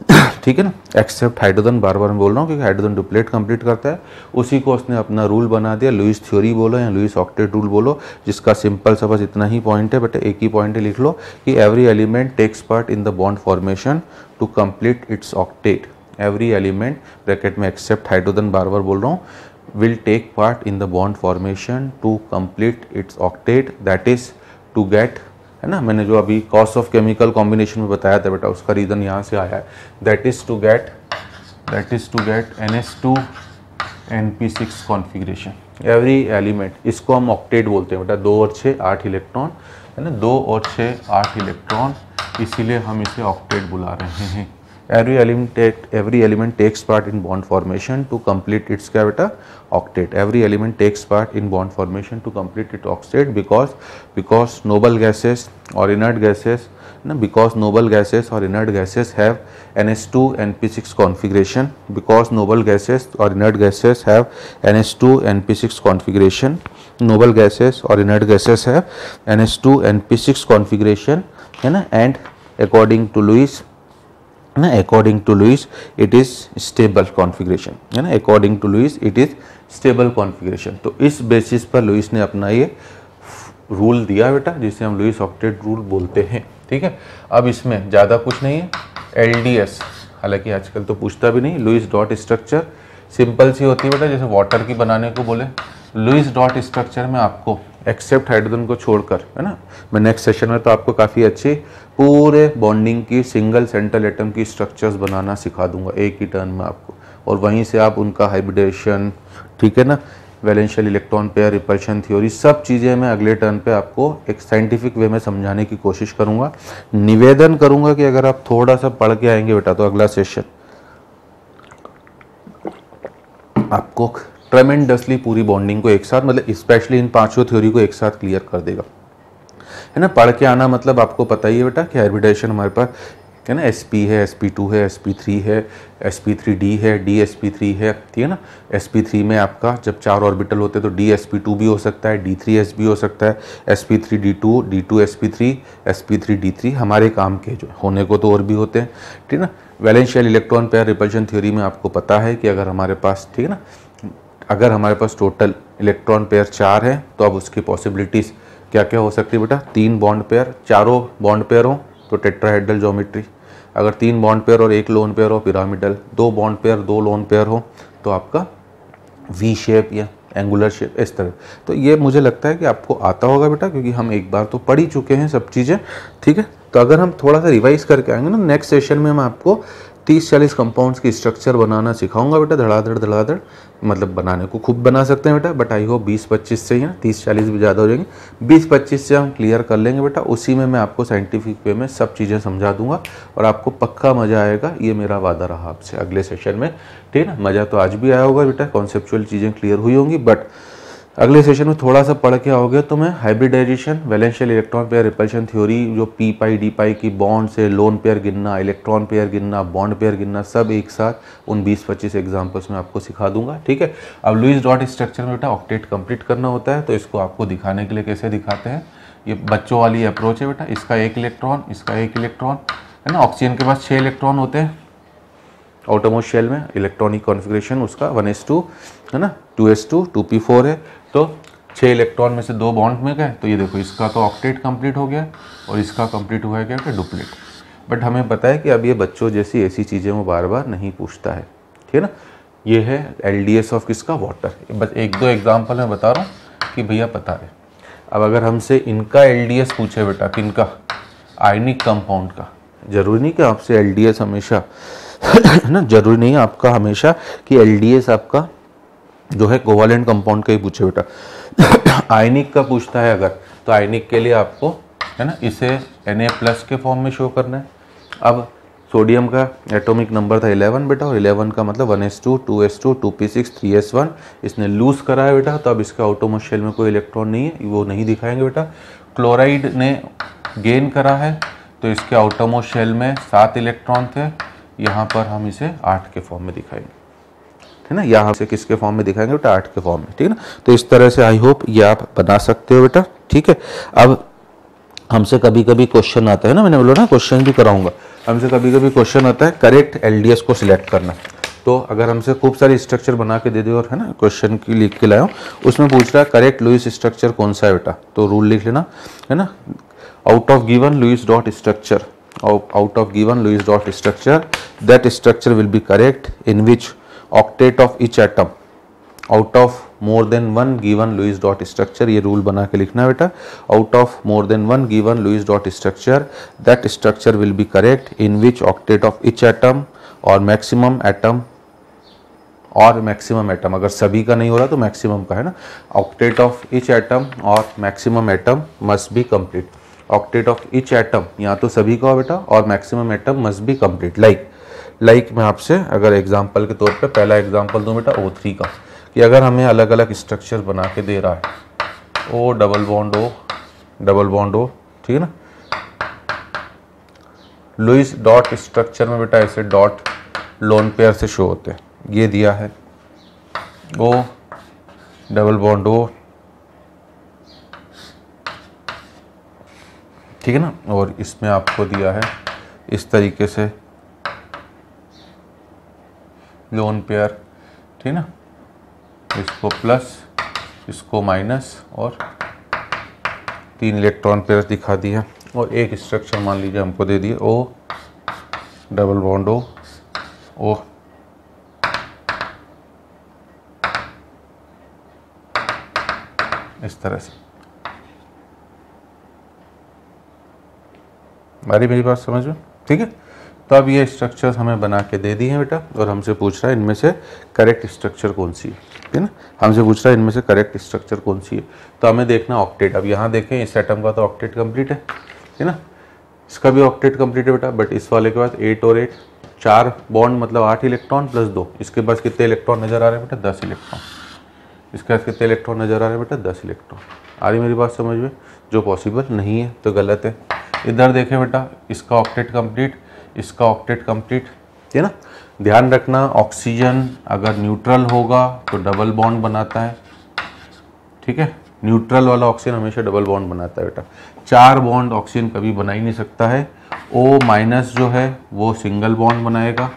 ठीक है ना एक्सेप्ट हाइड्रोजन बार बार मैं बोल रहा हूँ क्योंकि हाइड्रोजन डुप्लेट कंप्लीट करता है उसी को उसने अपना रूल बना दिया लुइस थ्योरी बोलो या लुइस ऑक्टेट रूल बोलो जिसका सिंपल सा बस इतना ही पॉइंट है बट एक ही पॉइंट है लिख लो कि every element takes part in the bond formation to complete its octet every element bracket में एक्सेप्ट हाइड्रोजन बार बार बोल रहा हूँ will take part in the bond formation to complete its octet that is to get है ना मैंने जो अभी कॉस्ट ऑफ केमिकल कॉम्बिनेशन में बताया था बेटा उसका रीज़न यहाँ से आया है that is to get that is to get N S two N P six configuration every element इसको हम ऑक्टेट बोलते हैं बेटा दो और छः आठ इलेक्ट्रॉन है ना दो और छः आठ इलेक्ट्रॉन इसीलिए हम इसे ऑक्टेट बुला रहे हैं every element every element takes part in bond formation to complete its क्या बेटा octet. Every element takes part in bond formation to complete its octet because because noble gases or inert gases no, because noble gases or inert gases have ns 2 NP6 configuration because noble gases or inert gases have ns 2 NP6 configuration noble gases or inert gases have ns 2 NP6 configuration you know, and according to Lewis है ना according to Lewis it is stable configuration है ना according to Lewis it is stable configuration तो इस basis पर Louis ने अपना ये रूल दिया बेटा जिसे हम लुइस ऑक्टेट रूल बोलते हैं ठीक है अब इसमें ज़्यादा कुछ नहीं है एल हालांकि आजकल तो पूछता भी नहीं लुइस डॉट स्ट्रक्चर सिंपल सी होती है बेटा जैसे वाटर की बनाने को बोले लुइस डॉट स्ट्रक्चर में आपको एक्सेप्ट हाइड्रोजन को छोड़कर है ना मैं नेक्स्ट सेशन में तो आपको काफ़ी अच्छे पूरे बॉन्डिंग की सिंगल सेंट्रल एटम की स्ट्रक्चर्स बनाना सिखा दूंगा एक ही टर्न में आपको और वहीं से आप उनका हाइब्रिडेशन ठीक है ना valence shell electron pair repulsion theory सब चीज़ें मैं अगले टर्न पे आपको एक साइंटिफिक वे में समझाने की कोशिश करूँगा निवेदन करूँगा कि अगर आप थोड़ा सा पढ़ के आएंगे बेटा तो अगला सेशन आपको ट्रेमेंडसली पूरी बॉन्डिंग को एक साथ मतलब स्पेशली इन पांचों थ्योरी को एक साथ क्लियर कर देगा है ना पढ़ के आना मतलब आपको पता ही है बेटा कि हाइब्रिडाइजेशन हमारे पास है ना एस पी है एस पी टू है एस पी थ्री है एस पी थ्री डी है डी एस पी थ्री है ठीक है ना एस पी थ्री में आपका जब चार ऑर्बिटल होते हैं तो डी एस पी टू भी हो सकता है डी थ्री एस भी हो सकता है s p three d two d two s p three s p three d three हमारे काम के जो होने को तो और भी होते हैं ठीक है ना valence shell electron pair repulsion theory में आपको पता है कि अगर हमारे पास ठीक है ना अगर हमारे पास टोटल इलेक्ट्रॉन पेयर चार है तो अब उसकी पॉसिबिलिटीज़ क्या क्या हो सकती है बेटा तीन बॉन्ड पेयर चारों बॉन्ड पेयर हो तो टेट्राहेड्रल ज्योमेट्री अगर तीन बॉन्ड पेयर और एक लोन पेयर हो पिरामिडल दो बॉन्ड पेयर दो लोन पेयर हो तो आपका वी शेप या एंगुलर शेप इस तरह तो ये मुझे लगता है कि आपको आता होगा बेटा क्योंकि हम एक बार तो पढ़ ही चुके हैं सब चीज़ें ठीक है तो अगर हम थोड़ा सा रिवाइज करके आएंगे ना नेक्स्ट सेशन में हम आपको तीस चालीस कंपाउंड्स की स्ट्रक्चर बनाना सिखाऊंगा बेटा धड़ाधड़ धड़ाधड़ मतलब बनाने को खूब बना सकते हैं बेटा बट आई होप बीस पच्चीस से या तीस चालीस भी ज़्यादा हो जाएंगे बीस पच्चीस से हम क्लियर कर लेंगे बेटा उसी में मैं आपको साइंटिफिक वे में सब चीज़ें समझा दूंगा और आपको पक्का मज़ा आएगा ये मेरा वादा रहा आपसे अगले सेशन में ठीक है ना मज़ा तो आज भी आया होगा बेटा कॉन्सेप्चुअल चीज़ें क्लियर हुई होंगी बट अगले सेशन में थोड़ा सा पढ़ के आओगे तो मैं hybridization valence shell electron pair repulsion theory जो पी पाई डी पाई की बॉन्ड से लोन पेयर गिनना इलेक्ट्रॉन पेयर गिनना बॉन्ड पेयर गिनना सब एक साथ उन 20-25 एग्जाम्पल्स में आपको सिखा दूंगा ठीक है अब लुइस डॉट स्ट्रक्चर में बेटा ऑक्टेट कंप्लीट करना होता है तो इसको आपको दिखाने के लिए कैसे दिखाते हैं ये बच्चों वाली अप्रोच है बेटा इसका एक इलेक्ट्रॉन इसका एक इलेक्ट्रॉन है ना ऑक्सीजन के पास छः इलेक्ट्रॉन होते हैं ऑटोमोशियल शेल में इलेक्ट्रॉनिक कॉन्फिग्रेशन उसका वन एस टू है ना two s two two p four है तो छः इलेक्ट्रॉन में से दो बॉन्ड में गए तो ये देखो इसका तो ऑक्टेट कंप्लीट हो गया और इसका कंप्लीट हुआ है क्या डुप्लेट बट हमें पता है कि अब ये बच्चों जैसी ऐसी चीज़ें वो बार बार नहीं पूछता है ठीक है ना ये है एल डी एस ऑफ किसका वाटर बस एक दो एग्जाम्पल मैं बता रहा हूँ कि भैया पता है अब अगर हमसे इनका एल डी एस पूछे बेटा किनका आयनिक कंपाउंड का ज़रूरी नहीं कि आपसे एल डी एस हमेशा है ना जरूरी नहीं है आपका हमेशा कि एल आपका जो है कोवालेंट कंपाउंड का ही पूछे बेटा आयनिक का पूछता है अगर तो आयनिक के लिए आपको है ना इसे एन प्लस के फॉर्म में शो करना है अब सोडियम का एटॉमिक नंबर था 11 बेटा और 11 का मतलब 1s2, 2s2, 2p6, 3s1 इसने लूज करा है बेटा तो अब इसके ऑटोमोशेल में कोई इलेक्ट्रॉन नहीं है वो नहीं दिखाएंगे बेटा क्लोराइड ने गेन करा है तो इसके ऑटोमोशेल में सात इलेक्ट्रॉन थे यहाँ पर हम इसे आठ के फॉर्म में दिखाएंगे है ना यहाँ से किसके फॉर्म में दिखाएंगे बेटा आठ के फॉर्म में ठीक है ना तो इस तरह से आई होप ये आप बना सकते हो बेटा ठीक है अब हमसे कभी कभी क्वेश्चन आता है ना मैंने बोला ना क्वेश्चन भी कराऊंगा हमसे कभी कभी क्वेश्चन आता है करेक्ट एल को सिलेक्ट करना तो अगर हमसे खूब सारे स्ट्रक्चर बना के दे दे और है ना क्वेश्चन की लिख के लाया उसमें पूछ रहा है करेक्ट लुइस स्ट्रक्चर कौन सा है बेटा तो रूल लिख लेना है ना out of given Lewis dot structure out of given Lewis dot structure that structure will be correct in which octet of each atom out of more than one given Lewis dot structure, ये rule बना के लिखना बेटा out of more than one given Lewis dot structure, that structure will be correct in which octet of each atom or maximum atom और maximum atom अगर सभी का नहीं हो रहा तो मैक्सिमम का है ना ऑक्टेट ऑफ इच एटम और maximum atom must be complete octet of each atom यहाँ तो सभी का हो बेटा और maximum atom must be complete like like मैं आपसे अगर एग्जाम्पल के तौर पर पहला एग्जाम्पल दूँ बेटा ओ थ्री का कि अगर हमें अलग अलग स्ट्रक्चर बना के दे रहा है O double bond O double bond O ठीक है ना लुइस डॉट स्ट्रक्चर में बेटा ऐसे डॉट लोन पेयर से शो होते हैं ये दिया है ओ डबल बॉन्ड ओ ठीक है ना और इसमें आपको दिया है इस तरीके से लोन पेयर ठीक ना इसको प्लस इसको माइनस और तीन इलेक्ट्रॉन पेयर दिखा दिया और एक स्ट्रक्चर मान लीजिए हमको दे दिए ओ डबल बॉन्ड ओ ओ इस तरह से हमारी मेरी बात समझ में ठीक है तो अब ये स्ट्रक्चर हमें बना के दे दी हैं बेटा और हमसे पूछ रहा है इनमें से करेक्ट स्ट्रक्चर कौन सी है ठीक है ना हमसे पूछ रहा है इनमें से करेक्ट स्ट्रक्चर कौन सी है तो हमें देखना ऑक्टेट अब यहाँ देखें इस एटम का तो ऑक्टेट कंप्लीट है ठीक है ना इसका भी ऑक्टेट कंप्लीट है बेटा बट इस वाले के पास एट और एट चार बॉन्ड मतलब आठ इलेक्ट्रॉन प्लस दो इसके पास कितने इलेक्ट्रॉन नज़र आ रहे हैं बेटा दस इलेक्ट्रॉन इसके पास कितने इलेक्ट्रॉन नज़र आ रहे हैं बेटा दस इलेक्ट्रॉन आ रही मेरी बात समझ में जो पॉसिबल नहीं है तो गलत है इधर देखें बेटा इसका ऑक्टेट कंप्लीट इसका ऑक्टेट कंप्लीट है ना ध्यान रखना ऑक्सीजन अगर न्यूट्रल होगा तो डबल बॉन्ड बनाता है ठीक है न्यूट्रल वाला ऑक्सीजन हमेशा डबल बॉन्ड बनाता है बेटा चार बॉन्ड ऑक्सीजन कभी बना ही नहीं सकता है ओ माइनस जो है वो सिंगल बॉन्ड बनाएगा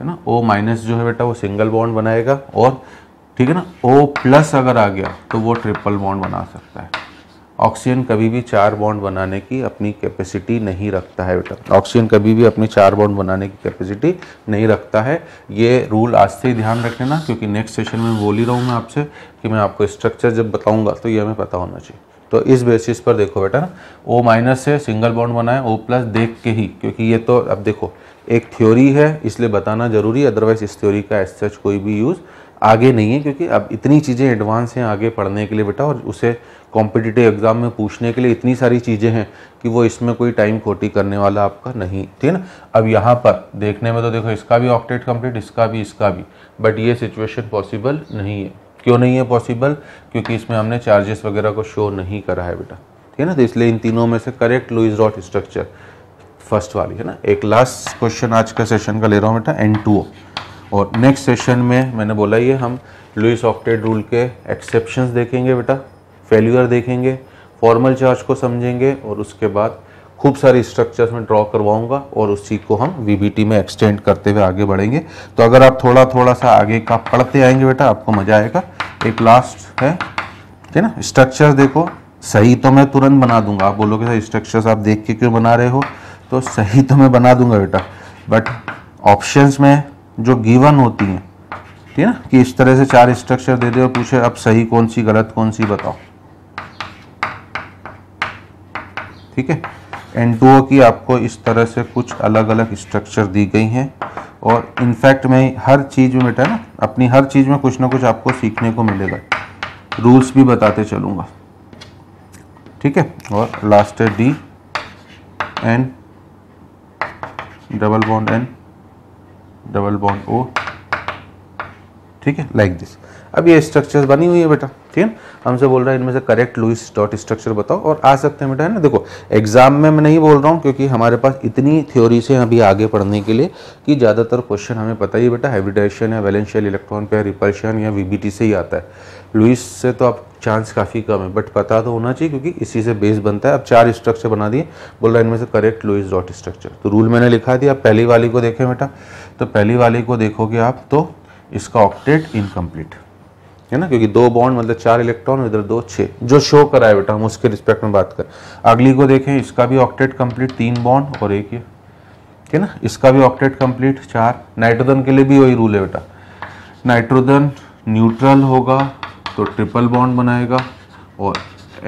है ना ओ माइनस जो है बेटा वो सिंगल बॉन्ड बनाएगा और ठीक है ना ओ प्लस अगर आ गया तो वो ट्रिपल बॉन्ड बना सकता है ऑक्सीजन कभी भी चार बॉन्ड बनाने की अपनी कैपेसिटी नहीं रखता है बेटा ऑक्सीजन कभी भी अपनी चार बॉन्ड बनाने की कैपेसिटी नहीं रखता है ये रूल आज से ही ध्यान रख लेना क्योंकि नेक्स्ट सेशन में बोल ही रहा हूँ मैं आपसे कि मैं आपको स्ट्रक्चर जब बताऊँगा तो ये हमें पता होना चाहिए तो इस बेसिस पर देखो बेटा ना ओ माइनस से सिंगल बॉन्ड बनाए ओ प्लस देख के ही क्योंकि ये तो अब देखो एक थ्योरी है इसलिए बताना जरूरी है अदरवाइज इस थ्योरी का एस सच कोई भी यूज़ आगे नहीं है क्योंकि अब इतनी चीज़ें एडवांस हैं आगे पढ़ने के लिए बेटा और उसे कॉम्पिटिटिव एग्ज़ाम में पूछने के लिए इतनी सारी चीज़ें हैं कि वो इसमें कोई टाइम खोटी करने वाला आपका नहीं ठीक है ना अब यहाँ पर देखने में तो देखो इसका भी ऑक्टेट कंप्लीट इसका भी इसका भी बट ये सिचुएशन पॉसिबल नहीं है क्यों नहीं है पॉसिबल क्योंकि इसमें हमने चार्जेस वगैरह को शो नहीं करा है बेटा ठीक है ना तो इसलिए इन तीनों में से correct Lewis dot structure first वाली है ना एक लास्ट क्वेश्चन आज का सेशन का ले रहा हूँ बेटा एन टू और नेक्स्ट सेशन में मैंने बोला ये हम लुइस ऑक्टेड रूल के एक्सेप्शन देखेंगे बेटा फेल्यूर देखेंगे फॉर्मल चार्ज को समझेंगे और उसके बाद खूब सारी स्ट्रक्चर्स में ड्रॉ करवाऊंगा और उस चीज़ को हम वी में एक्सटेंड करते हुए आगे बढ़ेंगे तो अगर आप थोड़ा थोड़ा सा आगे का पढ़ते आएंगे बेटा आपको मज़ा आएगा एक लास्ट है ठीक है ना स्ट्रक्चर देखो सही तो मैं तुरंत बना दूंगा आप बोलोगे सर स्ट्रक्चर्स आप देख के क्यों बना रहे हो तो सही तो मैं बना दूंगा बेटा बट ऑप्शंस में जो गिवन होती हैं ठीक है ना कि इस तरह से चार स्ट्रक्चर दे दे और पूछे अब सही कौन सी गलत कौन सी बताओ ठीक है एंडुओ की आपको इस तरह से कुछ अलग अलग स्ट्रक्चर दी गई हैं और इनफैक्ट में हर चीज़ में बेटा ना अपनी हर चीज़ में कुछ ना कुछ आपको सीखने को मिलेगा रूल्स भी बताते चलूँगा ठीक है और लास्ट है D N double bond N double bond O ठीक है लाइक दिस अब ये स्ट्रक्चर्स बनी हुई है बेटा ठीक है हमसे बोल रहा है इनमें से करेक्ट लुइस डॉट स्ट्रक्चर बताओ और आ सकते हैं बेटा है ना देखो एग्जाम में मैं नहीं बोल रहा हूँ क्योंकि हमारे पास इतनी थ्योरी से अभी आगे पढ़ने के लिए कि ज़्यादातर क्वेश्चन हमें पता ही बेटा हाइब्रिडाइजेशन या वैलेंशियल इलेक्ट्रॉन पे रिपल्शन या वी से ही आता है लुइस से तो आप चांस काफ़ी कम है बट पता तो होना चाहिए क्योंकि इसी से बेस बनता है अब चार स्ट्रक्चर बना दिए बोल रहा है इनमें से करेक्ट लुइस डॉट स्ट्रक्चर तो रूल मैंने लिखा दिया आप पहली वाली को देखें बेटा तो पहली वाली को देखोगे आप तो इसका ऑक्टेट इनकम्प्लीट है ना क्योंकि दो बॉन्ड मतलब चार इलेक्ट्रॉन इधर दो छः जो शो कराए बेटा हम उसके रिस्पेक्ट में बात करें अगली को देखें इसका भी ऑक्टेट कंप्लीट तीन बॉन्ड और एक ये ठीक है ना इसका भी ऑक्टेट कंप्लीट चार नाइट्रोजन के लिए भी वही रूल है बेटा नाइट्रोजन न्यूट्रल होगा तो ट्रिपल बॉन्ड बनाएगा और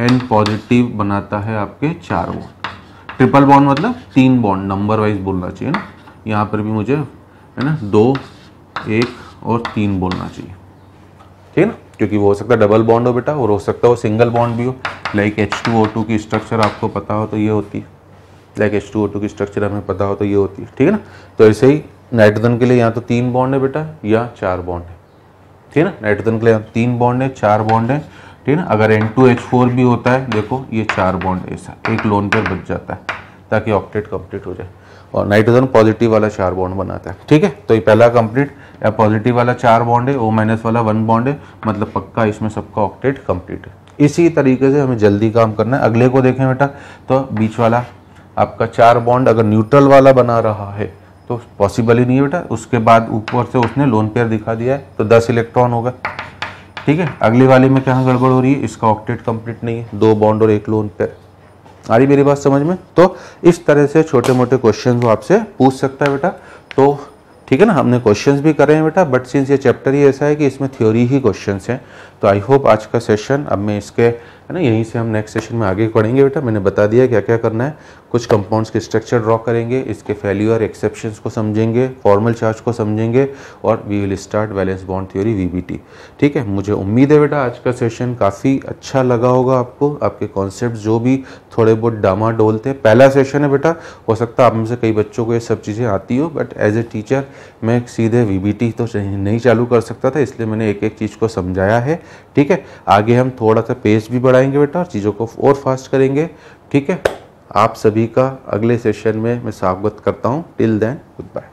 एन पॉजिटिव बनाता है आपके चार बॉन्ड ट्रिपल बॉन्ड मतलब तीन बॉन्ड नंबर वाइज बोलना चाहिए ना यहाँ पर भी मुझे है ना दो एक और तीन बोलना चाहिए ठीक है ना क्योंकि वो हो सकता है डबल बॉन्ड हो बेटा और हो सकता है वो सिंगल बॉन्ड भी हो like H two O two की स्ट्रक्चर आपको पता हो तो ये होती है like H two O two की स्ट्रक्चर हमें पता हो तो ये होती है ठीक है ना तो ऐसे ही नाइट्रोजन के लिए यहाँ तो तीन बॉन्ड है बेटा या चार बॉन्ड है ठीक है ना नाइट्रोजन के लिए तो तीन बॉन्ड है चार बॉन्ड है ठीक है ना अगर एन टू एच फोर भी होता है देखो ये चार बॉन्ड ऐसा एक लोन पर बच जाता है ताकि ऑक्टेट कंप्लीट हो जाए और नाइट्रोजन पॉजिटिव वाला चार बॉन्ड बनाता है ठीक है तो ये पहला कंप्लीट या पॉजिटिव वाला चार बॉन्ड है ओ माइनस वाला वन बॉन्ड है मतलब पक्का इसमें सबका ऑक्टेट कंप्लीट है इसी तरीके से हमें जल्दी काम करना है अगले को देखें बेटा तो बीच वाला आपका चार बॉन्ड अगर न्यूट्रल वाला बना रहा है तो पॉसिबल ही नहीं है बेटा उसके बाद ऊपर से उसने लोन पेयर दिखा दिया है तो दस इलेक्ट्रॉन होगा ठीक है अगले वाले में क्या गड़बड़ हो रही है इसका ऑक्टेट कंप्लीट नहीं है दो बॉन्ड और एक लोन पेयर आ रही मेरी बात समझ में तो इस तरह से छोटे मोटे क्वेश्चन वो आपसे पूछ सकता है बेटा तो ठीक है ना हमने क्वेश्चंस भी करे हैं बेटा बट सिंस ये चैप्टर ही ऐसा है कि इसमें थ्योरी ही क्वेश्चंस हैं तो आई होप आज का सेशन अब मैं इसके है ना यहीं से हम नेक्स्ट सेशन में आगे बढ़ेंगे बेटा मैंने बता दिया क्या क्या करना है कुछ कंपाउंड्स के स्ट्रक्चर ड्रॉ करेंगे इसके फेल्यूअर एक्सेप्शन को समझेंगे फॉर्मल चार्ज को समझेंगे और we will start valence bond theory वी ठीक है मुझे उम्मीद है बेटा आज का सेशन काफ़ी अच्छा लगा होगा आपको आपके कॉन्सेप्ट जो भी थोड़े बहुत डामा डोल थे पहला सेशन है बेटा हो सकता है आप में से कई बच्चों को ये सब चीज़ें आती हो बट एज ए टीचर मैं सीधे वी तो नहीं चालू कर सकता था इसलिए मैंने एक एक चीज़ को समझाया है ठीक है आगे हम थोड़ा सा पेज भी बढ़ा लाएंगे बेटा चीज़ों को और फास्ट करेंगे ठीक है आप सभी का अगले सेशन में मैं स्वागत करता हूँ टिल देन गुड बाय